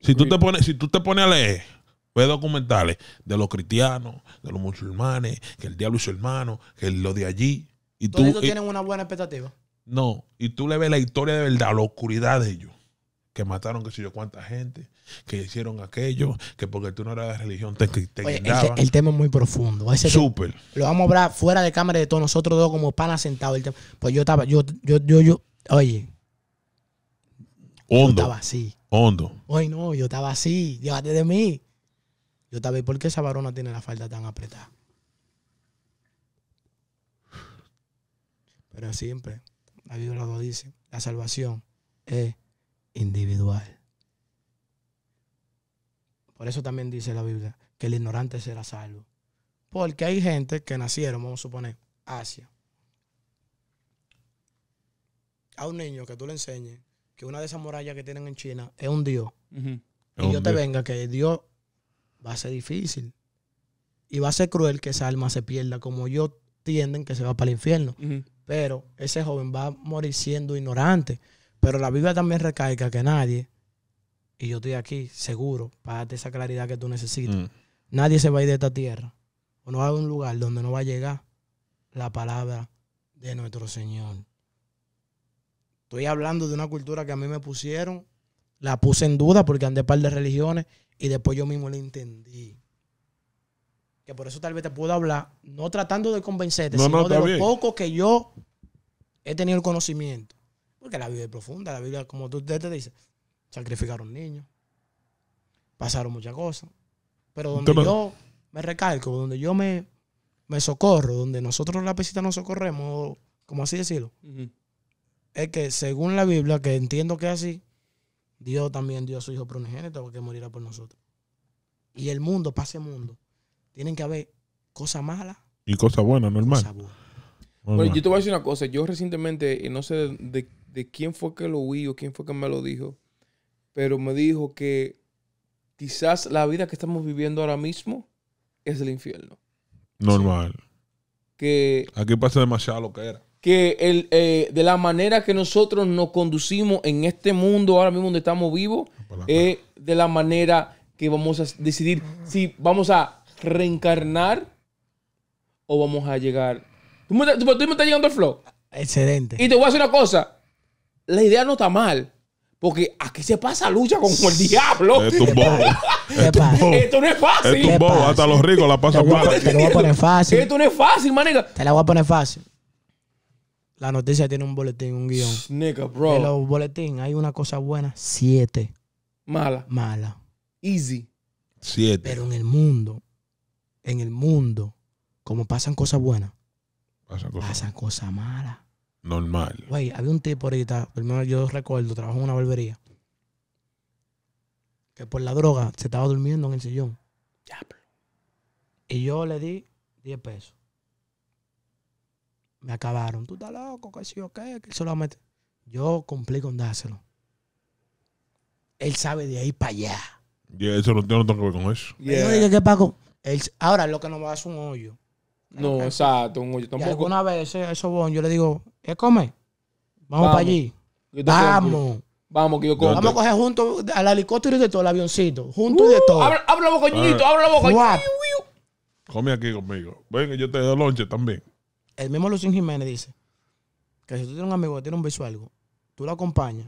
Si tú, te pones, si tú te pones a leer, ves documentales de los cristianos, de los musulmanes, que el diablo y su hermano, que lo de allí. Y tú, tienen una buena expectativa? No, y tú le ves la historia de verdad, la oscuridad de ellos. Que mataron, qué sé yo, cuánta gente, que hicieron aquello, que porque tú no eras de religión te, te el, tema es muy profundo. Súper. lo vamos a hablar fuera de cámara de todos nosotros dos como panas sentados. Pues yo estaba, yo, yo, yo, yo, oye. Hondo. Yo estaba así. Hondo. Oye, no, yo estaba así. Llévate de mí. Yo estaba, ¿y por qué esa varona tiene la falda tan apretada? Pero siempre, la Biblia dice, la salvación es individual. Por eso también dice la Biblia que el ignorante será salvo. Porque hay gente que nacieron, vamos a suponer, Asia. A un niño que tú le enseñes que una de esas murallas que tienen en China es un Dios. Y yo te venga que Dios va a ser difícil. Y va a ser cruel que esa alma se pierda, como yo tienden que se va para el infierno. Pero ese joven va a morir siendo ignorante. Pero la Biblia también recalca que nadie y yo estoy aquí seguro para darte esa claridad que tú necesitas. Mm. Nadie se va a ir de esta tierra o no va a un lugar donde no va a llegar la palabra de nuestro Señor. Estoy hablando de una cultura que a mí me pusieron, la puse en duda porque andé par de religiones y después yo mismo la entendí. Que por eso tal vez te puedo hablar, no tratando de convencerte, sino de lo poco que yo he tenido el conocimiento. Porque la Biblia es profunda, la Biblia, como tú te dices, sacrificaron niños, pasaron muchas cosas. Pero donde yo me recalco, donde yo me, me socorro, donde nosotros la pesita nos socorremos, como así decirlo, es que según la Biblia, que entiendo que así, Dios también dio a su hijo unigénito porque morirá por nosotros. Y el mundo, pase mundo, tienen que haber cosas malas y cosas buenas, normal. Bueno, yo te voy a decir una cosa. Yo recientemente, eh, no sé de, de, quién fue que lo oí o quién fue que me lo dijo, pero me dijo que quizás la vida que estamos viviendo ahora mismo es el infierno. Normal. Que, Aquí pasa demasiado lo que era. Que el, eh, de la manera que nosotros nos conducimos en este mundo, ahora mismo donde estamos vivos, ah, es de la manera que vamos a decidir si vamos a reencarnar o vamos a llegar. Tú me, estás llegando al flow. Excelente. Y te voy a decir una cosa. La idea no está mal. Porque aquí se pasa lucha con el diablo. Es bobo. Esto no es fácil. Es tu bobo. Hasta los ricos la pasan mal. Te lo voy a poner fácil. Esto no es fácil, manega. Te la voy a poner fácil. La noticia tiene un boletín, un guión. bro. En los boletín hay una cosa buena. Siete. Mala. Mala. Easy. Siete. Pero en el mundo, en el mundo, como pasan cosas buenas, pasan cosas, pasan cosas malas. Normal. Güey, había un tipo ahorita, yo recuerdo, trabajó en una barbería, que por la droga se estaba durmiendo en el sillón. Y yo le di 10 pesos. Me acabaron. Tú estás loco, que sí o qué, que Yo cumplí con dárselo. Él sabe de ahí para allá. eso no, yo no tengo que ver con eso. Yo dije qué pago? ahora lo que nos va a hacer un hoyo. No, exacto. Yo vez eso yo le digo, ¿qué come? Vamos, para allí. Vamos. Vamos, que yo Vamos a coger juntos al helicóptero y de todo, el avioncito. Juntos y de uh, todo. habla boca, Come aquí conmigo. Venga, yo te doy lonche también. El mismo Lucín Jiménez dice que si tú tienes un amigo que tiene un beso algo, tú lo acompañas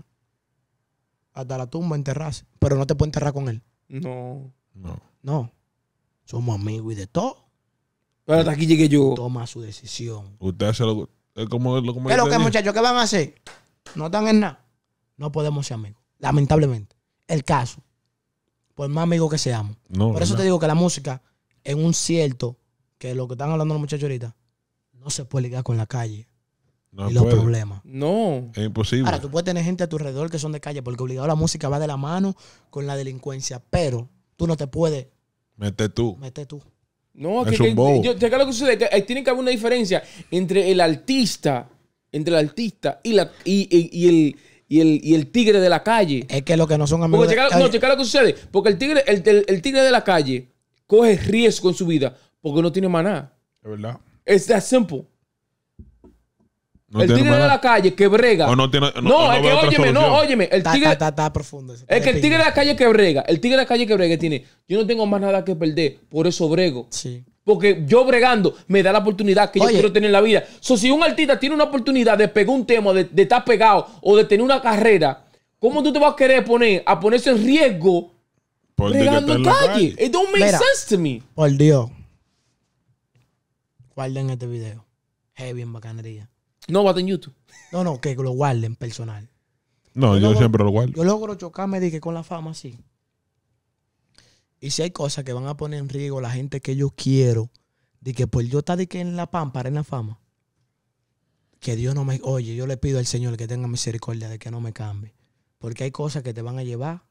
hasta la tumba, enterrarse, pero no te puedes enterrar con él. No. No. No. Somos amigos y de todo. Pero hasta aquí llegué yo. Toma su decisión. Usted hace lo, es como, que, muchachos, qué van a hacer? No están en nada. No podemos ser amigos. Lamentablemente. El caso. Por más amigos que seamos. Por eso te digo que la música, en un cierto, que lo que están hablando los muchachos ahorita, no se puede ligar con la calle. No y los problemas. No. Es imposible. Ahora, tú puedes tener gente a tu alrededor que son de calle, porque obligado la música va de la mano con la delincuencia, pero tú no te puedes. Mete tú. Mete tú. No, que, lo que sucede? Que tiene que haber una diferencia entre el artista, entre el artista y, la, y, el tigre de la calle. Es que lo que no son amigos. de... no, lo que sucede. Porque el tigre, el, tigre de la calle coge riesgo en su vida porque no tiene maná. Es verdad. Es that simple el tigre de la calle que brega. No, no, tiene, no, es que óyeme, no, óyeme. El tigre, está, profundo. Es que el tigre de la calle que brega. El tigre de la calle que brega tiene. Yo no tengo más nada que perder. Por eso brego. Sí. Porque yo bregando me da la oportunidad que yo quiero tener en la vida. So, si un artista tiene una oportunidad de pegar un tema, de, estar pegado o de tener una carrera, ¿cómo tú te vas a querer poner a ponerse en riesgo bregando en la calle? It don't make sense to me. Por Dios. Guarden este video. Heavy en bacanería. No, va en YouTube. No, no, que lo guarden personal. No, yo, siempre lo guardo. Yo logro chocarme de que con la fama sí. Y si hay cosas que van a poner en riesgo la gente que yo quiero, de que pues yo estar de que en la pámpara, en la fama, que Dios no me. Oye, yo le pido al Señor que tenga misericordia de que no me cambie. Porque hay cosas que te van a llevar.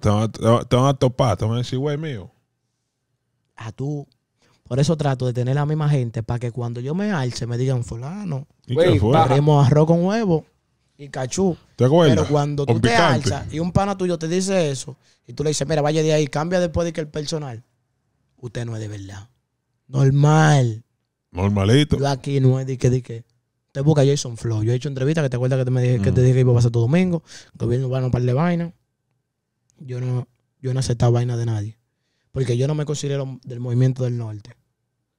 Te te van a topar, te van a decir, güey mío. A tú por eso trato de tener la misma gente para que cuando yo me alce me digan, fulano, Haremos arroz con huevo y cachú. ¿Te acuerdas? Pero cuando tú te alzas y un pana tuyo te dice eso y tú le dices, mira, vaya de ahí, cambia después de que el personal, usted no es de verdad. Normal. Normalito. Yo aquí no es de que, de que. Te busca Jason Flow. Yo he hecho entrevistas que te acuerdas que te me dije, que te mm. iba a pasar tu domingo, que vino a un par de vaina. Yo no, yo no aceptaba vaina de nadie porque yo no me considero del movimiento del norte.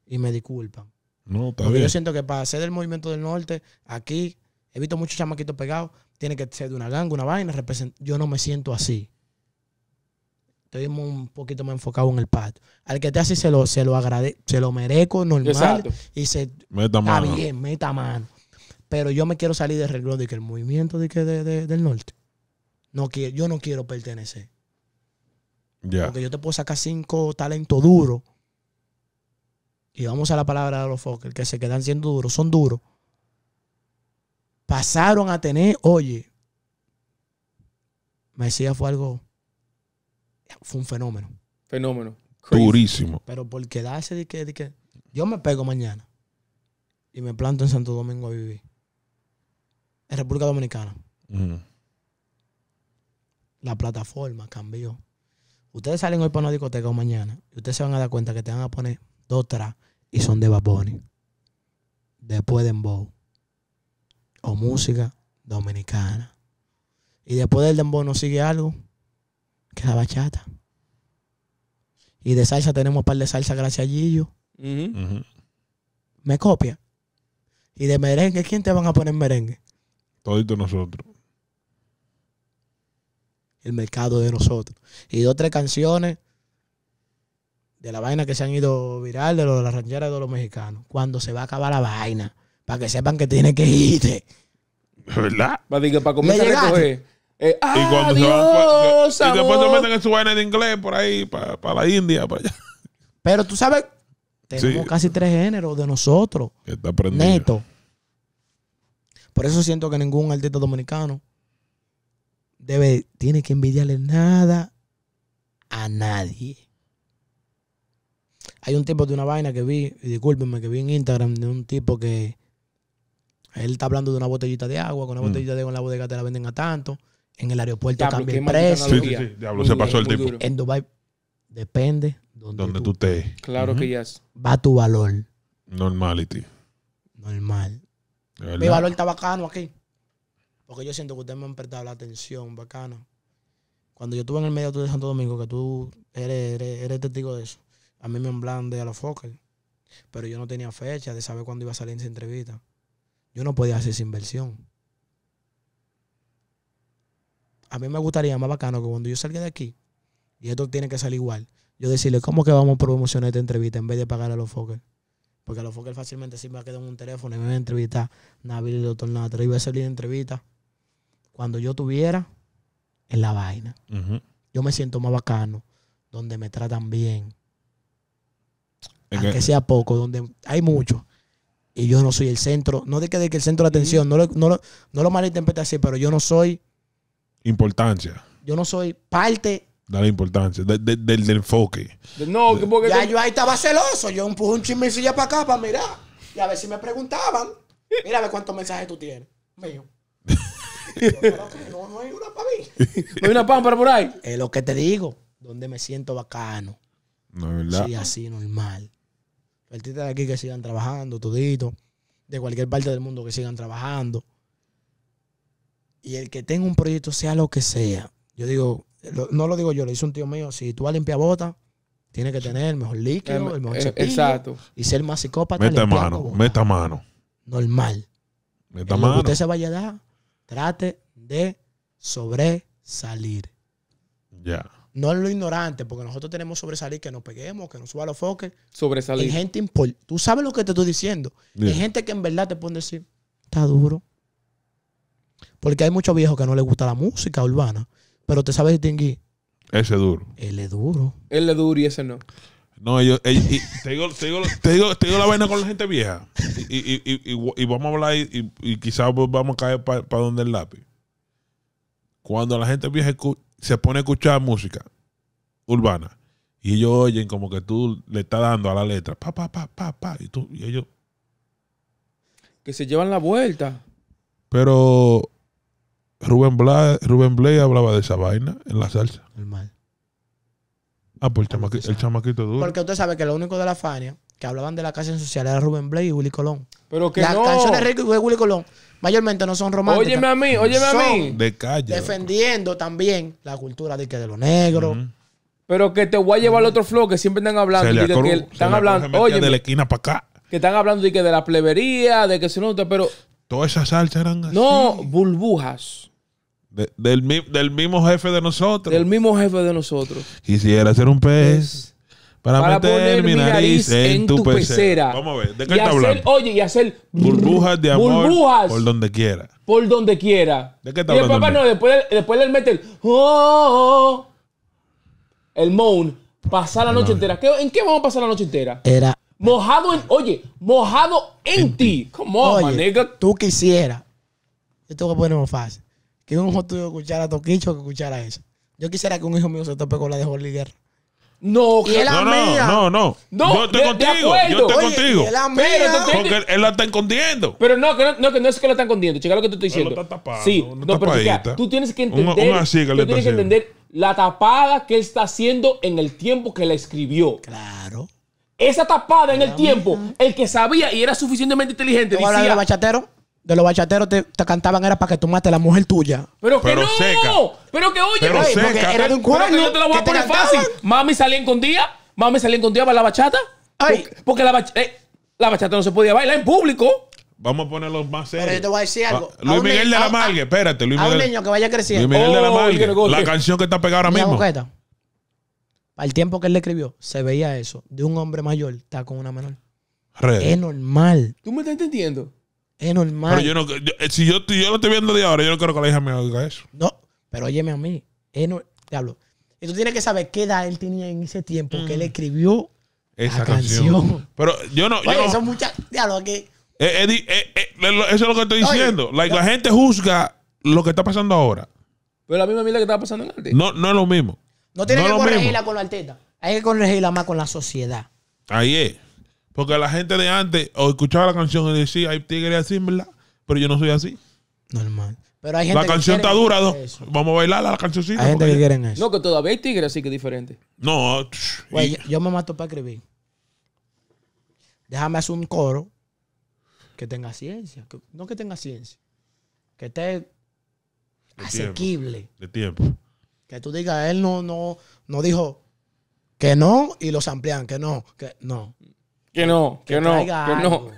Y me disculpan. No, porque yo siento que para ser del movimiento del norte, aquí, he visto muchos chamaquitos pegados, tiene que ser de una ganga, una vaina. Yo no me siento así. Estoy un poquito más enfocado en el pato. Al que te así, se lo, se lo se lo merezco normal. Y se meta mano. Está bien, meta mano. Pero yo me quiero salir del reloj de que el movimiento de que del norte. No, yo no quiero pertenecer. Porque yo te puedo sacar cinco talentos duros. Y vamos a la palabra de los Fokker, que se quedan siendo duros, son duros. Pasaron a tener, oye, Mesías fue algo, fue un fenómeno. Fenómeno. Durísimo. Pero por quedarse de que, yo me pego mañana y me planto en Santo Domingo a vivir. En República Dominicana. Mm. La plataforma cambió. Ustedes salen hoy para una discoteca o mañana y ustedes se van a dar cuenta que te van a poner dos tras y son de Baboni. Después de Dembow. O música dominicana. Y después del Dembow nos sigue algo que la bachata. Y de salsa tenemos un par de salsa gracias a Gillo. Me copia. Y de merengue, ¿quién te van a poner merengue? Todito nosotros el mercado de nosotros. Y dos, tres canciones de la vaina que se han ido viral, de, de las rancheras de los mexicanos. Cuando se va a acabar la vaina, para que sepan que tiene que irte. ¿Verdad? Para que para comer recoger. Eh, y cuando pues, y después se meten en su vaina de inglés por ahí, para, la India, Pero tú sabes, tenemos casi tres géneros de nosotros. Neto. Por eso siento que ningún artista dominicano debe, tiene que envidiarle nada a nadie. Hay un tipo de una vaina que vi, discúlpenme, que vi en Instagram de un tipo que él está hablando de una botellita de agua, con una mm. botellita de agua en la bodega te la venden a tanto. En el aeropuerto también. cambia Diablo, se pasó el tipo. En Dubai depende donde, tú, estés. Claro que ya Va tu valor. Normality. Normal. Mi valor está bacano aquí. Porque yo siento que ustedes me han prestado la atención bacana. Cuando yo estuve en el medio de Santo Domingo, que tú eres, eres, testigo de eso, a mí me han de a los Fokker. Pero yo no tenía fecha de saber cuándo iba a salir esa entrevista. Yo no podía hacer esa inversión. A mí me gustaría más bacano que cuando yo salga de aquí, y esto tiene que salir igual, yo decirle, ¿cómo que vamos a promocionar esta entrevista en vez de pagar a los Fokker? Porque a los Fokker fácilmente sí me en un teléfono y me va a entrevistar, Nabil y el doctor Nada, iba a salir entrevista cuando yo tuviera en la vaina. Yo me siento más bacano donde me tratan bien. Que Aunque sea poco, donde hay mucho. Y yo no soy el centro. No de que, de que el centro de atención, no lo, no no lo malinterprete así, pero yo no soy. Importancia. Yo no soy parte la importancia, de, del, del, enfoque. Ya yo ahí estaba celoso. Yo empujé un chismecilla para acá para mirar. Y a ver si me preguntaban. Mira a ver cuántos mensajes tú tienes no, hay una para mí. hay una por ahí. Es lo que te digo. Donde me siento bacano. No, ¿verdad? Sí, así, normal. Partita de aquí que sigan trabajando, todito. De cualquier parte del mundo que sigan trabajando. Y el que tenga un proyecto, sea lo que sea. Yo digo, no lo digo yo, lo hizo un tío mío. Si tú a limpiar bota, tienes que tener el mejor líquido, em, el mejor eh, Exacto. Y ser más psicópata. Meta mano, meta mano. Normal. Meta mano. que usted se vaya a dar trate de sobresalir. Ya. No es lo ignorante, porque nosotros tenemos sobresalir que nos peguemos, que nos suba los foques. Sobresalir. Y gente Tú sabes lo que te estoy diciendo. Y gente que en verdad te puede decir, está duro. Porque hay muchos viejos que no les gusta la música urbana, pero te sabes distinguir. Ese es duro. Él es duro. Él es duro y ese no. No, ellos, te, digo, la vaina con la gente vieja. Y, vamos a hablar y, quizás pues vamos a caer para donde el lápiz. Cuando la gente vieja se pone a escuchar música urbana y ellos oyen como que tú le estás dando a la letra, pa, pa, pa, pa, pa, y, tú, y ellos... Que se llevan la vuelta. Pero Rubén Blay, Rubén hablaba de esa vaina en la salsa. mal Ah, por pues el, chamaquito, duro. Porque usted sabe que lo único de la Fania que hablaban de la canción social era Rubén Blay y Willy Colón. Pero que Las canciones de Rico y Willy Colón mayormente no son románticas. Óyeme a mí, óyeme a mí. De calle. Defendiendo también la cultura de que de lo negro. Pero que te voy a llevar al otro flow que siempre están hablando. que están hablando. Oye, de la esquina para acá. Que están hablando de que de la plebería, de que se nota, pero. Toda esa salsa, eran así. No, burbujas del, mismo jefe de nosotros. Del mismo jefe de nosotros. Quisiera ser un pez. Para, para mi nariz, en, tu pecera. Vamos a ver, ¿de qué y está hablando? Oye, y hacer burbujas de amor por donde quiera. Por donde quiera. ¿De qué está y Papá, no, después, después él mete el oh, el moan, pasar la noche entera. ¿En qué vamos a pasar la noche entera? Era mojado en, oye, mojado en, ti. como oye, Tú quisieras. Yo tengo que ponerlo fácil que un hijo tuyo escuchara a Toquicho que escuchara eso. Yo quisiera que un hijo mío se tope con la de Holly Guerra. No, que la no, mía. No, no, no. Yo estoy contigo. yo estoy contigo. Es Porque él la está escondiendo. Pero no, que no, es que lo está escondiendo. Chica, lo que te estoy diciendo. No lo está tapada. sí, no, pero tú tienes que entender. tú tienes que entender la tapada que él está haciendo en el tiempo que la escribió. Claro. Esa tapada en el tiempo, el que sabía y era suficientemente inteligente. ¿Cómo decía, hablar bachatero? de los bachateros te, cantaban era para que tomaste la mujer tuya. Pero, que no, pero que oye, pero seca. porque era de un que yo te la voy a poner fácil. Mami salía día. mami salía día para la bachata. Ay. Porque, eh, la, bachata no se podía bailar en público. Vamos a ponerlo más serios. Pero yo te voy a decir ah, algo. Luis Miguel de la Margue, espérate, Luis Miguel. A un niño que vaya creciendo. Luis Miguel de la oh, Margue, la canción que está pegada ahora mismo. Boqueta. Al tiempo que él le escribió, se veía eso de un hombre mayor está con una menor. Es normal. ¿Tú me estás entendiendo? Es normal. Pero yo no, eh, si yo, yo lo estoy viendo de ahora, yo no quiero que la hija me haga eso. No, pero óyeme a mí. Es te hablo. Y tú tienes que saber qué edad él tenía en ese tiempo que él mm. escribió esa la canción. Pero yo no. Oye, son muchas. Diablo, que. Eh, eh, eso es lo que estoy diciendo. La gente juzga lo que está pasando ahora. Pero la misma vida que estaba pasando en la No, no es lo mismo. No tiene que corregirla con la Arteta. Hay que corregirla más con la sociedad. Ahí es. Porque la gente de antes o escuchaba la canción y decía, hay tigres así, ¿verdad? Pero yo no soy así. Normal. Pero hay gente la canción está dura, vamos a bailar la cancioncita. Hay gente que en eso. No, que todavía hay tigres así que diferente. No. Güey, yo, me mato para escribir. Déjame hacer un coro que tenga ciencia. no que tenga ciencia. Que esté asequible. de tiempo. Que tú digas, él no, no, no dijo que no y los amplían, que no, que no. Que no, que, no, que no.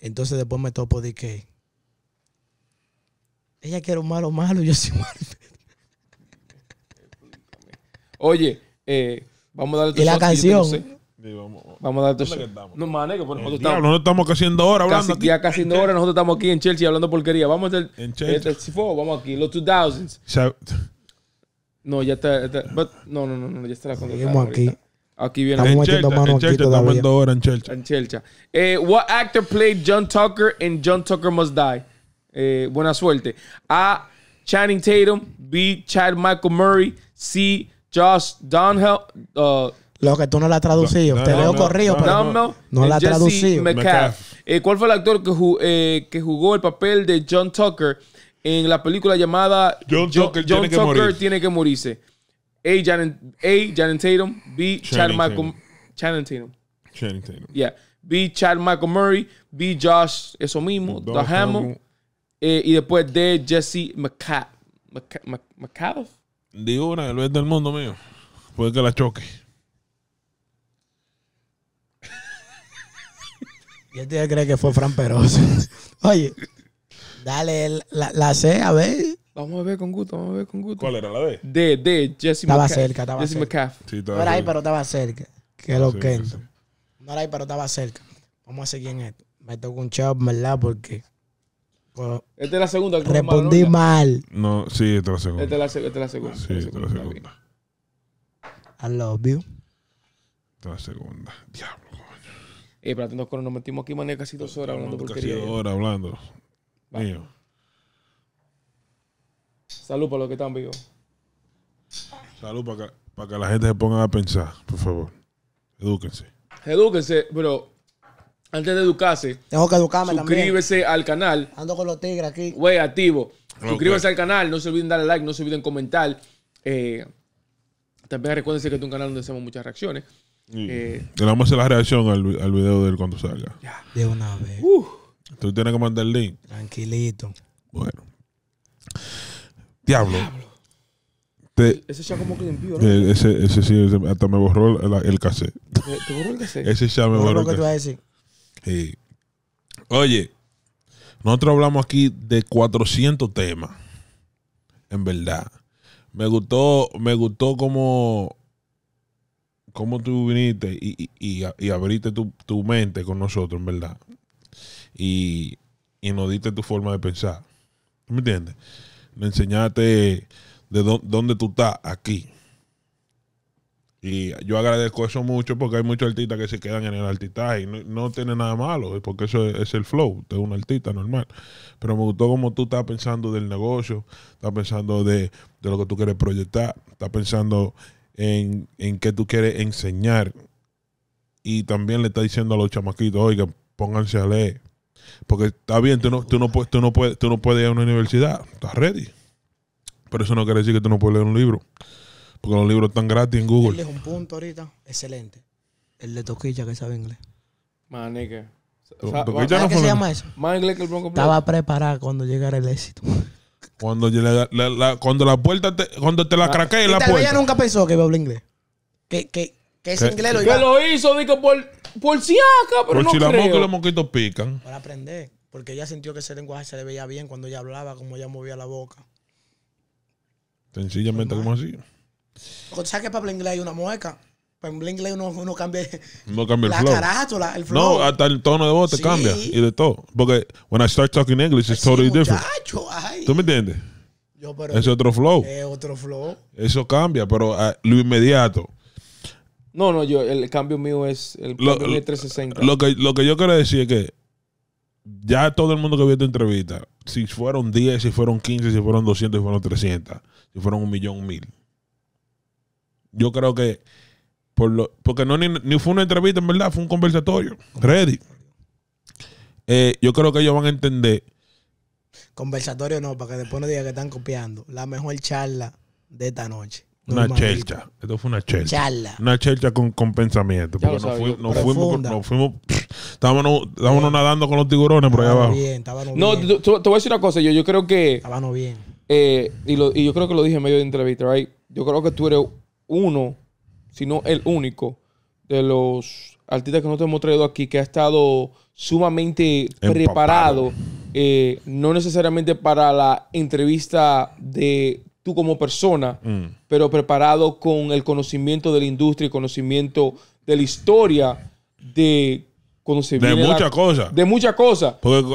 Entonces después me topo de que ella quiere un malo malo, yo soy malo. Oye, eh, vamos a darle tu ¿Y la canción? vamos, vamos, a darle No, que nosotros estamos. no estamos casi haciendo hora hablando. ya casi en horas nosotros estamos aquí en Chelsea hablando porquería. Vamos a hacer. En Chelsea. Este, vamos aquí, los 2000s. No, ya está. no, no, no, no, ya está la Seguimos aquí. Aquí viene. Estamos metiendo mano aquí todavía. Ahora en Chelcha. En Chelcha. Eh, what actor played John Tucker in John Tucker Must Die? Eh, buena suerte. A. Channing Tatum. B. Chad Michael Murray. C. Josh Dunhill. Uh, lo que tú no la has traducido. Te veo leo corrido, pero no, no la has traducido. Eh, ¿Cuál fue el actor que, eh, que jugó el papel de John Tucker en la película llamada John, John, Tucker, tiene, que tiene, morirse. A. Janet, a, Tatum. B. Chad Michael. Channing Tatum. Yeah. B. Chad Michael Murray. B. Josh, eso mismo. The Hamill. Eh, y después D. Jesse McCa Digo una, el del mundo mío. Puede que la choque. Yo te este creer que fue Fran Peroso. Oye, Dale la, C, a ver. Vamos a ver con gusto, vamos a ver con gusto. ¿Cuál era la D? D, D, Jesse Estaba cerca, estaba Jesse cerca. Sí, no era ahí, pero estaba cerca. Que lo que. No era ahí, pero estaba cerca. Vamos a seguir en esto. Me tocó un chop, ¿verdad? Porque. Pues, esta es la segunda. Respondí mal. No, sí, esta es la segunda. Esta es la, segunda. Sí, esta es la segunda. I love you. Esta es la segunda. Diablo, coño. Eh, pero con nos metimos aquí, mané, casi dos horas hablando, por porquería. Casi dos eh. horas hablando. Mío. Salud para los que están vivos. Salud para que, la gente se ponga a pensar, por favor. Edúquense. Edúquense, pero antes de educarse, tengo que al canal. Ando con los tigres aquí. Wey, activo. Suscríbase al canal, no se olviden darle like, no se olviden comentar. Eh, también recuérdense que este es un canal donde hacemos muchas reacciones. le vamos a hacer la reacción al, video video del cuando salga. Ya. De una vez. Uh. Tú tienes que mandar el link. Tranquilito. Bueno. Diablo. Te, ese ya como que limpió, ¿no? Eh, ese, ese sí, hasta me borró el, el cassette. ¿Te borró el cassette? Ese ya me borró, Lo que tú vas a decir. Sí. Oye, nosotros hablamos aquí de 400 temas. En verdad. Me gustó, me gustó como, cómo tú viniste y, y, abriste tu, tu, mente con nosotros, en verdad y, y nos diste tu forma de pensar. ¿Me entiendes? Me enseñaste de dónde, tú estás aquí. Y yo agradezco eso mucho porque hay muchos artistas que se quedan en el artista y no, no tiene nada malo, porque eso es, el flow de un artista normal. Pero me gustó como tú estás pensando del negocio, estás pensando de, lo que tú quieres proyectar, estás pensando en, en qué tú quieres enseñar. Y también le estás diciendo a los chamaquitos, Oiga pónganse a leer, porque está bien, tú no, tú no, puedes, tú no, puedes, tú no puedes ir a una universidad, estás ready. Pero eso no quiere decir que tú no puedes leer un libro. Porque los libros están gratis en Google. un punto ahorita excelente. El de Toquilla que sabe inglés. Manique. ¿Qué se llama eso? Más inglés que el Bronco Estaba preparado cuando llegara el éxito. Cuando, llega cuando la puerta te, cuando te la ah, craqué. la puerta. Ella nunca pensó que iba a hablar inglés. Que, que, que ese inglés lo hizo. Que lo hizo, digo, por, por siaca, pero por no creo. Por los moquitos pican. Para aprender. Porque ella sintió que ese lenguaje se le veía bien cuando ella hablaba, como ella movía la boca. Sencillamente como así. ¿Sabes que para hablar inglés hay una mueca? Para hablar inglés uno, uno cambia, no cambia el la flow. el flow. No, hasta el tono de voz te cambia y de todo. Porque when I start talking English, it's totally different. ¿Tú me entiendes? es otro flow. Es otro flow. Eso cambia, pero ah, lo inmediato. No, no, yo, el cambio mío es el lo, Lo que, lo que yo quiero decir es que ya todo el mundo que vio esta entrevista, si fueron 10, si fueron 15, si fueron 200, si fueron 300, si fueron un millón, mil. Yo creo que, por lo, porque no ni, fue una entrevista, en verdad, fue un conversatorio. Ready. Eh, yo creo que ellos van a entender. Conversatorio no, para que después no digan que están copiando. La mejor charla de esta noche. Una chelcha. Esto fue una chelcha. Una chelcha con, pensamiento. Porque nos, fuimos, fuimos estábamos, estábamos nadando con los tiburones por allá abajo. Bien, no, bien. Te, voy a decir una cosa. Yo, yo creo que. Estábamos bien. Eh, y, yo creo que lo dije en medio de entrevista, right? Yo creo que tú eres uno, si no el único, de los artistas que nosotros hemos traído aquí que ha estado sumamente preparado. Eh, no necesariamente para la entrevista de tú como persona, mm. pero preparado con el conocimiento de la industria y conocimiento de la historia de conocimiento. de muchas cosas. De muchas cosas.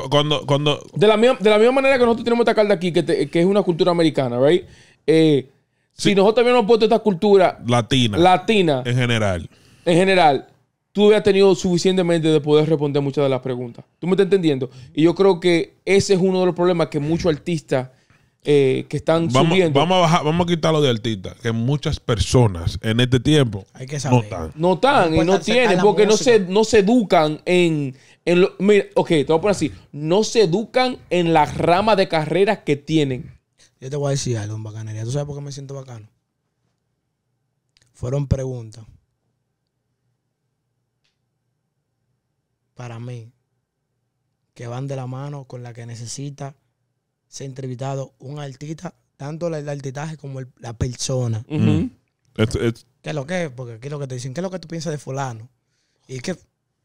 cuando, cuando... De, la misma, de la manera que nosotros tenemos esta carta aquí, que, que es una cultura americana, ¿right? Eh, si nosotros hubiéramos puesto esta cultura... Latina. Latina. En general. En general. Tú hubieras tenido suficientemente de poder responder muchas de las preguntas. ¿Tú me estás entendiendo? Y yo creo que ese es uno de los problemas que muchos artistas eh, que están subiendo. Vamos a, bajar, vamos a quitarlo de artista, que muchas personas en este tiempo Hay que no están. No y no tienen, porque no se, no se educan en... en mira, ok, te voy a poner así. No se educan en la rama de carreras que tienen. Yo te voy a decir algo en bacanería. ¿Tú sabes por qué me siento bacano? Fueron preguntas. Para mí, que van de la mano con la que necesita se ha entrevistado un artista, tanto el artistaje como la persona. Mm. ¿Qué es lo que es? Porque aquí es lo que te dicen, ¿qué es lo que tú piensas de fulano? Y que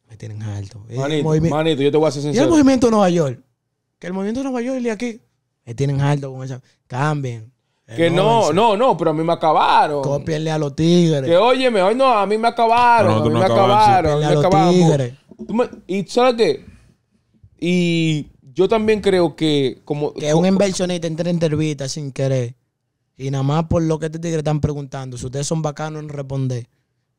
me tienen alto. Manito, manito, yo te voy a hacer sincero. Y el movimiento de Nueva York. Que el movimiento de Nueva York y aquí me tienen alto con esa. Cambien. Que eh, no, no, no, pero a mí me acabaron. copienle a los tigres. Que óyeme, hoy no, a mí me acabaron. a mí me acabaron. a mí me acabaron. Tigres. ¿Y sabes qué? Y yo también creo que como... Que un inversionista entre en entrevista sin querer. Y nada más por lo que te están preguntando. Si ustedes son bacanos en responder,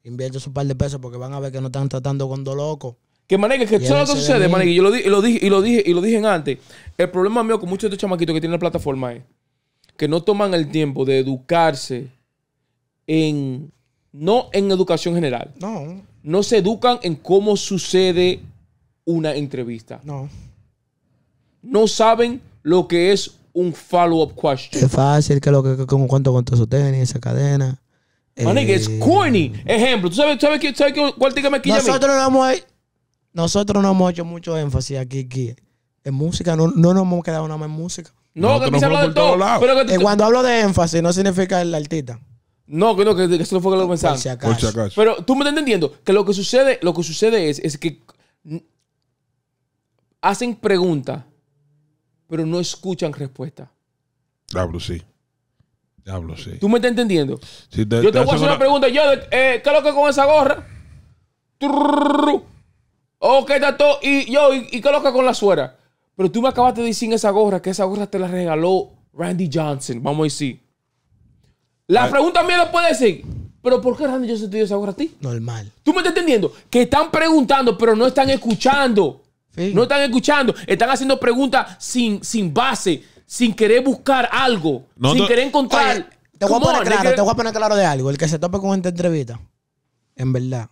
invierte su par de pesos porque van a ver que no están tratando con dos locos. Que maneja, que eso es sucede, maneja. Yo lo, dije, y lo dije, y lo dije antes. El problema mío con muchos de estos chamaquitos que tienen la plataforma es que no toman el tiempo de educarse en. No en educación general. No. No se educan en cómo sucede una entrevista. No no saben lo que es un follow-up question. Es fácil, que lo que, cuánto todo su tenis, esa cadena. Manique, es eh, corny. Ejemplo, ¿tú sabes, cuál tica me quilla Nosotros no hemos, nosotros no hecho mucho énfasis aquí, en música. No, nos hemos quedado nada más en música. No, que que se habla de todo. que, cuando hablo de énfasis, no significa el artista. No, que no, que, eso no fue que lo pensaba. Si Pero tú me estás entendiendo que lo que sucede, es que hacen preguntas pero no escuchan respuesta. Diablo, sí. Diablo, sí. ¿Tú me estás entendiendo? yo te, voy a hacer una, pregunta. Yo, eh, ¿Qué es lo que con esa gorra? O oh, ¿qué está Y yo, ¿y, qué es lo que con la suera? Pero tú me acabaste de decir en esa gorra que esa gorra te la regaló Randy Johnson. Vamos a decir. La pregunta mía la puede decir. Pero ¿por qué Randy Johnson te dio esa gorra a ti? Normal. ¿Tú me estás entendiendo? Que están preguntando, pero no están escuchando. No están escuchando, están haciendo preguntas sin, sin base, sin querer buscar algo, sin querer encontrar. a claro, te voy a poner claro de algo. El que se tope con esta entrevista, en verdad,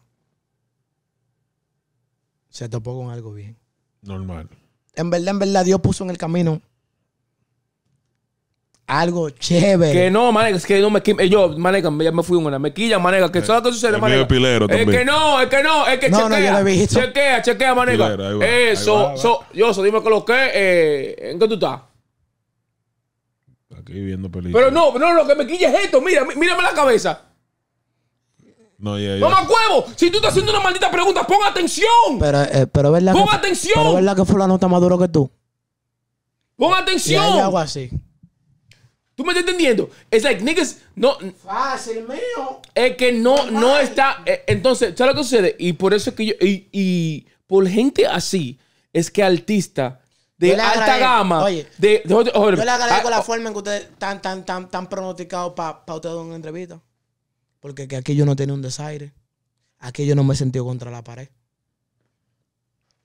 se topó con algo bien. Normal. En verdad, en verdad, Dios puso en el camino algo chévere. Que no, manega, es que no me eh, Yo, manega, ya me fui una. Me quilla, manega. Que eh, solo que sucede, manega. Es que no, es que no, es que no, chequea. Chequea, chequea, manega. Eso yo, so, dime que lo que, eh, ¿en qué tú estás? Aquí viendo películas. Pero no, no, lo que me quilla es esto. Mira, mírame la cabeza. No, ya, ya. Mamá huevo, si tú estás haciendo una maldita pregunta, pon atención. Pero, pero verdad. Pon que, atención. Pero verdad que fulano está más duro que tú. Pon atención. hay así. ¿Tú me estás entendiendo? Es like, no. Fácil, mío. Es que no, no está. Eh, entonces, ¿sabes lo que sucede? Y por eso que yo. Y, por gente así, es que artista de alta gama. Oye, de, yo le agradezco ah, la oh. forma en que ustedes están tan, tan, tan pronosticados para pa ustedes una entrevista. Porque que aquí yo no tenía un desaire. Aquí yo no me he sentido contra la pared.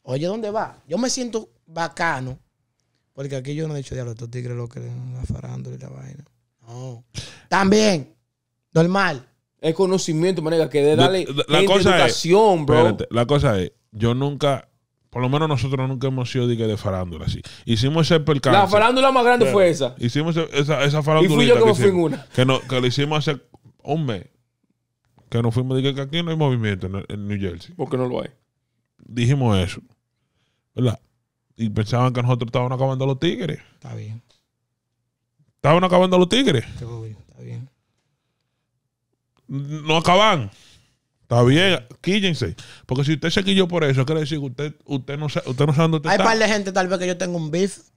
Oye, ¿dónde va? Yo me siento bacano porque aquí yo no he dicho, diablo, estos tigres lo que la farándula y la vaina. No. También, normal. Es conocimiento, manera, que de darle la, cosa es, bro. la cosa es, yo nunca por lo menos nosotros nunca hemos sido de, de farándula así. Hicimos ese percance. La farándula más grande fue esa. Hicimos esa, esa farándula. Y fui yo que, me fui en una. Que, no, que lo hicimos hace un mes. Que nos fuimos. Dije que aquí no hay movimiento en, en New Jersey. Porque no lo hay. Dijimos eso. ¿Verdad? y pensaban que nosotros estábamos acabando los tigres. Está bien. Estaban acabando los tigres. Está bien, está bien. No acaban. Está bien, quíllense. Porque si usted se quilló por eso, quiere decir que usted, usted, no, sabe, usted no sabe dónde está? Hay un par de gente tal vez que yo tengo un beef.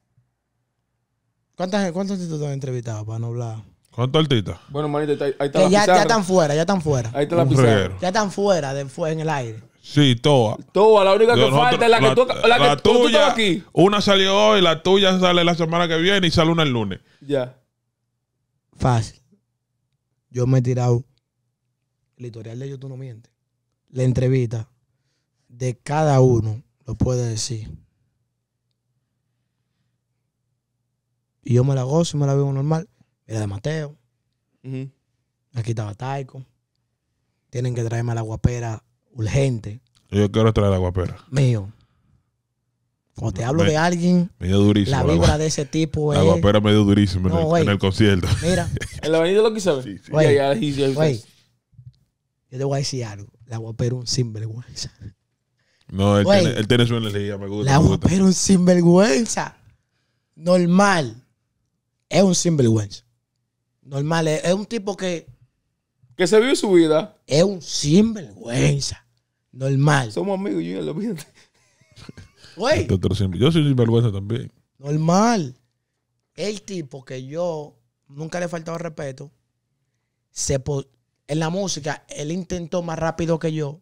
¿Cuántas, ¿Cuántos te han entrevistado para no hablar? ¿Cuántos artistas? Bueno, manito, ahí está ya, ya están fuera, ya están fuera. Ahí está la pizarra. Ya están fuera, en el aire. Sí, toda. Toa, la única que falta es la, que tú, la, tuya, aquí. Una salió hoy, la tuya sale la semana que viene y sale una el lunes. Ya. Fácil. Yo me he tirado. El editorial de ellos, tú no mientes. La entrevista de cada uno lo puede decir. Y yo me la gozo y me la veo normal. era de Mateo. Aquí estaba Taico. Tienen que traerme a la guapera Urgente. Yo quiero traer agua pera. Mío. Cuando te hablo de alguien, durísimo, la vibra de ese tipo es. La guapera medio durísimo en, el, concierto. Mira. en la avenida lo que ver. Sí, sí. yo te voy a decir algo. La guapera un sinvergüenza. No, él tiene, él tiene, su energía, me gusta. La guapera un sinvergüenza. Normal. Es un sinvergüenza. Normal. Es, es un tipo que. Que se vive su vida. Es un sinvergüenza. Normal. Somos amigos, yo lo vi. Güey. Yo soy vergüenza también. Normal. El tipo que yo nunca le faltaba respeto, se en la música, él intentó más rápido que yo.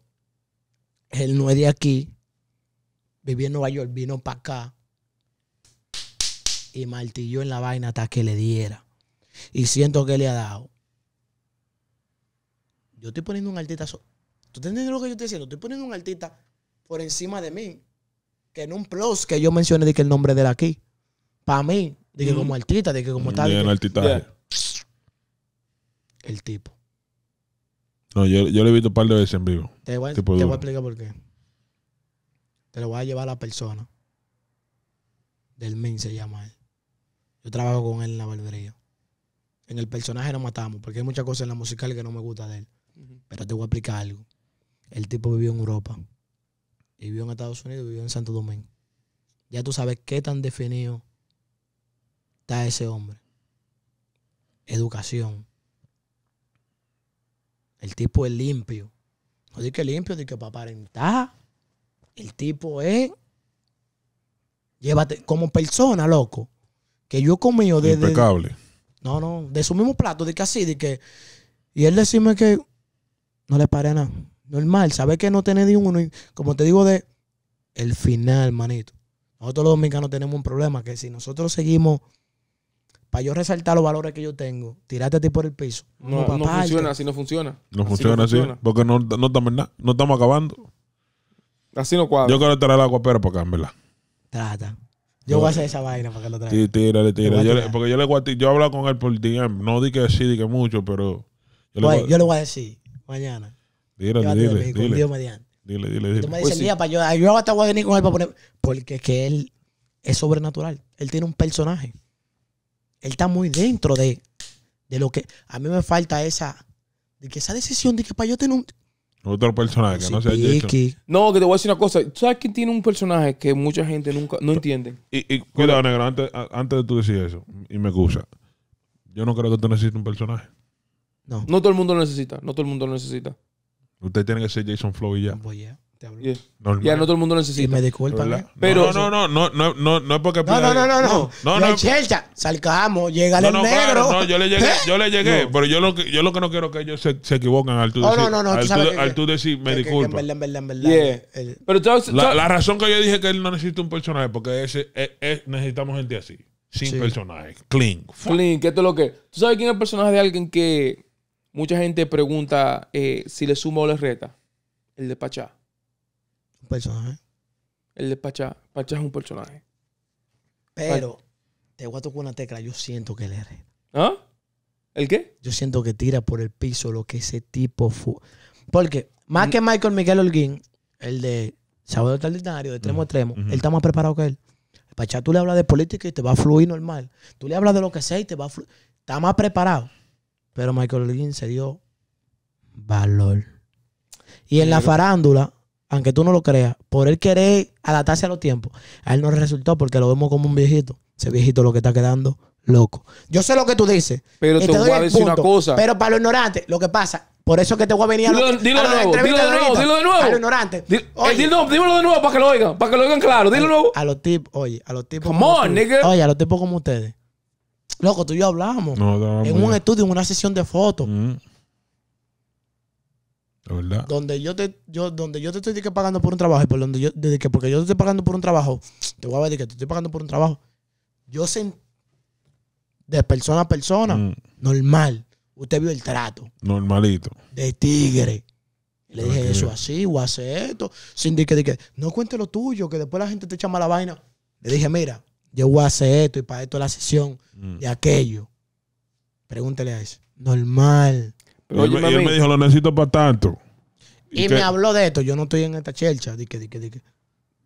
Él no es de aquí. Vivía en Nueva York, vino para acá. Y martilló en la vaina hasta que le diera. Y siento que le ha dado. Yo estoy poniendo un artista ¿Tú entiendes lo que yo estoy diciendo? Estoy poniendo un artista por encima de mí. Que en un plus que yo mencioné de que el nombre de él aquí. Para mí, de que mm. como artista, de que como tal. El tipo. No, yo, lo he visto un par de veces en vivo. Te voy, a explicar por qué. Te lo voy a llevar a la persona. Del Min se llama él. Yo trabajo con él en la barbería. En el personaje lo matamos, porque hay muchas cosas en la musical que no me gusta de él. Pero te voy a explicar algo. El tipo vivió en Europa. Y vivió en Estados Unidos, vivió en Santo Domingo. Ya tú sabes qué tan definido está ese hombre. Educación. El tipo es limpio. No digo que limpio, de que para aparentar. El tipo es. Llévate como persona, loco. Que yo he comido desde. Impecable. no, no, de su mismo plato, de que así, de que. Y él decime que no le pare nada normal, sabes que no tenés ni uno, como te digo, de el final, manito. Nosotros los dominicanos tenemos un problema, que si nosotros seguimos, para yo resaltar los valores que yo tengo, tirate a ti por el piso. No, no, funciona, así no funciona. No funciona así, porque no, no estamos no estamos acabando. Así no cuadra. Yo quiero traer el agua pero para acá, ¿verdad? Trata. Yo voy a hacer esa vaina para que lo traiga. Tírale, tírale. porque yo le voy a, yo he hablado con él por DM. No di que sí, di que mucho, pero. Yo, yo le voy a decir mañana. Dile, dile, dile, dile. Dile, dile, Tú me dices, pues yo, ah, yo hasta voy a venir con él para poner. Porque es que él es sobrenatural. Él tiene un personaje. Él está muy dentro de, de lo que. A mí me falta esa. De que esa decisión de que para yo tener un. Otro personaje que pues no se haya No, que te voy a decir una cosa. sabes quién tiene un personaje que mucha gente nunca no entiende? Y, y cuidado, negro, antes, antes, de tú decir eso, y me excusa. Yo no creo que tú necesites un personaje. No. No todo el mundo lo necesita. No todo el mundo lo necesita. Usted tiene que ser Jason Flow y ya. Pues ya, Ya no todo el mundo necesita. Y me disculpan. ¿eh? Pero, no, no, no, no, no, no, es porque. No, no, no, no. No, no, no. Chelcha, salcamos, llega el negro. no, yo le llegué, ¿Eh? yo le llegué. Pero yo lo, que, yo lo que no quiero que ellos se, se equivoquen al tú decir. No, no, no, al tú, al tú decir, me disculpa. En verdad, en verdad, Pero la, razón que yo dije que él no necesita un personaje, porque ese, e, e, necesitamos gente así. Sin personaje. Clean. Clean, ¿Qué es lo que. ¿Tú sabes quién es el personaje de alguien que Mucha gente pregunta eh, si le sumo o le reta. El de Pachá. Un personaje. El de Pachá. Pachá es un personaje. Pero, te voy a tocar una tecla. Yo siento que le reta. ¿Ah? ¿El qué? Yo siento que tira por el piso lo que ese tipo fue. Porque, más que Michael Miguel Holguín, el de Sábado Extraordinario, de extremo extremo, él está más preparado que él. Pachá, tú le hablas de política y te va a fluir normal. Tú le hablas de lo que sea y te va a fluir. Está más preparado. Pero Michael Elgin se dio valor. Y en la farándula, aunque tú no lo creas, por él querer adaptarse a los tiempos, a él no le resultó porque lo vemos como un viejito. Ese viejito lo que está quedando loco. Yo sé lo que tú dices. Pero te, voy a decir una cosa. Pero para los ignorantes, lo que pasa, por eso que te voy a venir a los Dilo, de nuevo, dilo de nuevo, eh, dilo de nuevo. Para los ignorantes. Dil, dilo, dímelo de nuevo para que lo oigan, para que lo oigan claro. Dilo de nuevo. A los tipos, oye, a los tipos. Come on, nigga. Oye, a los tipos como ustedes. Loco, tú y yo hablamos. en un estudio, en una sesión de fotos. Mm. verdad. Donde yo te, yo, donde yo te estoy que pagando por un trabajo y por donde yo, porque yo te estoy pagando por un trabajo, te voy a decir que te estoy pagando por un trabajo. Yo sé de persona a persona, mm. normal. Usted vio el trato. Normalito. De tigre. Le dije eso así, o hace esto. Sin decir que, no cuente lo tuyo, que después la gente te echa mala vaina. Le dije, mira, yo voy a hacer esto y para esto la sesión mm. de y aquello. Pregúntele a eso. Normal. Pero y él, me dijo, lo necesito para tanto. Y, me habló de esto. Yo no estoy en esta chelcha.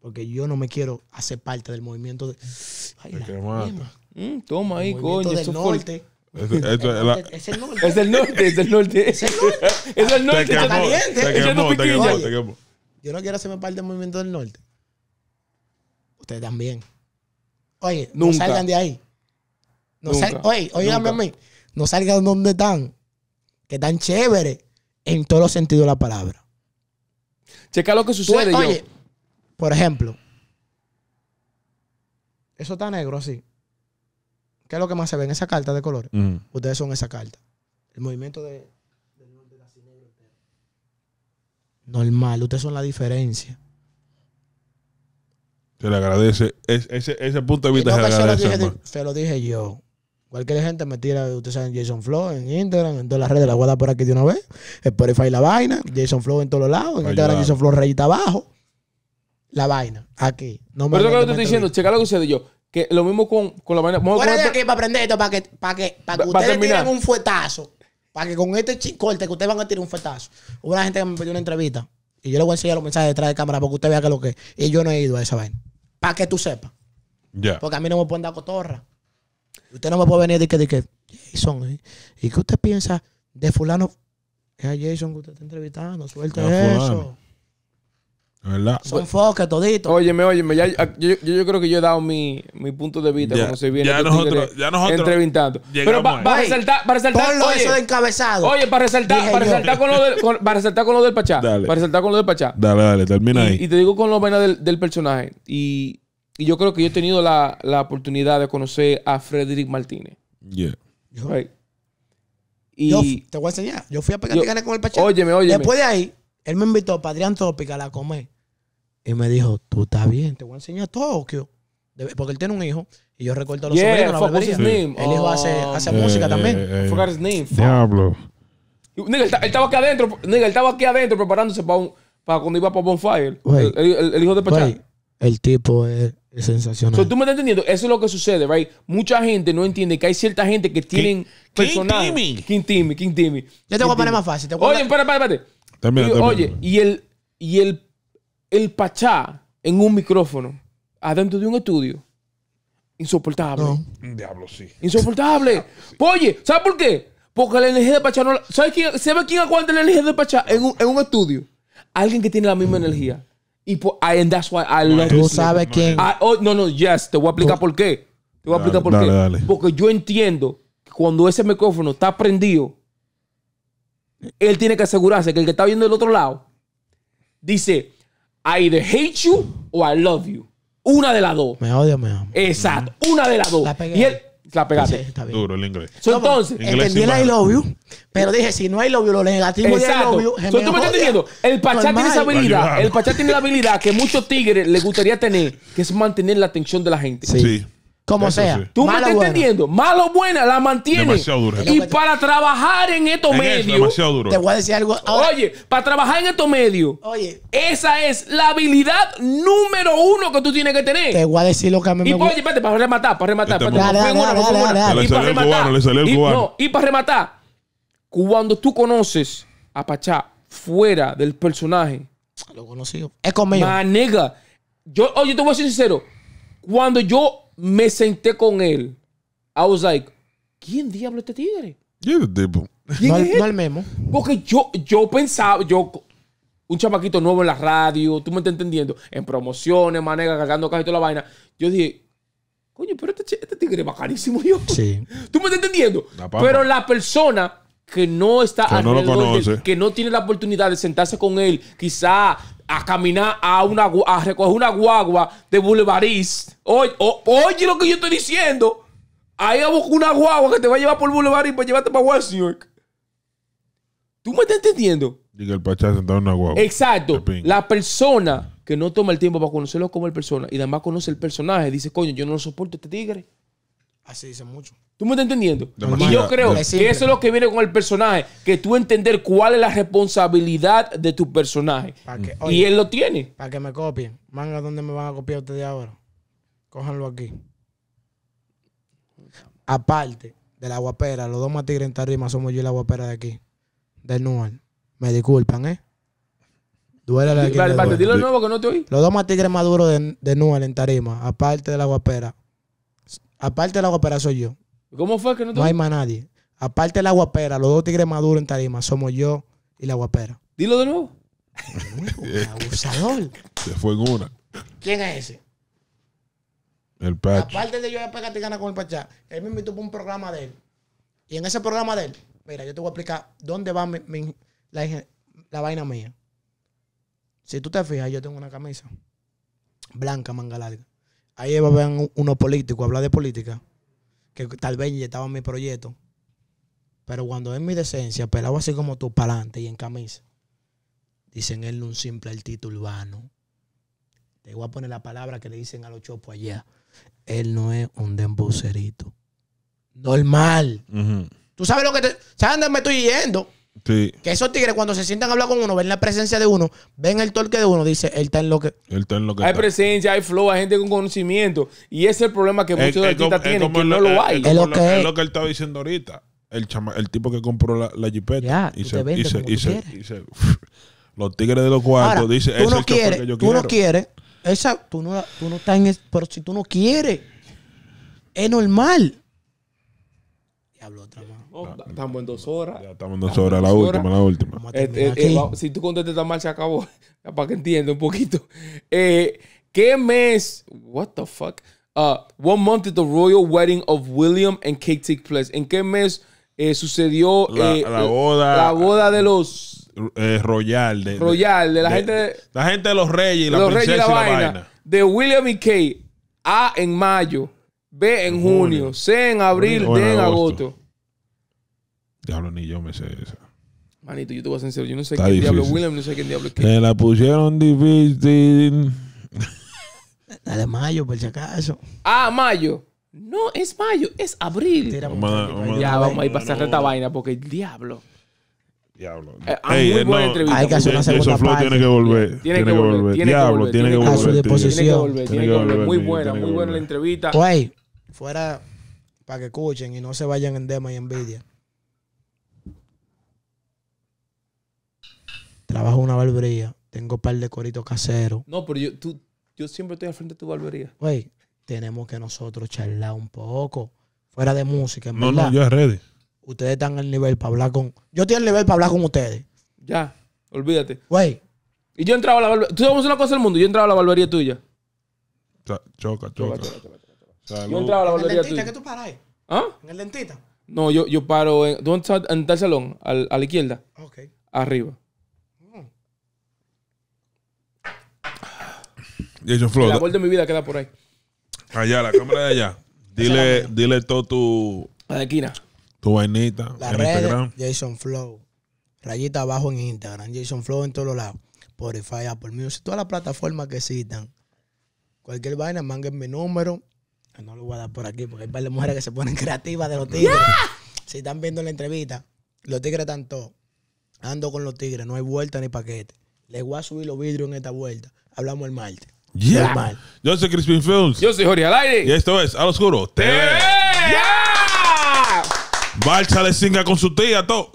Porque yo no me quiero hacer parte del movimiento de. norte. Mm, toma ahí, coño. Del norte. Es, el norte. Es del norte, es del norte. Es el norte. es el norte. Yo no quiero hacerme parte del movimiento del norte. Ustedes también. Oye, no salgan de ahí. No oye, oíganme a mí. No salgan donde están. Que están chéveres en todos los sentidos de la palabra. Checa lo que sucede. oye, por ejemplo, eso está negro así. ¿Qué es lo que más se ve en esa carta de colores? Ustedes son esa carta. El movimiento de, Normal, ustedes son la diferencia. Se le agradece. ese, ese punto de vista de se le Se lo, dije, yo. Cualquier gente me tira, ustedes saben, Jason Flow en Instagram, en todas las redes, la guarda por aquí de una vez. Spotify la vaina, Jason Flow en todos los lados, en Instagram Jason Flow rayita abajo. La vaina, aquí. No Pero me, lo que te estoy diciendo, checa lo que usted yo. Que lo mismo con, con la vaina. de aquí para aprender esto, para que, para que, ustedes tiren un fuetazo. Para que con este corte que ustedes van a tirar un fuetazo. Hubo una gente que me pidió una entrevista. Y yo le voy a enseñar los mensajes detrás de cámara que usted vea que lo que. Y yo no he ido a esa vaina. Para que tú sepas. Porque a mí no me pueden dar cotorra. Usted no me puede venir de que, de que Jason, eh. ¿y qué usted piensa de fulano? Es a Jason que usted está entrevistando, suelta eso. ¿Verdad? Son foques toditos. Óyeme, óyeme, ya, ah, yo, yo, creo que yo he dado mi, mi punto de vista ya, se viene. nosotros, ya nosotros. Entrevistando. Pero para resaltar, para resaltar. eso de encabezado. Oye, para resaltar, para resaltar, con lo del, con, para resaltar con lo del Pachá. Dale. Para resaltar con lo del Pachá. Dale, dale, termina ahí. Y te digo con lo buena del, del personaje. Y, y, yo creo que yo he tenido la, la oportunidad de conocer a Frederick Martínez. Yeah. Right. Y yo, te voy a enseñar. Yo fui a pegar con el Pachá. Óyeme, óyeme. Después de ahí, él me invitó a Adrián Tópica a la comer y me dijo, tú estás bien, te voy a enseñar Tokio. Porque él tiene un hijo y yo recuerdo los yeah, la El hijo hace, oh, hace música eh, también. Yeah, eh. name. Diablo. Nigga, él estaba aquí adentro, él estaba aquí adentro preparándose para, para cuando iba para Bonfire. el, hijo de Pachá. el tipo es, sensacional. So, tú me estás entendiendo, eso es lo que sucede, right? Mucha gente no entiende que hay cierta gente que tienen personal. King Timmy. King Timmy, Yo te voy a poner más fácil. oye Oye, espérate, espérate. Oye, y el, y el el Pachá en un micrófono, adentro de un estudio, insoportable. No. Diablo, sí. Insoportable. Pues, oye, ¿sabes por qué? Porque la energía de Pachá no la... ¿Sabes quién, ¿sabe quién aguanta la energía de Pachá en un, estudio? Alguien que tiene la misma energía. Y por, pues, and that's why Tú sabes quién. Ah, oh, no, no, yes. Te voy a explicar por qué. Te voy a explicar por qué. Porque yo entiendo que cuando ese micrófono está prendido, él tiene que asegurarse que el que está viendo del otro lado dice, I either hate you o I love you. Una de las dos. Me odio, me amo. Exacto, una de las dos. La pegué. Y él, la pegaste. Sí, está bien. Duro el inglés. entonces, entendí el I love you, pero dije, si no hay love you, lo negativo de love you. tú me estás entendiendo. El Pachá tiene esa habilidad. El Pachá tiene la habilidad que muchos tigres les gustaría tener, que es mantener la atención de la gente. sí. Como sea. Tú me estás entendiendo. Malo o buena la mantiene. Y para trabajar en estos medios. Te voy a decir algo. Ahora, Oye, para trabajar en estos medios, esa es la habilidad número uno que tú tienes que tener. te voy a decir lo que a mí Y me oye, para rematar, para rematar. Y para rematar, y- para rematar, cuando tú conoces a Pachá fuera del personaje, Lo conocido Es conmigo. Manega. yo, oye, te voy a ser sincero, cuando yo me senté con él. I was like, ¿quién diablo este tigre? ¿Quién es tipo? Este? No, es no el memo. Porque yo, yo pensaba, yo, un chamaquito nuevo en la radio, tú me estás entendiendo, en promociones, manega, cargando casi toda la vaina. Yo dije, coño, pero este, este, tigre es bacanísimo, yo. Sí. ¿Tú me estás entendiendo? pero la persona que no está que no, que no tiene la oportunidad de sentarse con él, quizá a caminar a una a recoger una guagua de Boulevardis. Oye, oye lo que yo estoy diciendo. Ahí a buscar una guagua que te va a llevar por Boulevardis para llevarte para West York. ¿Tú me estás entendiendo? Diga el pachá sentado en una guagua. Exacto. La persona que no toma el tiempo para conocerlo como el persona y además conoce el personaje, dice, coño, yo no lo soporto este tigre. Así dice mucho. ¿Tú me estás entendiendo? y yo creo que eso es lo que viene con el personaje, que tú entender cuál es la responsabilidad de tu personaje. Mm. y él lo tiene. Para que me copien. Manga, ¿dónde me van a copiar ustedes ahora? Cójanlo aquí. Aparte de la guapera, los dos más tigres en tarima somos yo y la guapera de aquí. De Nuan. Me disculpan, ¿eh? Duele la Dilo de nuevo que no te oí. Los dos más tigres más duros de, de en tarima, aparte de la guapera, Aparte el agua pera soy yo. ¿Cómo fue que no hay más nadie. Aparte el agua pera, los dos tigres maduros en tarima somos yo y la guapera. Dilo de nuevo. abusador. Se fue en una. ¿Quién es ese? El Pacha. Aparte de yo ya pegar gana con el Pachá, él me tuvo un programa de él. Y en ese programa de él, mira, yo te voy a explicar dónde va la, la vaina mía. Si tú te fijas, yo tengo una camisa blanca, manga larga ahí ver unos políticos a hablar de política, que tal vez estaba en mi proyecto. Pero cuando en mi decencia, pelado así como tú, para adelante y en camisa, dicen él un simple título urbano. Te voy a poner la palabra que le dicen a los chopos allá. Él no es un dembocerito. Normal. Tú sabes lo que te. ¿Sabes dónde me estoy yendo? Que esos tigres cuando se sientan a hablar con uno, ven la presencia de uno, ven el torque de uno, dice, él está en lo que... Él está en lo que Hay presencia, hay flow, hay gente con conocimiento. Y ese es el problema que muchos artistas tienen, que no lo hay. Es lo, que es lo que él estaba diciendo ahorita. El, el tipo que compró la, la jipeta y, se, y, y, se, Los tigres de los cuartos, dice, tú no es el quieres, tú no quieres, esa, tú no, tú no estás en... pero si tú no quieres, es normal. Y Habló otra vez estamos en dos horas. Ya estamos en dos horas, la última, la última. Eh, eh, eh, si tú contestas mal, se acabó. Para que entienda un poquito. ¿Qué mes? What the fuck? Uh, one month did the royal wedding of William and Kate take place. ¿En qué mes sucedió la, boda, la boda de los royal de, la gente de, la gente de los reyes y la princesa y la, vaina. de William y Kate A en mayo B en, junio, C en abril D en agosto. Diablo, ni yo me sé esa. Manito, yo te voy a ser sincero. Yo no sé quién diablo William, no sé quién diablo es Me la pusieron difícil. Dale mayo, por si acaso. Ah, mayo. No, es mayo, es abril. ya, vamos a ir para cerrar esta vaina porque el diablo. Diablo. Eh, muy eh, buena entrevista. Hay que hacer una segunda parte. tiene que volver. Tiene, que, volver. Diablo, tiene que volver. A su disposición. Tiene que volver, Muy buena, muy buena la entrevista. Güey, fuera pues, para que escuchen y no se vayan en demo y envidia. Trabajo en una barbería. Tengo un par de coritos caseros. No, pero yo, siempre estoy al frente de tu barbería. Güey, tenemos que nosotros charlar un poco. Fuera de música, en No, no, yo es ready. Ustedes están al nivel para hablar con... Yo estoy al nivel para hablar con ustedes. Ya, olvídate. Güey, Y yo entraba a la barbería. Tú sabes una cosa del mundo. Yo entraba a la barbería tuya. Choca, choca. Yo entraba a la en el barbería que tú paras ¿Ah? ¿En el dentista? No, yo, yo paro en. ¿Dónde está? En tal salón, a la izquierda, Ok. arriba. Jason Flow. El amor de mi vida queda por ahí. Allá, la cámara de allá. Dile, dile todo tu. esquina. Tu vainita. en Instagram. Jason Flow. Rayita abajo en Instagram. Jason Flow en todos los lados. por mí, Music, todas las plataformas que citan. Cualquier vaina, manguen mi número. No lo voy a dar por aquí porque hay un par de mujeres que se ponen creativas de los tigres. Si están viendo la entrevista, los tigres están todos. Ando con los tigres, no hay vuelta ni paquete. Les voy a subir los vidrios en esta vuelta. Hablamos el martes. Yeah. Yo soy Crispin Films. Yo soy Jorge Alaire. Y esto es lo Oscuro TV. ¡Yeah! Bárchale singa con su tía, todo.